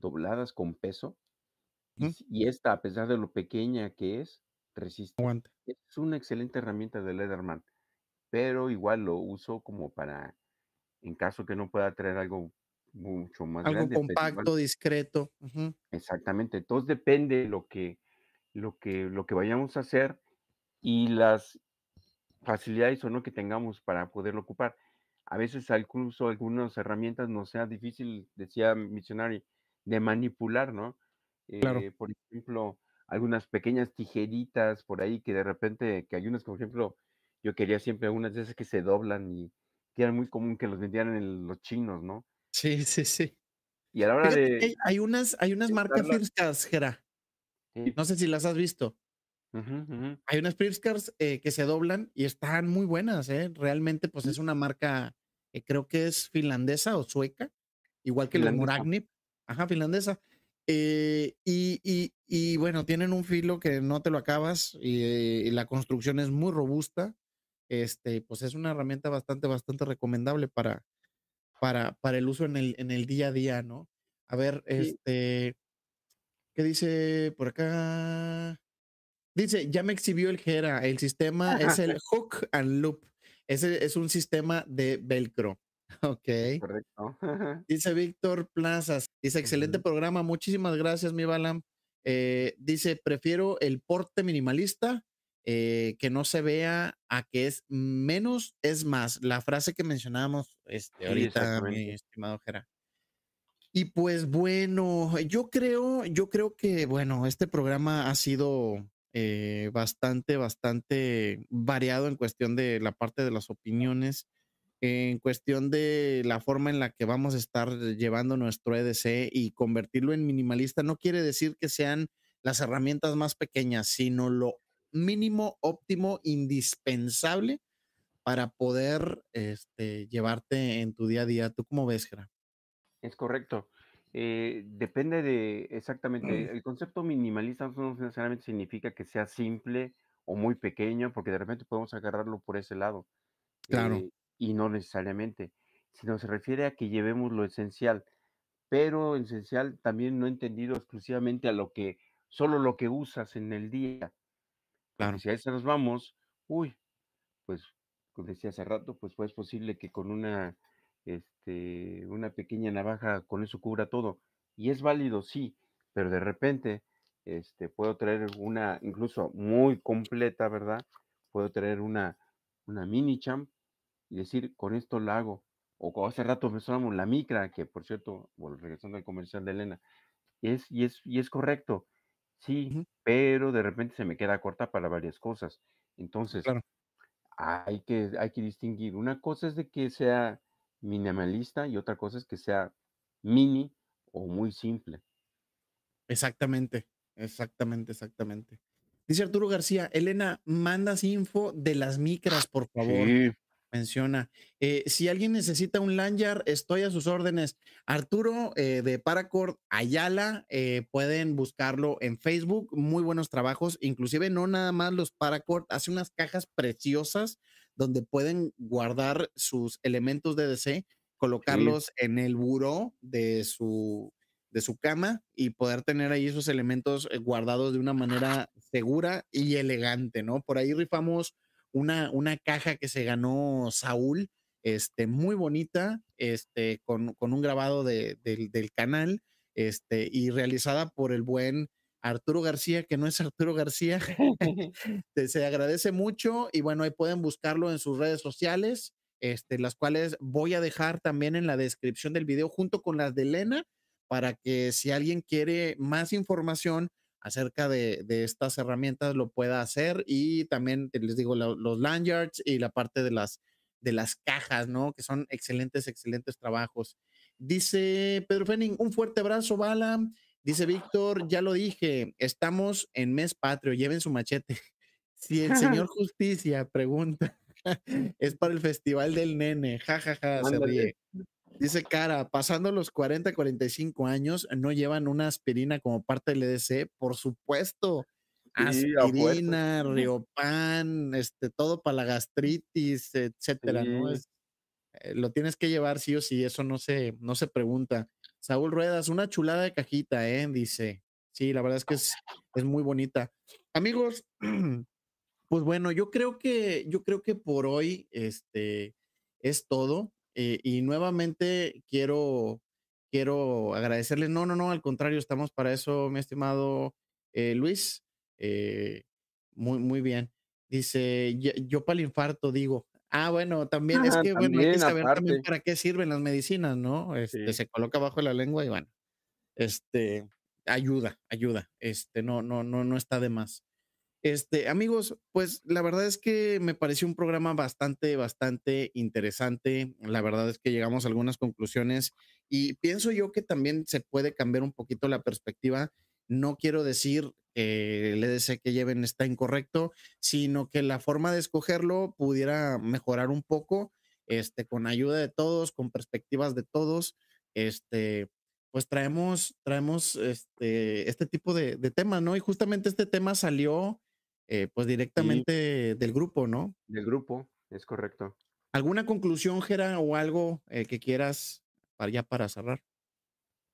[SPEAKER 3] dobladas con peso. Y esta, a pesar de lo pequeña que es, resiste. Es una excelente herramienta de Leatherman, pero igual lo uso como para, en caso que no pueda traer algo mucho más algo grande. Algo compacto, discreto. Exactamente. Entonces depende de lo que, lo que, lo que vayamos a hacer y las facilidades o no que tengamos para poderlo ocupar. A veces incluso algunas herramientas no sea difícil, decía Missionary, de manipular, ¿no? claro. Eh, por ejemplo, algunas pequeñas tijeritas por ahí que de repente, que hay unas, por ejemplo, yo quería siempre unas de esas que se doblan y que eran muy común que los vendieran en los chinos, ¿no? Sí, sí, sí. Y a la hora de...
[SPEAKER 2] Hay unas, hay unas marcas Firstcars, Jera. No sé si las has visto.
[SPEAKER 1] Hay
[SPEAKER 2] unas Firstcars eh, que se doblan y están muy buenas, ¿eh? Realmente, pues es una marca, eh, creo que es finlandesa o sueca, igual que la Muragnip. Ajá, finlandesa. Eh, y, bueno, tienen un filo que no te lo acabas eh, y, la construcción es muy robusta. Este, pues es una herramienta bastante, bastante recomendable para, para, el uso en el, día a día, ¿no? A ver, este, ¿qué dice por acá? Dice, ya me exhibió el Gera, el sistema es el hook and loop. Ese es un sistema de velcro. Ok. Correcto. dice Víctor Plazas. Dice, excelente programa. Muchísimas gracias, mi Balam. Eh, dice, prefiero el porte minimalista, eh, que no se vea a que es menos es más. La frase que mencionábamos este, ahorita, mi estimado Jera. Y pues bueno, yo creo, yo creo que, bueno, este programa ha sido eh, bastante, bastante variado en cuestión de la parte de las opiniones en cuestión de la forma en la que vamos a estar llevando nuestro EDC y convertirlo en minimalista, no quiere decir que sean las herramientas más pequeñas, sino lo mínimo, óptimo, indispensable para poder este, llevarte en tu día a día. ¿Tú cómo ves, Gera?
[SPEAKER 3] Es correcto. Eh, depende de exactamente. El concepto minimalista no necesariamente significa que sea simple o muy pequeño, porque de repente podemos agarrarlo por ese lado. Claro. Eh, y no necesariamente, sino se refiere a que llevemos lo esencial, pero esencial también no entendido exclusivamente a lo que, solo lo que usas en el día. Claro. si a eso nos vamos, uy, pues, como decía hace rato, pues, pues es posible que con una, este, una pequeña navaja con eso cubra todo. Y es válido, sí, pero de repente este, puedo traer una, incluso muy completa, ¿verdad? Puedo traer una, una mini champ y decir, con esto lo hago. O hace rato mencionamos la micra, que por cierto, bueno, regresando al comercial de Elena, es, y, es, y es correcto, sí, pero de repente se me queda corta para varias cosas. Entonces, hay, que, hay que distinguir. Una cosa es de que sea minimalista y otra cosa es que sea mini o muy simple. Exactamente,
[SPEAKER 2] exactamente, exactamente. Dice Arturo García, Elena, mandas info de las micras, por favor menciona. Eh, si alguien necesita un lanyard, estoy a sus órdenes. Arturo eh, de Paracord Ayala, eh, pueden buscarlo en Facebook. Muy buenos trabajos, inclusive no nada más los Paracord, hace unas cajas preciosas donde pueden guardar sus elementos de DC, colocarlos en el buró de su de su cama y poder tener ahí esos elementos guardados de una manera segura y elegante, ¿no? Por ahí rifamos una, caja que se ganó Saúl, este, muy bonita, este, con, un grabado del canal, este, y realizada por el buen Arturo García, que no es Arturo García. se agradece mucho y bueno, ahí pueden buscarlo en sus redes sociales, este, las cuales voy a dejar también en la descripción del video junto con las de Elena, para que si alguien quiere más información, acerca de, estas herramientas lo pueda hacer y también les digo los lanyards y la parte de las de las cajas, ¿no? Que son excelentes, excelentes trabajos. Dice Pedro Fenning, un fuerte abrazo, Bala. Dice Víctor, ya lo dije, estamos en mes patrio, lleven su machete. Si el señor Justicia pregunta, es para el festival del nene, jajaja, se ríe. Dice Cara, pasando los 40, 45 años, ¿no llevan una aspirina como parte del EDC? Por supuesto. aspirina, riopan, este, todo para la gastritis, etcétera, ¿no? Eh, lo tienes que llevar sí o sí, eso no se, no se pregunta. Saúl Ruedas, una chulada de cajita, ¿eh? Dice. Sí, la verdad es que es, muy bonita. Amigos, pues bueno, yo creo que, yo creo que por hoy, este, es todo. Eh, y nuevamente quiero, quiero agradecerle. No, no, no, al contrario, estamos para eso, mi estimado eh, Luis. Eh, muy, muy bien. Dice, yo, para el infarto digo. Ah, bueno, también es que, bueno, hay que saber para qué sirven las medicinas, ¿no? Este, se coloca bajo la lengua y bueno, este, ayuda, ayuda. Este, no, no, no, no está de más. Este, amigos, pues la verdad es que me pareció un programa bastante, bastante interesante. La verdad es que llegamos a algunas conclusiones y pienso yo que también se puede cambiar un poquito la perspectiva. No quiero decir que el EDC que lleven está incorrecto, sino que la forma de escogerlo pudiera mejorar un poco, este, con ayuda de todos, con perspectivas de todos. Este, pues traemos, traemos este, este tipo de, de ¿no? Y justamente este tema salió eh, pues directamente del grupo, ¿no? Del grupo, es correcto. ¿Alguna conclusión, Gera, o algo eh, que quieras para ya para cerrar?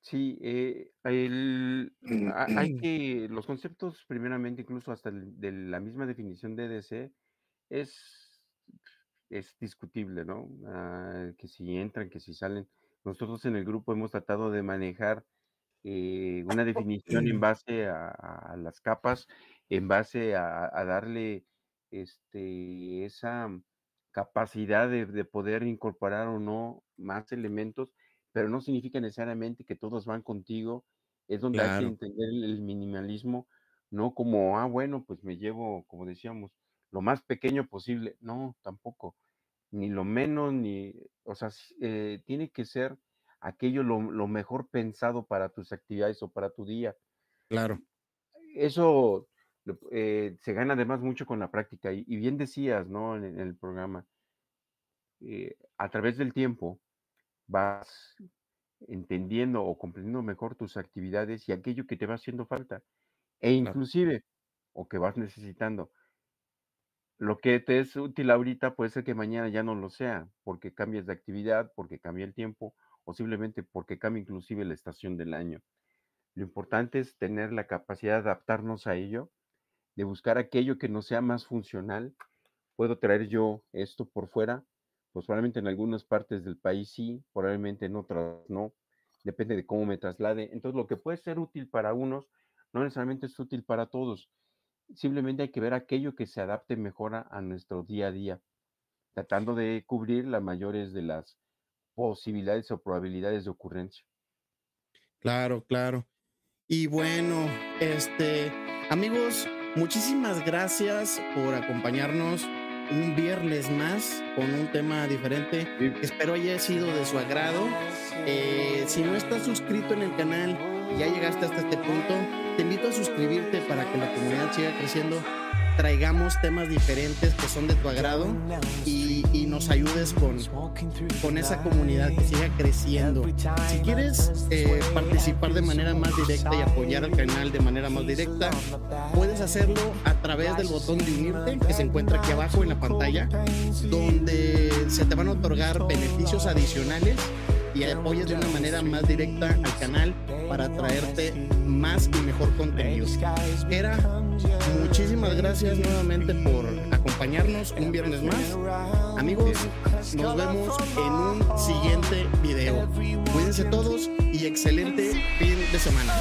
[SPEAKER 3] Sí, eh, mm, hay que, los conceptos primeramente, incluso hasta de la misma definición de DC, es, es discutible, ¿no? Ah, que si entran, que si salen. Nosotros en el grupo hemos tratado de manejar una definición en base a, las capas en base a, darle este, esa mm, capacidad de, poder incorporar o no más elementos, pero no significa necesariamente que todos van contigo. Es donde hay que entender el minimalismo, no como, ah, bueno, pues me llevo, como decíamos, lo más pequeño posible. No, tampoco. Ni lo menos, ni, o sea, eh, tiene que ser aquello lo, lo, mejor pensado para tus actividades o para tu día. Claro. Eso eh, se gana además mucho con la práctica. Y, bien decías, ¿no? En, el programa, eh, a través del tiempo vas entendiendo o comprendiendo mejor tus actividades y aquello que te va haciendo falta. E inclusive, o que vas necesitando. Lo que te es útil ahorita puede ser que mañana ya no lo sea, porque cambias de actividad, porque cambia el tiempo, o simplemente porque cambia inclusive la estación del año. Lo importante es tener la capacidad de adaptarnos a ello de buscar aquello que no sea más funcional. ¿Puedo traer yo esto por fuera? Pues probablemente en algunas partes del país sí, probablemente en otras no. Depende de cómo me traslade. Entonces, lo que puede ser útil para unos no necesariamente es útil para todos. Simplemente hay que ver aquello que se adapte mejor a, nuestro día a día, tratando de cubrir las mayores de las posibilidades o probabilidades de ocurrencia. Claro, claro. Y bueno,
[SPEAKER 2] este, amigos, Muchísimas gracias por acompañarnos un viernes más con un tema diferente espero haya sido de su agrado. Eh, si no estás suscrito en el canal, ya llegaste hasta este punto, te invito a suscribirte para que la comunidad siga creciendo, traigamos temas diferentes que son de tu agrado y, nos ayudes con, con esa comunidad que siga creciendo. Si quieres eh, participar de manera más directa y apoyar al canal de manera más directa, puedes hacerlo a través del botón de unirte que se encuentra aquí abajo en la pantalla, donde se te van a otorgar beneficios adicionales y apoyes de una manera más directa al canal para traerte más y mejor contenido. Era, muchísimas gracias nuevamente por acompañarnos un viernes más. Amigos, nos vemos en un siguiente video. Cuídense todos y excelente fin de semana.